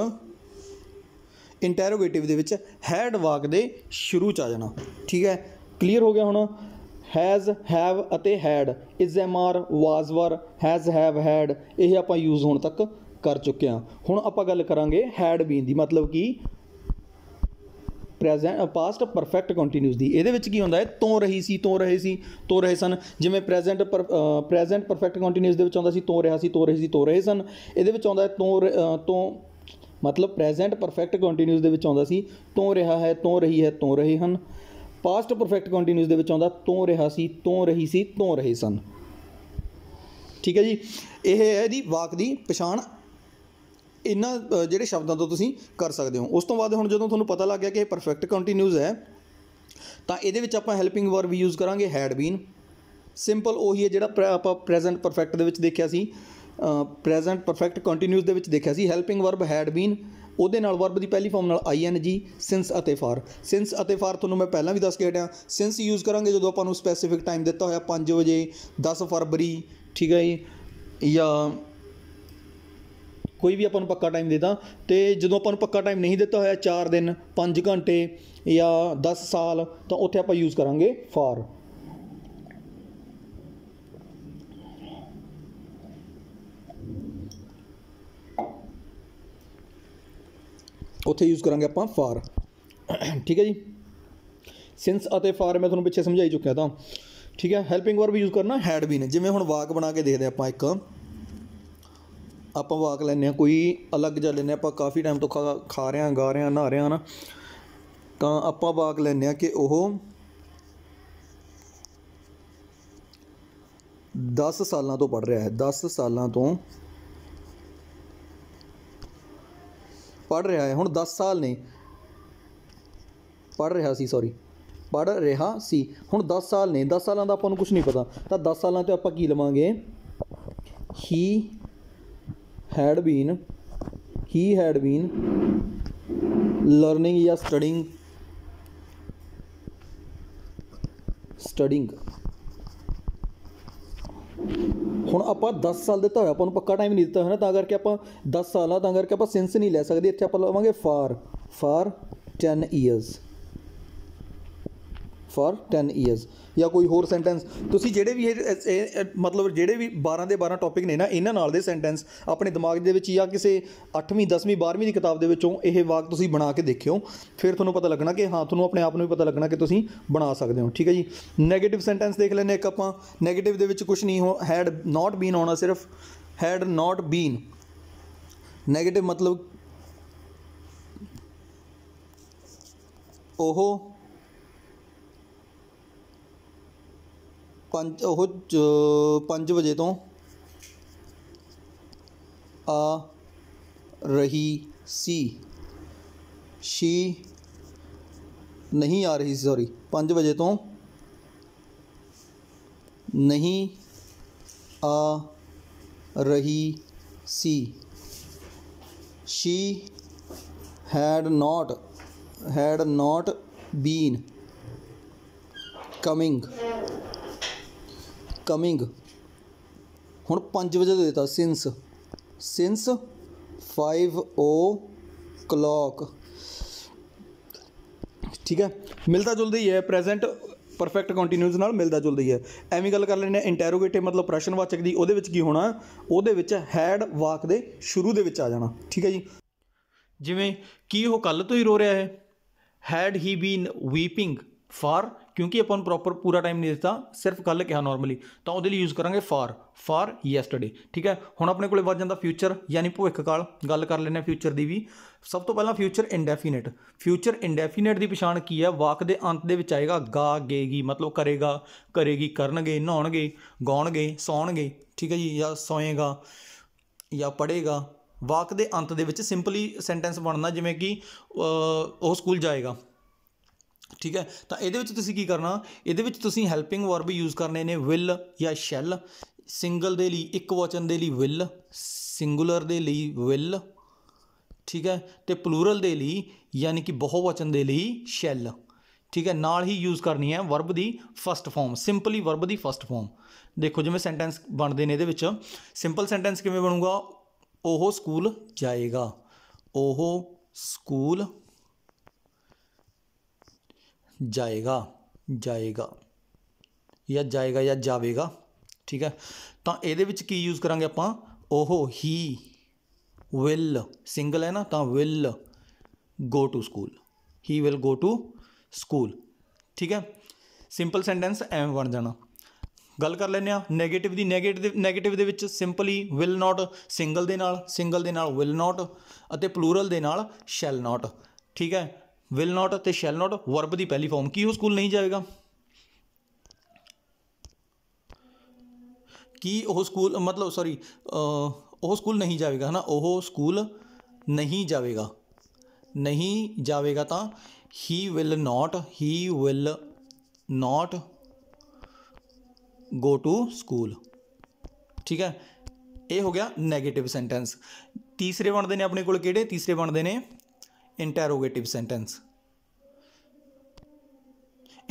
ਇੰਟਰੋਗੇਟਿਵ ਦੇ ਵਿੱਚ ਹੈਡ ਵਾਕ ਦੇ ਸ਼ੁਰੂ ਚ ਆ ਜਾਣਾ ਠੀਕ ਹੈ ਕਲੀਅਰ ਹੋ ਗਿਆ ਹੁਣ ਹੈਜ਼ ਹੈਵ ਅਤੇ had is am are was were has have head ਇਹ ਆਪਾਂ ਯੂਜ਼ ਹੋਣ ਤੱਕ ਕਰ ਚੁੱਕੇ ਹਾਂ ਹੁਣ ਆਪਾਂ ਗੱਲ ਕਰਾਂਗੇ ਹੈਡ ਬੀਨ ਦੀ ਮਤਲਬ ਕਿ ਪ੍ਰੈਜ਼ੈਂਟ ਪਾਸਟ ਪਰਫੈਕਟ ਕੰਟੀਨਿਊਸ ਦੀ ਇਹਦੇ ਵਿੱਚ ਕੀ ਹੁੰਦਾ ਹੈ ਤੋਂ ਰਹੀ ਸੀ ਤੋਂ ਰਹੇ ਸੀ ਤੋਂ ਰਹੇ ਸਨ ਜਿਵੇਂ ਪ੍ਰੈਜ਼ੈਂਟ ਪ੍ਰੈਜ਼ੈਂਟ ਪਰਫੈਕਟ ਕੰਟੀਨਿਊਸ ਦੇ ਵਿੱਚ ਆਉਂਦਾ ਸੀ ਤੋਂ ਰਿਹਾ ਸੀ ਤੋਂ ਰਹੀ ਸੀ ਤੋਂ ਰਹੇ ਸਨ ਇਹਦੇ ਵਿੱਚ ਆਉਂਦਾ ਹੈ ਤੋਂ ਤੋਂ ਮਤਲਬ ਪ੍ਰੈਜ਼ੈਂਟ ਪਰਫੈਕਟ ਕੰਟੀਨਿਊਸ ਦੇ ਵਿੱਚ ਆਉਂਦਾ ਸੀ ਤੋਂ ਰਿਹਾ ਹੈ ਤੋਂ ਰਹੀ ਹੈ ਤੋਂ ਰਹੇ ਹਨ ਪਾਸਟ ਪਰਫੈਕਟ ਕੰਟੀਨਿਊਸ ਦੇ ਵਿੱਚ ਆਉਂਦਾ ਤੋਂ ਰਿਹਾ ਸੀ ਤੋਂ ਰਹੀ ਸੀ ਤੋਂ ਰਹੇ ਸਨ ਠੀਕ ਹੈ ਜੀ ਇਹ ਹੈ ਜੀ ਵਾਕ ਦੀ ਪਛਾਣ ਇਹਨਾਂ ਜਿਹੜੇ ਸ਼ਬਦਾਂ ਤੋਂ ਤੁਸੀਂ ਕਰ ਸਕਦੇ ਹੋ ਉਸ ਤੋਂ ਬਾਅਦ ਹੁਣ ਜਦੋਂ ਤੁਹਾਨੂੰ ਪਤਾ ਲੱਗ ਗਿਆ ਕਿ ਇਹ ਪਰਫੈਕਟ ਕੰਟੀਨਿਊਸ ਹੈ ਤਾਂ ਇਹਦੇ ਵਿੱਚ ਆਪਾਂ ਹੈਲਪਿੰਗ ਵਰਬ ਯੂਜ਼ ਕਰਾਂਗੇ ਹੈਡ ਬੀਨ ਸਿੰਪਲ ਉਹੀ ਹੈ ਜਿਹੜਾ ਆਪਾਂ ਪ੍ਰੈਜ਼ੈਂਟ ਪਰਫੈਕਟ ਦੇ ਵਿੱਚ ਦੇਖਿਆ ਸੀ ਪ੍ਰੈਜ਼ੈਂਟ ਪਰਫੈਕਟ ਕੰਟੀਨਿਊਸ ਦੇ ਵਿੱਚ ਦੇਖਿਆ ਸੀ ਹੈਲਪਿੰਗ ਵਰਬ ਹੈਡ ਬੀਨ ਉਹਦੇ ਨਾਲ ਵਰਬ ਦੀ ਪਹਿਲੀ ਫਾਰਮ ਨਾਲ ਆਈਐਨਜੀ ਸਿੰਸ ਅਤੇ ਫਾਰ ਸਿੰਸ ਅਤੇ ਫਾਰ ਤੁਹਾਨੂੰ ਮੈਂ ਪਹਿਲਾਂ ਵੀ ਦੱਸ ਕੇ ਹਟਿਆ ਸਿੰਸ ਯੂਜ਼ ਕਰਾਂਗੇ ਜਦੋਂ ਆਪਾਂ ਨੂੰ ਸਪੈਸੀਫਿਕ ਟਾਈਮ ਦਿੱਤਾ ਹੋਇਆ 5 ਵਜੇ 10 ਫਰਵਰੀ ਠੀਕ ਹੈ ਜੀ ਜਾਂ ਕੋਈ ਵੀ ਆਪਾਂ ਨੂੰ ਪੱਕਾ ਟਾਈਮ ਦੇਦਾ ਤੇ ਜਦੋਂ ਆਪਾਂ ਨੂੰ ਪੱਕਾ ਟਾਈਮ ਨਹੀਂ ਦਿੱਤਾ ਹੋਇਆ 4 ਦਿਨ 5 ਘੰਟੇ ਜਾਂ 10 ਸਾਲ ਤਾਂ ਉੱਥੇ ਆਪਾਂ ਯੂਜ਼ ਕਰਾਂਗੇ ਫਾਰ ਉੱਥੇ ਯੂਜ਼ ਕਰਾਂਗੇ ਆਪਾਂ ਫਾਰ ਠੀਕ ਹੈ ਜੀ ਸਿੰਸ ਅਤੇ ਫਾਰ ਮੈਂ ਤੁਹਾਨੂੰ ਪਿੱਛੇ ਸਮਝਾਈ ਚੁੱਕਿਆ ਤਾਂ ਠੀਕ ਹੈ ਹੈਲਪਿੰਗ ਵਰਬ ਯੂਜ਼ ਕਰਨਾ ਹੈਡ ਬੀਨ ਜਿਵੇਂ ਹੁਣ ਵਾਕ ਬਣਾ ਕੇ ਦੇਖਦੇ ਆਪਾਂ ਇੱਕ ਆਪਾਂ ਵਾਕ ਲੈਨੇ ਆ ਕੋਈ ਅਲੱਗ ਜਿਹਾ ਲੈਨੇ ਆਪਾਂ ਕਾਫੀ ਟਾਈਮ ਤੋਂ ਖਾ ਖਾ ਰਹੇ ਆ ਗਾ ਰਹੇ ਆ ਨਾ ਰਹੇ ਆ ਨਾ ਤਾਂ ਆਪਾਂ ਵਾਕ ਲੈਨੇ ਆ ਕਿ ਉਹ 10 ਸਾਲਾਂ ਤੋਂ ਪੜ ਰਿਹਾ ਹੈ 10 ਸਾਲਾਂ ਤੋਂ ਪੜ੍ਹ ਰਿਹਾ ਹੈ ਹੁਣ 10 ਸਾਲ ਨੇ ਪੜ੍ਹ ਰਿਹਾ ਸੀ ਸੌਰੀ ਪੜ੍ਹ ਰਿਹਾ ਸੀ ਹੁਣ 10 ਸਾਲ ਨੇ 10 ਸਾਲਾਂ ਦਾ ਆਪਾਂ ਨੂੰ ਕੁਝ ਨਹੀਂ ਪਤਾ ਤਾਂ 10 ਸਾਲਾਂ ਤੇ ਆਪਾਂ ਕੀ ਲਵਾਂਗੇ he had been he had been learning ਜਾਂ ਸਟੱਡਿੰਗ ਸਟੱਡਿੰਗ ਹੁਣ ਆਪਾਂ 10 ਸਾਲ ਦਿੱਤਾ ਹੋਇਆ ਆਪਾਂ ਨੂੰ ਪੱਕਾ ਟਾਈਮ ਨਹੀਂ ਦਿੱਤਾ ਹੋਇਆ ਨਾ ਤਾਂ ਕਰਕੇ ਆਪਾਂ 10 ਸਾਲ ਆ ਤਾਂ ਕਰਕੇ ਆਪਾਂ ਸੈਂਸ ਨਹੀਂ ਲੈ ਸਕਦੇ ਇੱਥੇ ਆਪਾਂ ਲਵਾਂਗੇ for for 10 years for 10 years ਜਾਂ ਕੋਈ ਹੋਰ ਸੈਂਟੈਂਸ ਤੁਸੀਂ ਜਿਹੜੇ ਵੀ ਮਤਲਬ ਜਿਹੜੇ ਵੀ 12 ਦੇ 12 ਟੌਪਿਕ ਨੇ ਨਾ ਇਹਨਾਂ ਨਾਲ ਦੇ ਸੈਂਟੈਂਸ ਆਪਣੇ ਦਿਮਾਗ ਦੇ ਵਿੱਚ ਜਾਂ ਕਿਸੇ 8ਵੀਂ 10ਵੀਂ 12ਵੀਂ ਦੀ ਕਿਤਾਬ ਦੇ ਵਿੱਚੋਂ ਇਹ ਵਾਕ ਤੁਸੀਂ ਬਣਾ ਕੇ ਦੇਖਿਓ ਫਿਰ ਤੁਹਾਨੂੰ ਪਤਾ ਲੱਗਣਾ ਕਿ ਹਾਂ ਤੁਹਾਨੂੰ ਆਪਣੇ ਆਪ ਨੂੰ ਵੀ ਪਤਾ ਲੱਗਣਾ ਕਿ ਤੁਸੀਂ ਬਣਾ ਸਕਦੇ ਹੋ ਠੀਕ ਹੈ ਜੀ 네ਗੇਟਿਵ ਸੈਂਟੈਂਸ ਦੇਖ ਲੈਨੇ ਇੱਕ ਆਪਾਂ 네ਗੇਟਿਵ ਦੇ ਵਿੱਚ ਕੁਝ ਨਹੀਂ ਹੈਡ ਨਾਟ ਬੀਨ ਆਉਣਾ ਸਿਰਫ ਹੈਡ ਨਾਟ ਬੀਨ 네ਗੇਟਿਵ ਮਤਲਬ ਉਹ पंज बजे तो आ रही सी शी नहीं आ रही सॉरी पंज बजे तो नहीं आ रही सी she had not had not been coming coming ਹੁਣ 5 ਵਜੇ ਦੇ ਦਿੱਤਾ ਸਿੰਸ ਸਿੰਸ 5 ਓ ਕਲੌਕ ਠੀਕ ਹੈ ਮਿਲਦਾ ਜੁਲਦਾ ਹੀ ਹੈ ਪ੍ਰੈਜ਼ੈਂਟ ਪਰਫੈਕਟ ਕੰਟੀਨਿਊਸ ਨਾਲ ਮਿਲਦਾ ਜੁਲਦਾ ਹੀ ਹੈ ਐਵੇਂ ਗੱਲ ਕਰ ਲੈਣੇ ਇੰਟਰੋਗੇਟਿਵ ਮਤਲਬ ਪ੍ਰਸ਼ਨਵਾਚਕ ਦੀ ਉਹਦੇ ਵਿੱਚ ਕੀ ਹੋਣਾ ਉਹਦੇ ਵਿੱਚ ਹੈਡ ਵਾਕ ਦੇ ਸ਼ੁਰੂ ਦੇ ਵਿੱਚ ਆ ਜਾਣਾ ਠੀਕ ਹੈ ਜੀ ਜਿਵੇਂ ਕੀ ਉਹ ਕੱਲ ਤੋਂ ਹੀ ਰੋ ਰਿਹਾ ਹੈ ਹੈਡ ਹੀ ਬੀਨ ਵੀਪਿੰਗ ਫਾਰ ਕਿਉਂਕਿ ਆਪਾਂ ਨੂੰ ਪ੍ਰੋਪਰ ਪੂਰਾ ਟਾਈਮ ਨਹੀਂ ਦਿੱਤਾ ਸਿਰਫ ਕੱਲ ਕਿਹਾ ਨਾਰਮਲੀ ਤਾਂ ਉਹਦੇ ਲਈ ਯੂਜ਼ ਕਰਾਂਗੇ ਫਾਰ ਫਾਰ ਯੈਸਟਰਡੇ ਠੀਕ ਹੈ ਹੁਣ ਆਪਣੇ ਕੋਲੇ ਵੱਧ ਜਾਂਦਾ ਫਿਊਚਰ ਯਾਨੀ ਭਵਿੱਖ ਕਾਲ ਗੱਲ ਕਰ ਲੈਣੇ ਫਿਊਚਰ ਦੀ ਵੀ ਸਭ ਤੋਂ ਪਹਿਲਾਂ ਫਿਊਚਰ ਇਨਡੈਫੀਨਿਟ ਫਿਊਚਰ ਇਨਡੈਫੀਨਿਟ ਦੀ ਪਛਾਣ ਕੀ ਹੈ ਵਾਕ ਦੇ ਅੰਤ ਦੇ ਵਿੱਚ ਆਏਗਾ ਗਾ ਗੇਗੀ ਮਤਲਬ ਕਰੇਗਾ ਕਰੇਗੀ ਕਰਨਗੇ ਨਹਾਉਣਗੇ ਗਾਉਣਗੇ ਸੌਣਗੇ ਠੀਕ ਹੈ ਜੀ ਜਾਂ ਸੌਏਗਾ ਜਾਂ ਪੜੇਗਾ ਵਾਕ ਦੇ ਅੰਤ ਦੇ ਵਿੱਚ ਸਿੰਪਲੀ ਸੈਂਟੈਂਸ ਬਣਨਾ ਜਿਵੇਂ ਕਿ ਉਹ ਸਕੂਲ ਜਾਏਗਾ ਠੀਕ ਹੈ ਤਾਂ ਇਹਦੇ ਵਿੱਚ ਤੁਸੀਂ ਕੀ ਕਰਨਾ ਇਹਦੇ ਵਿੱਚ ਤੁਸੀਂ ਹੈਲਪਿੰਗ ਵਰਬ ਯੂਜ਼ ਕਰਨੇ ਨੇ ਵਿਲ ਜਾਂ ਸ਼ੈਲ ਸਿੰਗਲ ਦੇ ਲਈ ਇੱਕ ਵਚਨ ਦੇ ਲਈ ਵਿਲ ਸਿੰਗੂਲਰ ਦੇ ਲਈ ਵਿਲ ਠੀਕ ਹੈ ਤੇ ਪਲੂਰਲ ਦੇ ਲਈ ਯਾਨੀ ਕਿ ਬਹੁਵਚਨ ਦੇ ਲਈ ਸ਼ੈਲ ਠੀਕ ਹੈ ਨਾਲ ਹੀ ਯੂਜ਼ ਕਰਨੀ ਹੈ ਵਰਬ ਦੀ ਫਸਟ ਫਾਰਮ ਸਿੰਪਲੀ ਵਰਬ ਦੀ ਫਸਟ ਫਾਰਮ ਦੇਖੋ ਜਿਵੇਂ ਸੈਂਟੈਂਸ ਬਣਦੇ ਨੇ ਇਹਦੇ ਵਿੱਚ ਸਿੰਪਲ ਸੈਂਟੈਂਸ ਕਿਵੇਂ ਬਣੂਗਾ ਉਹ ਸਕੂਲ ਜਾਏਗਾ ਉਹ ਸਕੂਲ ਜਾਏਗਾ ਜਾਏਗਾ ਜਾਂ ਜਾਏਗਾ ਜਾਂ ਜਾਵੇਗਾ ਠੀਕ ਹੈ ਤਾਂ ਇਹਦੇ ਵਿੱਚ ਕੀ ਯੂਜ਼ ਕਰਾਂਗੇ ਆਪਾਂ ਉਹ ਹੀ ਵਿਲ ਸਿੰਗਲ ਹੈ ਨਾ ਤਾਂ will go to school he will go to school ਠੀਕ ਹੈ ਸਿੰਪਲ ਸੈਂਟੈਂਸ ਐਵੇਂ ਬਣ ਜਾਣਾ ਗੱਲ ਕਰ ਲੈਨੇ ਆ 네ਗੇਟਿਵ ਦੀ 네ਗੇਟਿਵ 네ਗੇਟਿਵ ਦੇ ਵਿੱਚ ਸਿੰਪਲੀ ਵਿਲ ਨਾਟ ਸਿੰਗਲ ਦੇ ਨਾਲ ਸਿੰਗਲ ਦੇ ਨਾਲ ਵਿਲ ਨਾਟ ਅਤੇ ਪਲੂਰਲ ਦੇ ਨਾਲ ਸ਼ੈਲ ਨਾਟ ਠੀਕ ਹੈ ਵਿਲ ਨਾਟ ਤੇ ਸ਼ੈਲ ਨਾਟ ਵਰਬ ਦੀ ਪਹਿਲੀ ਫਾਰਮ ਕੀ ਉਹ ਸਕੂਲ ਨਹੀਂ ਜਾਏਗਾ ਕੀ ਉਹ ਸਕੂਲ ਮਤਲਬ ਸੌਰੀ ਉਹ ਸਕੂਲ ਨਹੀਂ ਜਾਵੇਗਾ ਹਨਾ ਉਹ ਸਕੂਲ ਨਹੀਂ ਜਾਵੇਗਾ ਨਹੀਂ ਜਾਵੇਗਾ ਤਾਂ he will not he will not go to school ਠੀਕ ਹੈ ਇਹ ਹੋ ਗਿਆ ਨੈਗੇਟਿਵ ਸੈਂਟੈਂਸ ਤੀਸਰੇ ਬਣਦੇ ਨੇ ਆਪਣੇ ਕੋਲ ਕਿਹੜੇ ਤੀਸਰੇ ਬਣਦੇ ਨੇ ਇੰਟਰੋਗੇਟਿਵ ਸੈਂਟੈਂਸ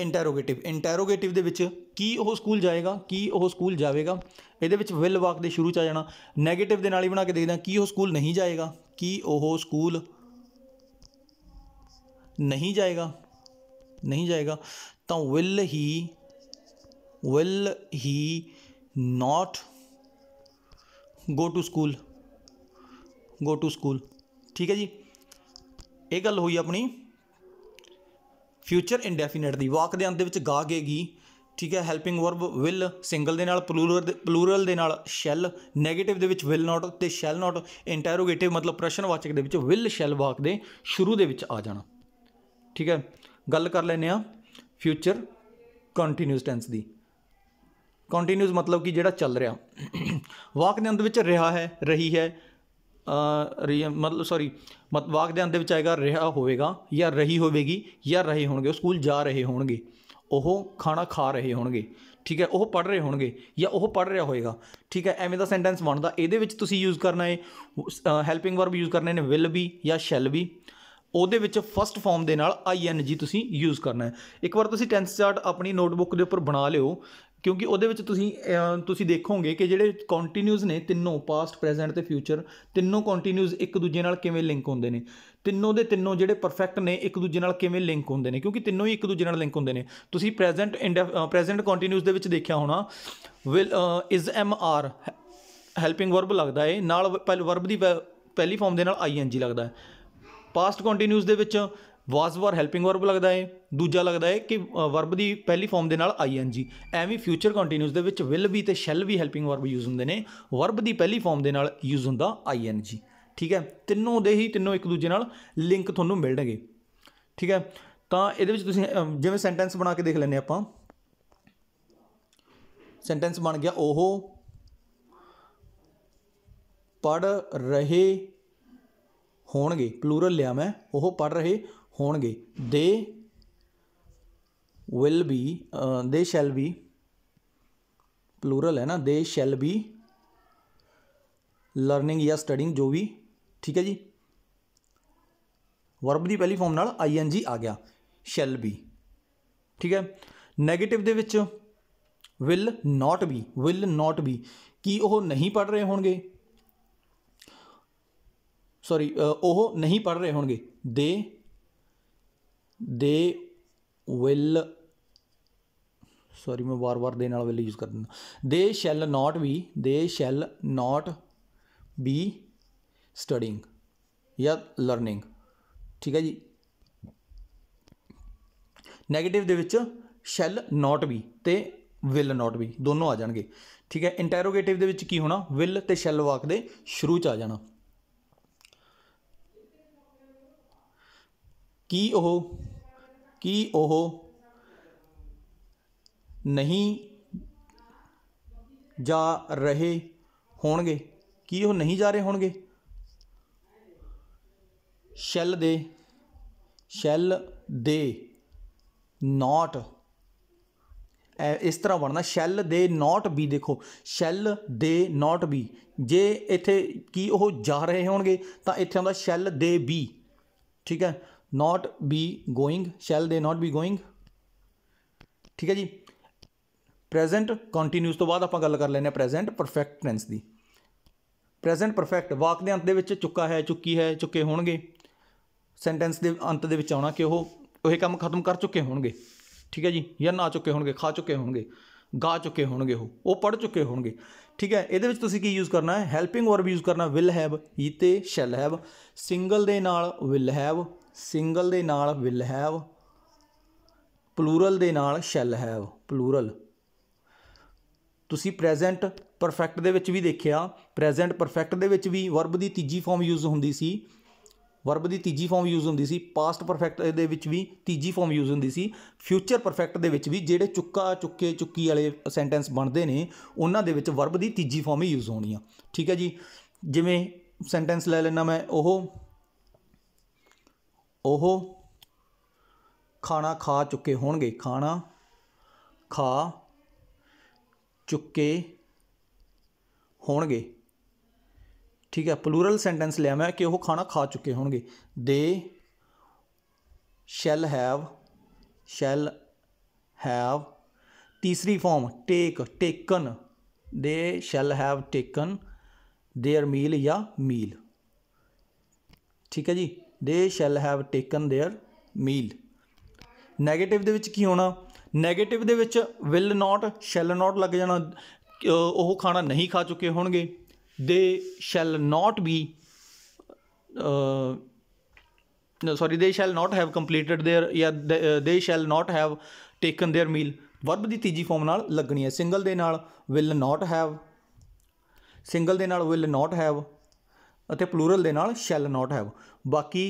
ਇੰਟਰੋਗੇਟਿਵ ਇੰਟਰੋਗੇਟਿਵ ਦੇ ਵਿੱਚ ਕੀ ਉਹ ਸਕੂਲ ਜਾਏਗਾ ਕੀ ਉਹ ਸਕੂਲ ਜਾਵੇਗਾ ਇਹਦੇ ਵਿੱਚ ਵਿਲ ਵਾਕ ਦੇ ਸ਼ੁਰੂ ਚ ਆ ਜਾਣਾ 네ਗੇਟਿਵ ਦੇ ਨਾਲ ਹੀ ਬਣਾ ਕੇ ਦੇਖਦੇ ਕੀ ਉਹ ਸਕੂਲ ਨਹੀਂ ਜਾਏਗਾ ਕੀ ਉਹ ਸਕੂਲ ਨਹੀਂ ਜਾਏਗਾ ਨਹੀਂ ਜਾਏਗਾ ਤਾਂ will he will he not go to school go to school ਠੀਕ ਹੈ ਜੀ ਇਹ ਗੱਲ ਹੋਈ ਆਪਣੀ ਫਿਊਚਰ ਇਨਡੈਫੀਨਿਟ ਦੀ ਵਾਕ ਦੇ ਅੰਤ ਦੇ ਵਿੱਚ ਗਾ ਗੇਗੀ ਠੀਕ ਹੈ ਹੈਲਪਿੰਗ ਵਰਬ ਵਿਲ ਸਿੰਗਲ ਦੇ ਨਾਲ ਪਲੂਰਲ ਪਲੂਰਲ ਦੇ ਨਾਲ ਸ਼ੈਲ 네ਗੇਟਿਵ ਦੇ ਵਿੱਚ ਵਿਲ ਨਾਟ ਤੇ ਸ਼ੈਲ ਨਾਟ ਇੰਟਰੋਗੇਟਿਵ ਮਤਲਬ ਪ੍ਰਸ਼ਨਵਾਚਕ ਦੇ ਵਿੱਚ ਵਿਲ ਸ਼ੈਲ ਵਾਕ ਦੇ ਸ਼ੁਰੂ ਦੇ ਵਿੱਚ ਆ ਜਾਣਾ ਠੀਕ ਹੈ ਗੱਲ ਕਰ ਲੈਨੇ ਆ ਫਿਊਚਰ ਕੰਟੀਨਿਊਸ ਟੈਂਸ ਦੀ ਕੰਟੀਨਿਊਸ ਮਤਲਬ ਕਿ ਜਿਹੜਾ ਚੱਲ ਰਿਹਾ ਵਾਕ ਦੇ ਅੰਦਰ ਵਿੱਚ ਰਿਹਾ ਹੈ ਰਹੀ ਹੈ ਮਤਲਬ ਸੌਰੀ ਮਤ ਵਾਕ ਦੇ ਅੰਤ ਵਿੱਚ ਆਏਗਾ ਰਿਹਾ ਹੋਵੇਗਾ ਜਾਂ ਰਹੀ ਹੋਵੇਗੀ ਜਾਂ ਰਹੇ ਹੋਣਗੇ ਉਹ ਸਕੂਲ ਜਾ ਰਹੇ ਹੋਣਗੇ ਉਹ ਖਾਣਾ ਖਾ ਰਹੇ ਹੋਣਗੇ ਠੀਕ ਹੈ ਉਹ ਪੜ੍ਹ ਰਹੇ ਹੋਣਗੇ ਜਾਂ ਉਹ ਪੜ੍ਹ ਰਿਹਾ ਹੋਵੇਗਾ ਠੀਕ ਹੈ ਐਵੇਂ ਦਾ ਸੈਂਟੈਂਸ ਬਣਦਾ ਇਹਦੇ ਵਿੱਚ ਤੁਸੀਂ ਯੂਜ਼ ਕਰਨਾ ਹੈ ਹੈਲਪਿੰਗ ਵਰਬ ਯੂਜ਼ ਕਰਨੇ ਨੇ ਵਿਲ ਬੀ ਜਾਂ ਸ਼ੈਲ ਬੀ ਉਹਦੇ ਵਿੱਚ ਫਸਟ ਫਾਰਮ ਦੇ ਨਾਲ ਆਈ ਐਨ ਜੀ ਤੁਸੀਂ ਯੂਜ਼ ਕਰਨਾ ਹੈ ਇੱਕ ਵਾਰ ਤੁਸੀਂ ਟੈਂਸ ਚਾਰਟ ਆਪਣੀ ਨੋਟਬੁੱਕ ਦੇ ਉੱਪਰ ਬਣਾ ਲਿਓ ਕਿਉਂਕਿ ਉਹਦੇ ਵਿੱਚ ਤੁਸੀਂ ਤੁਸੀਂ ਦੇਖੋਗੇ ਕਿ ਜਿਹੜੇ ਕੰਟੀਨਿਊਸ ਨੇ ਤਿੰਨੋਂ ਪਾਸਟ ਪ੍ਰੈਜ਼ੈਂਟ ਤੇ ਫਿਊਚਰ ਤਿੰਨੋਂ ਕੰਟੀਨਿਊਸ ਇੱਕ ਦੂਜੇ ਨਾਲ ਕਿਵੇਂ ਲਿੰਕ ਹੁੰਦੇ ਨੇ ਤਿੰਨੋਂ ਦੇ ਤਿੰਨੋਂ ਜਿਹੜੇ ਪਰਫੈਕਟ ਨੇ ਇੱਕ ਦੂਜੇ ਨਾਲ ਕਿਵੇਂ ਲਿੰਕ ਹੁੰਦੇ ਨੇ ਕਿਉਂਕਿ ਤਿੰਨੋਂ ਹੀ ਇੱਕ ਦੂਜੇ ਨਾਲ ਲਿੰਕ ਹੁੰਦੇ ਨੇ ਤੁਸੀਂ ਪ੍ਰੈਜ਼ੈਂਟ ਪ੍ਰੈਜ਼ੈਂਟ ਕੰਟੀਨਿਊਸ ਦੇ ਵਿੱਚ ਦੇਖਿਆ ਹੋਣਾ will is am are helping verb ਲੱਗਦਾ ਹੈ ਨਾਲ ਵਰਬ ਦੀ ਪਹਿਲੀ ਫਾਰਮ ਦੇ ਨਾਲ ਜੀ ਲੱਗਦਾ ਹੈ ਪਾਸਟ ਕੰਟੀਨਿਊਸ ਦੇ ਵਿੱਚ ਵਾਸ ਵਰ ਹੈਲਪਿੰਗ ਵਰਬ ਲੱਗਦਾ ਹੈ ਦੂਜਾ ਲੱਗਦਾ ਹੈ ਕਿ ਵਰਬ ਦੀ ਪਹਿਲੀ ਫਾਰਮ ਦੇ ਨਾਲ ਆਈਐਨਜੀ ਐਵੇਂ ਫਿਊਚਰ ਕੰਟੀਨਿਊਸ ਦੇ ਵਿੱਚ ਵਿਲ ਵੀ ਤੇ ਸ਼ੈਲ ਵੀ ਹੈਲਪਿੰਗ ਵਰਬ ਯੂਜ਼ ਹੁੰਦੇ ਨੇ ਵਰਬ ਦੀ ਪਹਿਲੀ ਫਾਰਮ ਦੇ ਨਾਲ ਯੂਜ਼ ਹੁੰਦਾ ਆਈਐਨਜੀ ਠੀਕ ਹੈ ਤਿੰਨੋਂ ਦੇ ਹੀ ਤਿੰਨੋਂ ਇੱਕ ਦੂਜੇ ਨਾਲ ਲਿੰਕ ਤੁਹਾਨੂੰ ਮਿਲਣਗੇ ਠੀਕ ਹੈ ਤਾਂ ਇਹਦੇ ਵਿੱਚ ਤੁਸੀਂ ਜਿਵੇਂ ਸੈਂਟੈਂਸ ਬਣਾ ਕੇ ਦੇਖ ਲੈਂਦੇ ਆਪਾਂ ਸੈਂਟੈਂਸ ਬਣ ਗਿਆ ਉਹ ਪੜ ਰਹੇ ਹੋਣਗੇ ਪਲੂਰਲ ਲਿਆ ਮੈਂ ਉਹ ਪੜ ਰਹੇ ਹੋਣਗੇ they will be they shall be plural ਹੈ ਨਾ ਦੇ ਸ਼ੈਲ ਬੀ ਲਰਨਿੰਗ ਜਾਂ ਸਟੱਡਿੰਗ ਜੋ ਵੀ ਠੀਕ ਹੈ ਜੀ ਵਰਬ ਦੀ ਪਹਿਲੀ ਫਾਰਮ ਨਾਲ ਆਈ ਐਨ ਜੀ ਆ ਗਿਆ ਸ਼ੈਲ ਬੀ ਠੀਕ ਹੈ 네ਗੇਟਿਵ ਦੇ ਵਿੱਚ will not be will not be ਕੀ ਉਹ ਨਹੀਂ ਪੜ ਰਹੇ ਹੋਣਗੇ ਸੌਰੀ ਉਹ ਨਹੀਂ ਪੜ ਰਹੇ ਹੋਣਗੇ ਦੇ ਦੇ ਵਿਲ ਸੌਰੀ ਮੈਂ ਵਾਰ-ਵਾਰ ਦੇ ਨਾਲ ਵਿਲ ਯੂਜ਼ ਕਰ ਦਿੰਦਾ they shall not be they shall not be studying ਯਾ ਲਰਨਿੰਗ ਠੀਕ ਹੈ ਜੀ 네ਗੇਟਿਵ ਦੇ ਵਿੱਚ ਸ਼ੈਲ ਨਾਟ ਬੀ ਤੇ ਵਿਲ ਨਾਟ ਬੀ ਦੋਨੋਂ ਆ ਜਾਣਗੇ ਠੀਕ ਹੈ ਇੰਟਰੋਗੇਟਿਵ ਦੇ ਵਿੱਚ ਕੀ ਹੋਣਾ ਵਿਲ ਤੇ ਸ਼ੈਲ ਵਾਕ ਦੇ ਸ਼ੁਰੂ ਚ ਆ ਜਾਣਾ ਕੀ ਉਹ ਕੀ ਉਹ ਨਹੀਂ ਜਾ ਰਹੇ ਹੋਣਗੇ ਕੀ ਉਹ ਨਹੀਂ ਜਾ ਰਹੇ ਹੋਣਗੇ ਸ਼ੈਲ ਦੇ ਸ਼ੈਲ ਦੇ ਨਾਟ ਇਸ ਤਰ੍ਹਾਂ ਬਣਨਾ ਸ਼ੈਲ ਦੇ ਨਾਟ ਬੀ ਦੇਖੋ ਸ਼ੈਲ ਦੇ ਨਾਟ ਬੀ ਜੇ ਇੱਥੇ ਕੀ ਉਹ ਜਾ ਰਹੇ ਹੋਣਗੇ ਤਾਂ ਇੱਥੇ ਆਉਂਦਾ ਸ਼ੈਲ ਦੇ ਬੀ ਠੀਕ ਹੈ not be going shall they not be going ਠੀਕ ਹੈ ਜੀ ਪ੍ਰੈਜ਼ੈਂਟ ਕੰਟੀਨਿਊਸ ਤੋਂ ਬਾਅਦ ਆਪਾਂ ਗੱਲ ਕਰ ਲੈਨੇ ਆ ਪ੍ਰੈਜ਼ੈਂਟ ਪਰਫੈਕਟ ਟੈਂਸ ਦੀ ਪ੍ਰੈਜ਼ੈਂਟ ਪਰਫੈਕਟ ਵਾਕ ਦੇ ਅੰਤ ਦੇ ਵਿੱਚ ਚੁੱਕਾ ਹੈ ਚੁੱਕੀ ਹੈ ਚੁੱਕੇ ਹੋਣਗੇ ਸੈਂਟੈਂਸ ਦੇ ਅੰਤ ਦੇ ਵਿੱਚ ਆਉਣਾ ਕਿ ਉਹ ਉਹ ਕੰਮ ਖਤਮ ਕਰ ਚੁੱਕੇ ਹੋਣਗੇ ਠੀਕ ਹੈ ਜੀ ਜਾਂ ਨਾ ਚੁੱਕੇ ਹੋਣਗੇ ਖਾ ਚੁੱਕੇ ਹੋਣਗੇ ਗਾ ਚੁੱਕੇ ਹੋਣਗੇ ਉਹ ਉਹ ਪੜ ਚੁੱਕੇ ਹੋਣਗੇ ਠੀਕ ਹੈ ਇਹਦੇ ਵਿੱਚ ਤੁਸੀਂ ਕੀ ਯੂਜ਼ ਕਰਨਾ ਹੈ ਹੈਲਪਿੰਗ ਵਰਬ ਯੂਜ਼ ਕਰਨਾ ਵਿਲ ਹੈਵ ਤੇ ਸ਼ੈਲ ਹੈਵ ਸਿੰਗਲ ਦੇ ਨਾਲ ਵਿਲ ਹੈਵ ਸਿੰਗਲ ਦੇ ਨਾਲ ਵਿਲ ਹੈਵ ਪਲੂਰਲ ਦੇ ਨਾਲ ਸ਼ੈਲ ਹੈਵ ਪਲੂਰਲ ਤੁਸੀਂ ਪ੍ਰੈਜ਼ੈਂਟ ਪਰਫੈਕਟ ਦੇ ਵਿੱਚ ਵੀ ਦੇਖਿਆ ਪ੍ਰੈਜ਼ੈਂਟ ਪਰਫੈਕਟ ਦੇ ਵਿੱਚ ਵੀ ਵਰਬ ਦੀ ਤੀਜੀ ਫਾਰਮ ਯੂਜ਼ ਹੁੰਦੀ ਸੀ ਵਰਬ ਦੀ ਤੀਜੀ ਫਾਰਮ ਯੂਜ਼ ਹੁੰਦੀ ਸੀ ਪਾਸਟ ਪਰਫੈਕਟ ਦੇ ਵਿੱਚ ਵੀ ਤੀਜੀ ਫਾਰਮ ਯੂਜ਼ ਹੁੰਦੀ ਸੀ ਫਿਊਚਰ ਪਰਫੈਕਟ ਦੇ ਵਿੱਚ ਵੀ ਜਿਹੜੇ ਚੁੱਕਾ ਚੁੱਕੇ ਚੁੱਕੀ ਵਾਲੇ ਸੈਂਟੈਂਸ ਬਣਦੇ ਨੇ ਉਹਨਾਂ ਦੇ ਵਿੱਚ ਵਰਬ ਦੀ ਤੀਜੀ ਫਾਰਮ ਹੀ ਯੂਜ਼ ਹੋਣੀ ਆ ਠੀਕ ਹੈ ਜੀ ਜਿਵੇਂ ਸੈਂਟੈਂਸ ਲੈ ਲੈਣਾ ਮੈਂ ਉਹ ਉਹ ਖਾਣਾ ਖਾ ਚੁੱਕੇ ਹੋਣਗੇ ਖਾਣਾ ਖਾ ਚੁੱਕੇ ਹੋਣਗੇ ਠੀਕ ਹੈ ਪਲੂਰਲ ਸੈਂਟੈਂਸ ਲਿਆ ਮੈਂ ਕਿ ਉਹ ਖਾਣਾ ਖਾ ਚੁੱਕੇ ਹੋਣਗੇ they shall have shall have ਤੀਸਰੀ form take taken they shall have taken their meal या ਮੀਲ ਠੀਕ ਹੈ ਜੀ they shall have taken their meal negative ਦੇ ਵਿੱਚ ਕੀ ਹੋਣਾ 네ਗੇਟਿਵ ਦੇ ਵਿੱਚ ਵਿਲ ਨਾਟ ਸ਼ੈਲ ਨਾਟ ਲੱਗ ਜਾਣਾ ਉਹ ਖਾਣਾ ਨਹੀਂ ਖਾ ਚੁੱਕੇ ਹੋਣਗੇ they shall not be sorry they shall not have completed their ਯਾ they shall not have taken their meal verb ਦੀ ਤੀਜੀ ਫਾਰਮ ਨਾਲ ਲੱਗਣੀ ਹੈ ਸਿੰਗਲ ਦੇ ਨਾਲ ਵਿਲ ਨਾਟ ਹੈਵ ਸਿੰਗਲ ਦੇ ਨਾਲ ਵਿਲ ਨਾਟ ਹੈਵ ਅਤੇ ਪਲੂਰਲ ਦੇ ਨਾਲ ਸ਼ੈਲ ਨਾਟ ਹੈਵ ਬਾਕੀ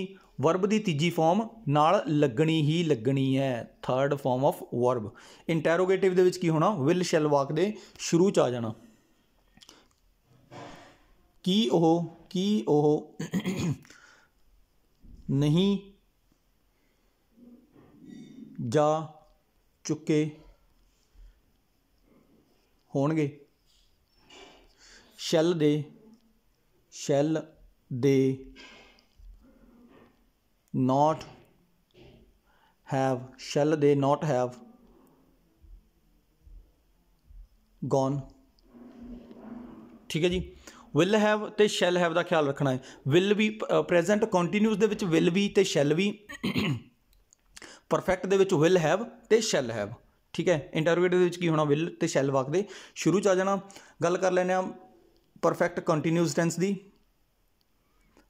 ਵਰਬ ਦੀ ਤੀਜੀ ਫਾਰਮ ਨਾਲ ਲੱਗਣੀ ਹੀ ਲੱਗਣੀ ਹੈ third form of verb interrogative ਦੇ ਵਿੱਚ ਕੀ ਹੋਣਾ ਵਿਲ ਸ਼ੈਲ ਵਾਕ ਦੇ ਸ਼ੁਰੂ ਚ ਆ ਜਾਣਾ ਕੀ ਉਹ ਕੀ ਉਹ ਨਹੀਂ ਜਾ ਚੁੱਕੇ ਹੋਣਗੇ ਸ਼ੈਲ ਦੇ ਸ਼ੈਲ ਦੇ ਨਾਟ ਹੈਵ ਸ਼ੈਲ ਦੇ ਨਾਟ ਹੈਵ ਗੋਨ ਠੀਕ ਹੈ ਜੀ ਵਿਲ ਹੈਵ ਤੇ ਸ਼ੈਲ ਹੈਵ ਦਾ ਖਿਆਲ ਰੱਖਣਾ ਹੈ ਵਿਲ ਵੀ ਪ੍ਰੈਜ਼ੈਂਟ ਕੰਟੀਨਿਊਸ ਦੇ ਵਿੱਚ ਵਿਲ ਵੀ ਤੇ ਸ਼ੈਲ ਵੀ ਪਰਫੈਕਟ ਦੇ ਵਿੱਚ ਵਿਲ ਹੈਵ ਤੇ ਸ਼ੈਲ ਹੈਵ ਠੀਕ ਹੈ ਇੰਟਰਵਿਊ ਦੇ ਵਿੱਚ ਕੀ ਹੋਣਾ ਵਿਲ ਤੇ ਸ਼ੈਲ ਵਾਕ ਦੇ ਸ਼ੁਰੂ ਚ ਆ ਜਾਣਾ ਗੱਲ ਕਰ ਲੈਨੇ ਆ ਪਰਫੈਕਟ ਕੰਟੀਨਿਊਸ ਟੈਂਸ ਦੀ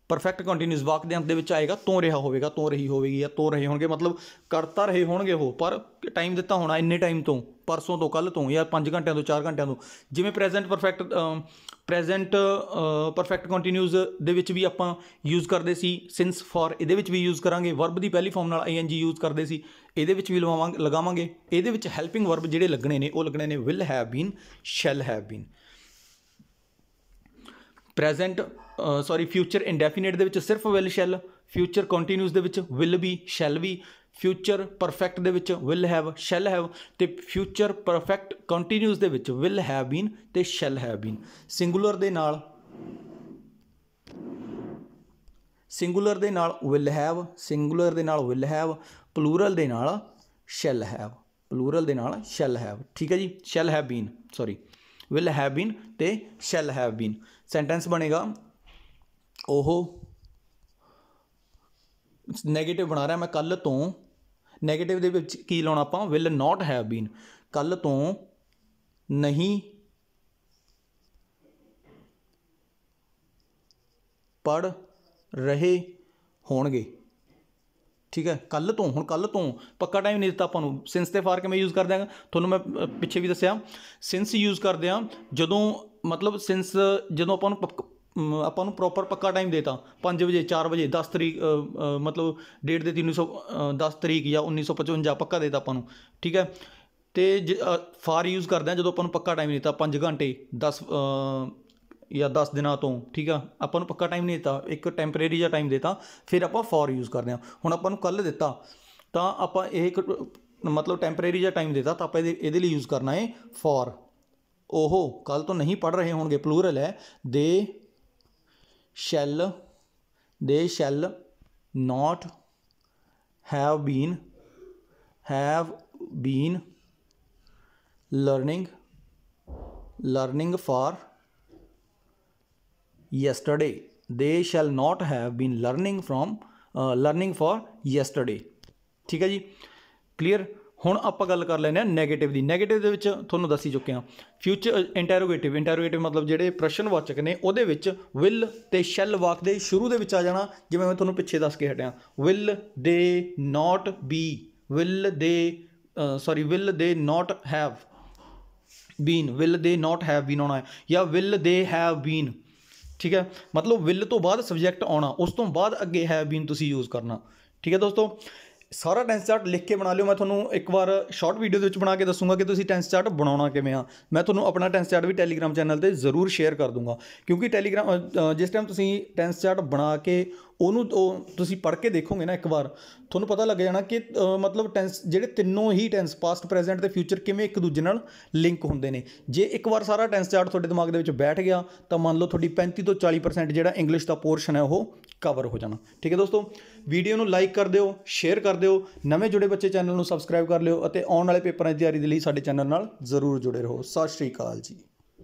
ਪਰਫੈਕਟ ਕੰਟੀਨਿਊਸ ਵਾਕ ਦੇ ਅੰਤ ਦੇ ਵਿੱਚ ਆਏਗਾ ਤੋਂ ਰਿਹਾ ਹੋਵੇਗਾ ਤੋਂ ਰਹੀ ਹੋਵੇਗੀ ਜਾਂ ਤੋਂ ਰਹੇ ਹੋਣਗੇ ਮਤਲਬ ਕਰਤਾ ਰਹੇ ਹੋਣਗੇ ਉਹ ਪਰ ਟਾਈਮ ਦਿੱਤਾ ਹੋਣਾ ਇੰਨੇ ਟਾਈਮ ਤੋਂ ਪਰਸੋਂ ਤੋਂ ਕੱਲ ਤੋਂ ਜਾਂ 5 ਘੰਟਿਆਂ ਤੋਂ 4 ਘੰਟਿਆਂ ਤੋਂ ਜਿਵੇਂ present perfect present perfect continuous ਦੇ ਵਿੱਚ ਵੀ ਆਪਾਂ ਯੂਜ਼ ਕਰਦੇ ਸੀ ਸਿੰਸ ਫੋਰ ਇਹਦੇ ਵਿੱਚ ਵੀ ਯੂਜ਼ ਕਰਾਂਗੇ ਵਰਬ ਦੀ ਪਹਿਲੀ ਫਾਰਮ ਨਾਲ ਜੀ ਯੂਜ਼ ਕਰਦੇ ਸੀ ਇਹਦੇ ਵਿੱਚ ਵੀ ਲਵਾਵਾਂਗੇ ਲਗਾਵਾਂਗੇ ਇਹਦੇ ਵਿੱਚ ਹੈਲਪਿੰਗ ਵਰਬ ਜਿਹੜੇ ਲੱਗਣੇ ਨੇ ਉਹ ਲੱਗਣੇ ਨੇ will have been shall have been present sorry future indefinite ਦੇ ਵਿੱਚ ਸਿਰਫ ਵਿਲ ਸ਼ੈਲ ਫਿਊਚਰ ਕੰਟੀਨਿਊਸ ਦੇ ਵਿੱਚ will be shall be future perfect ਦੇ ਵਿੱਚ ਵਿਲ ਹੈਵ ਸ਼ੈਲ ਹੈਵ ਤੇ ਫਿਊਚਰ ਪਰਫੈਕਟ ਕੰਟੀਨਿਊਸ ਦੇ ਵਿੱਚ ਵਿਲ ਹੈਵ ਬੀਨ ਤੇ ਸ਼ੈਲ ਹੈਵ ਬੀਨ ਸਿੰਗੂਲਰ ਦੇ ਨਾਲ ਸਿੰਗੂਲਰ ਦੇ ਨਾਲ ਵਿਲ ਹੈਵ ਸਿੰਗੂਲਰ ਦੇ ਨਾਲ ਵਿਲ ਹੈਵ ਪਲੂਰਲ ਦੇ ਨਾਲ ਸ਼ੈਲ ਹੈਵ ਪਲੂਰਲ ਦੇ ਨਾਲ ਸ਼ੈਲ ਹੈਵ ਠੀਕ ਹੈ ਜੀ shall have been sorry will have been ਤੇ ਸ਼ੈਲ ਹੈਵ ਬੀਨ ਸੈਂਟੈਂਸ ਬਣੇਗਾ ਉਹ ਨੈਗੇਟਿਵ ਬਣਾ ਰਿਹਾ ਮੈਂ ਕੱਲ ਤੋਂ ਨੈਗੇਟਿਵ ਦੇ ਵਿੱਚ ਕੀ ਲਾਉਣਾ ਆਪਾਂ ਵਿਲ ਨਾਟ ਹੈਵ ਬੀਨ ਕੱਲ ਤੋਂ ਨਹੀਂ ਪੜ ਰਹੇ ਹੋਣਗੇ ਠੀਕ ਹੈ ਕੱਲ ਤੋਂ ਹੁਣ ਕੱਲ ਤੋਂ ਪੱਕਾ ਟਾਈਮ ਨਹੀਂ ਦਿੱਤਾ ਆਪਾਂ ਨੂੰ ਸਿੰਸ ਤੇ ਫਾਰ ਕਿਵੇਂ ਮੈਂ ਯੂਜ਼ ਕਰ ਦਿਆਂਗਾ ਤੁਹਾਨੂੰ ਮੈਂ ਪਿੱਛੇ ਵੀ ਦੱਸਿਆ ਸਿੰਸ ਯੂਜ਼ ਕਰਦੇ ਆ ਜਦੋਂ ਮਤਲਬ ਸਿੰਸ ਜਦੋਂ ਆਪਾਂ ਨੂੰ ਆਪਾਂ ਨੂੰ ਪ੍ਰੋਪਰ ਪੱਕਾ ਟਾਈਮ ਦੇਤਾ 5 ਵਜੇ 4 ਵਜੇ 10 ਤਰੀਕ ਮਤਲਬ ਡੇਟ ਦੇ 300 10 ਤਰੀਕ ਜਾਂ 1955 ਪੱਕਾ ਦੇਤਾ ਆਪਾਂ ਨੂੰ ਠੀਕ ਹੈ ਤੇ ਫਾਰ ਯੂਜ਼ ਕਰਦੇ ਆ ਜਦੋਂ ਆਪਾਂ ਨੂੰ ਪੱਕਾ ਟਾਈਮ ਨਹੀਂ ਦਿੱਤਾ 5 ਘੰਟੇ 10 ਜਾਂ 10 ਦਿਨਾਂ ਤੋਂ ਠੀਕ ਆ ਆਪਾਂ ਨੂੰ ਪੱਕਾ ਟਾਈਮ ਨਹੀਂ ਦਿੱਤਾ ਇੱਕ ਟੈਂਪਰੇਰੀ ਜਿਹਾ ਟਾਈਮ ਦਿੱਤਾ ਫਿਰ ਆਪਾਂ ਫਾਰ ਯੂਜ਼ ਕਰਦੇ ਆ ਹੁਣ ਆਪਾਂ ਨੂੰ ਕੱਲ ਦਿੱਤਾ ਤਾਂ ਆਪਾਂ ਇਹ ਮਤਲਬ ਟੈਂਪਰੇਰੀ ਜਿਹਾ ਟਾਈਮ ਦਿੱਤਾ ਤਾਂ ਆਪਾਂ ਇਹਦੇ ਲਈ ਯੂਜ਼ ਕਰਨਾ ਹੈ ਫਾਰ ओहो कल तो नहीं पढ़ रहे होंगे प्लूरल है they shall they shall not have been have been learning learning for yesterday they shall not have been learning from learning for yesterday ठीक है जी क्लियर ਹੁਣ ਆਪਾਂ ਗੱਲ ਕਰ ਲੈਨੇ ਆ 네ਗੇਟਿਵ ਦੀ 네ਗੇਟਿਵ ਦੇ ਵਿੱਚ ਤੁਹਾਨੂੰ ਦੱਸੀ ਚੁੱਕੇ ਆ ਫਿਊਚਰ ਇੰਟਰੋਗੇਟਿਵ ਇੰਟਰੋਗੇਟਿਵ ਮਤਲਬ ਜਿਹੜੇ ਪ੍ਰਸ਼ਨ ਵਾਚਕ ਨੇ ਉਹਦੇ ਵਿੱਚ ਵਿਲ ਤੇ ਸ਼ੈਲ ਵਾਕ ਦੇ ਸ਼ੁਰੂ ਦੇ ਵਿੱਚ ਆ ਜਾਣਾ ਜਿਵੇਂ ਮੈਂ ਤੁਹਾਨੂੰ ਪਿੱਛੇ ਦੱਸ ਕੇ ਹਟਿਆ will they not be will they sorry will they not have been will they not have been ਆਉਣਾ ਹੈ ਜਾਂ ਵਿਲ ਦੇ ਹੈਵ ਬੀਨ ਠੀਕ ਹੈ ਮਤਲਬ ਵਿਲ ਤੋਂ ਬਾਅਦ ਸਬਜੈਕਟ ਆਉਣਾ ਉਸ ਤੋਂ ਬਾਅਦ ਅੱਗੇ ਹੈਵ ਬੀਨ ਤੁਸੀਂ ਯੂਜ਼ ਕਰਨਾ ਠੀਕ ਹੈ ਦੋਸਤੋ ਸਾਰਾ ਟੈਂਸ ਚਾਰਟ ਲਿਖ ਕੇ ਬਣਾ ਲਿਓ ਮੈਂ ਤੁਹਾਨੂੰ ਇੱਕ ਵਾਰ ਸ਼ਾਰਟ ਵੀਡੀਓ ਦੇ ਵਿੱਚ ਬਣਾ ਕੇ ਦੱਸੂਗਾ ਕਿ ਤੁਸੀਂ ਟੈਂਸ ਚਾਰਟ ਬਣਾਉਣਾ ਕਿਵੇਂ ਆ ਮੈਂ ਤੁਹਾਨੂੰ ਆਪਣਾ ਟੈਂਸ ਚਾਰਟ ਵੀ ਟੈਲੀਗ੍ਰਾਮ ਚੈਨਲ ਤੇ ਜ਼ਰੂਰ ਸ਼ੇਅਰ ਕਰ ਦੂੰਗਾ ਕਿਉਂਕਿ ਟੈਲੀਗ੍ਰਾਮ ਜਿਸ ਟਾਈਮ ਤੁਸੀਂ ਟੈਂਸ ਚਾਰਟ ਬਣਾ ਕੇ ਉਹਨੂੰ ਤੁਸੀਂ ਪੜ੍ਹ ਕੇ ਦੇਖੋਗੇ ਨਾ ਇੱਕ ਵਾਰ ਤੁਹਾਨੂੰ ਪਤਾ ਲੱਗ ਜਾਣਾ ਕਿ ਮਤਲਬ ਟੈਂਸ ਜਿਹੜੇ ਤਿੰਨੋਂ ਹੀ ਟੈਂਸ ਪਾਸਟ ਪ੍ਰੈਜ਼ੈਂਟ ਤੇ ਫਿਊਚਰ ਕਿਵੇਂ ਇੱਕ ਦੂਜੇ ਨਾਲ ਲਿੰਕ ਹੁੰਦੇ ਨੇ ਜੇ ਇੱਕ ਵਾਰ ਸਾਰਾ ਟੈਂਸ ਚਾਰਟ ਤੁਹਾਡੇ ਦਿਮਾਗ ਦੇ ਵਿੱਚ ਬੈਠ ਗਿਆ ਤਾਂ ਮੰਨ ਲਓ ਤੁਹਾਡੀ 35 ਤੋਂ 40% ਜਿਹੜਾ ਇੰਗਲਿਸ਼ ਦਾ ਪੋਰਸ਼ਨ ਹੈ ਉਹ ਕਵਰ ਹੋ ਜਾਣਾ ਠੀਕ ਹੈ ਦੋਸਤੋ ਵੀਡੀਓ ਨੂੰ ਲਾਈਕ ਕਰ ਦਿਓ ਸ਼ੇਅਰ ਕਰ ਦਿਓ ਨਵੇਂ ਜੁੜੇ ਬੱਚੇ ਚੈਨਲ ਨੂੰ ਸਬਸਕ੍ਰਾਈਬ ਕਰ ਲਿਓ ਅਤੇ ਆਉਣ ਵਾਲੇ ਪੇਪਰਾਂ ਦੀ ਤਿਆਰੀ ਦੇ ਲਈ ਸਾਡੇ ਚੈਨਲ ਨਾਲ ਜ਼ਰੂਰ ਜੁੜੇ ਰਹੋ ਸਤਿ ਸ਼੍ਰੀ ਅਕਾਲ ਜੀ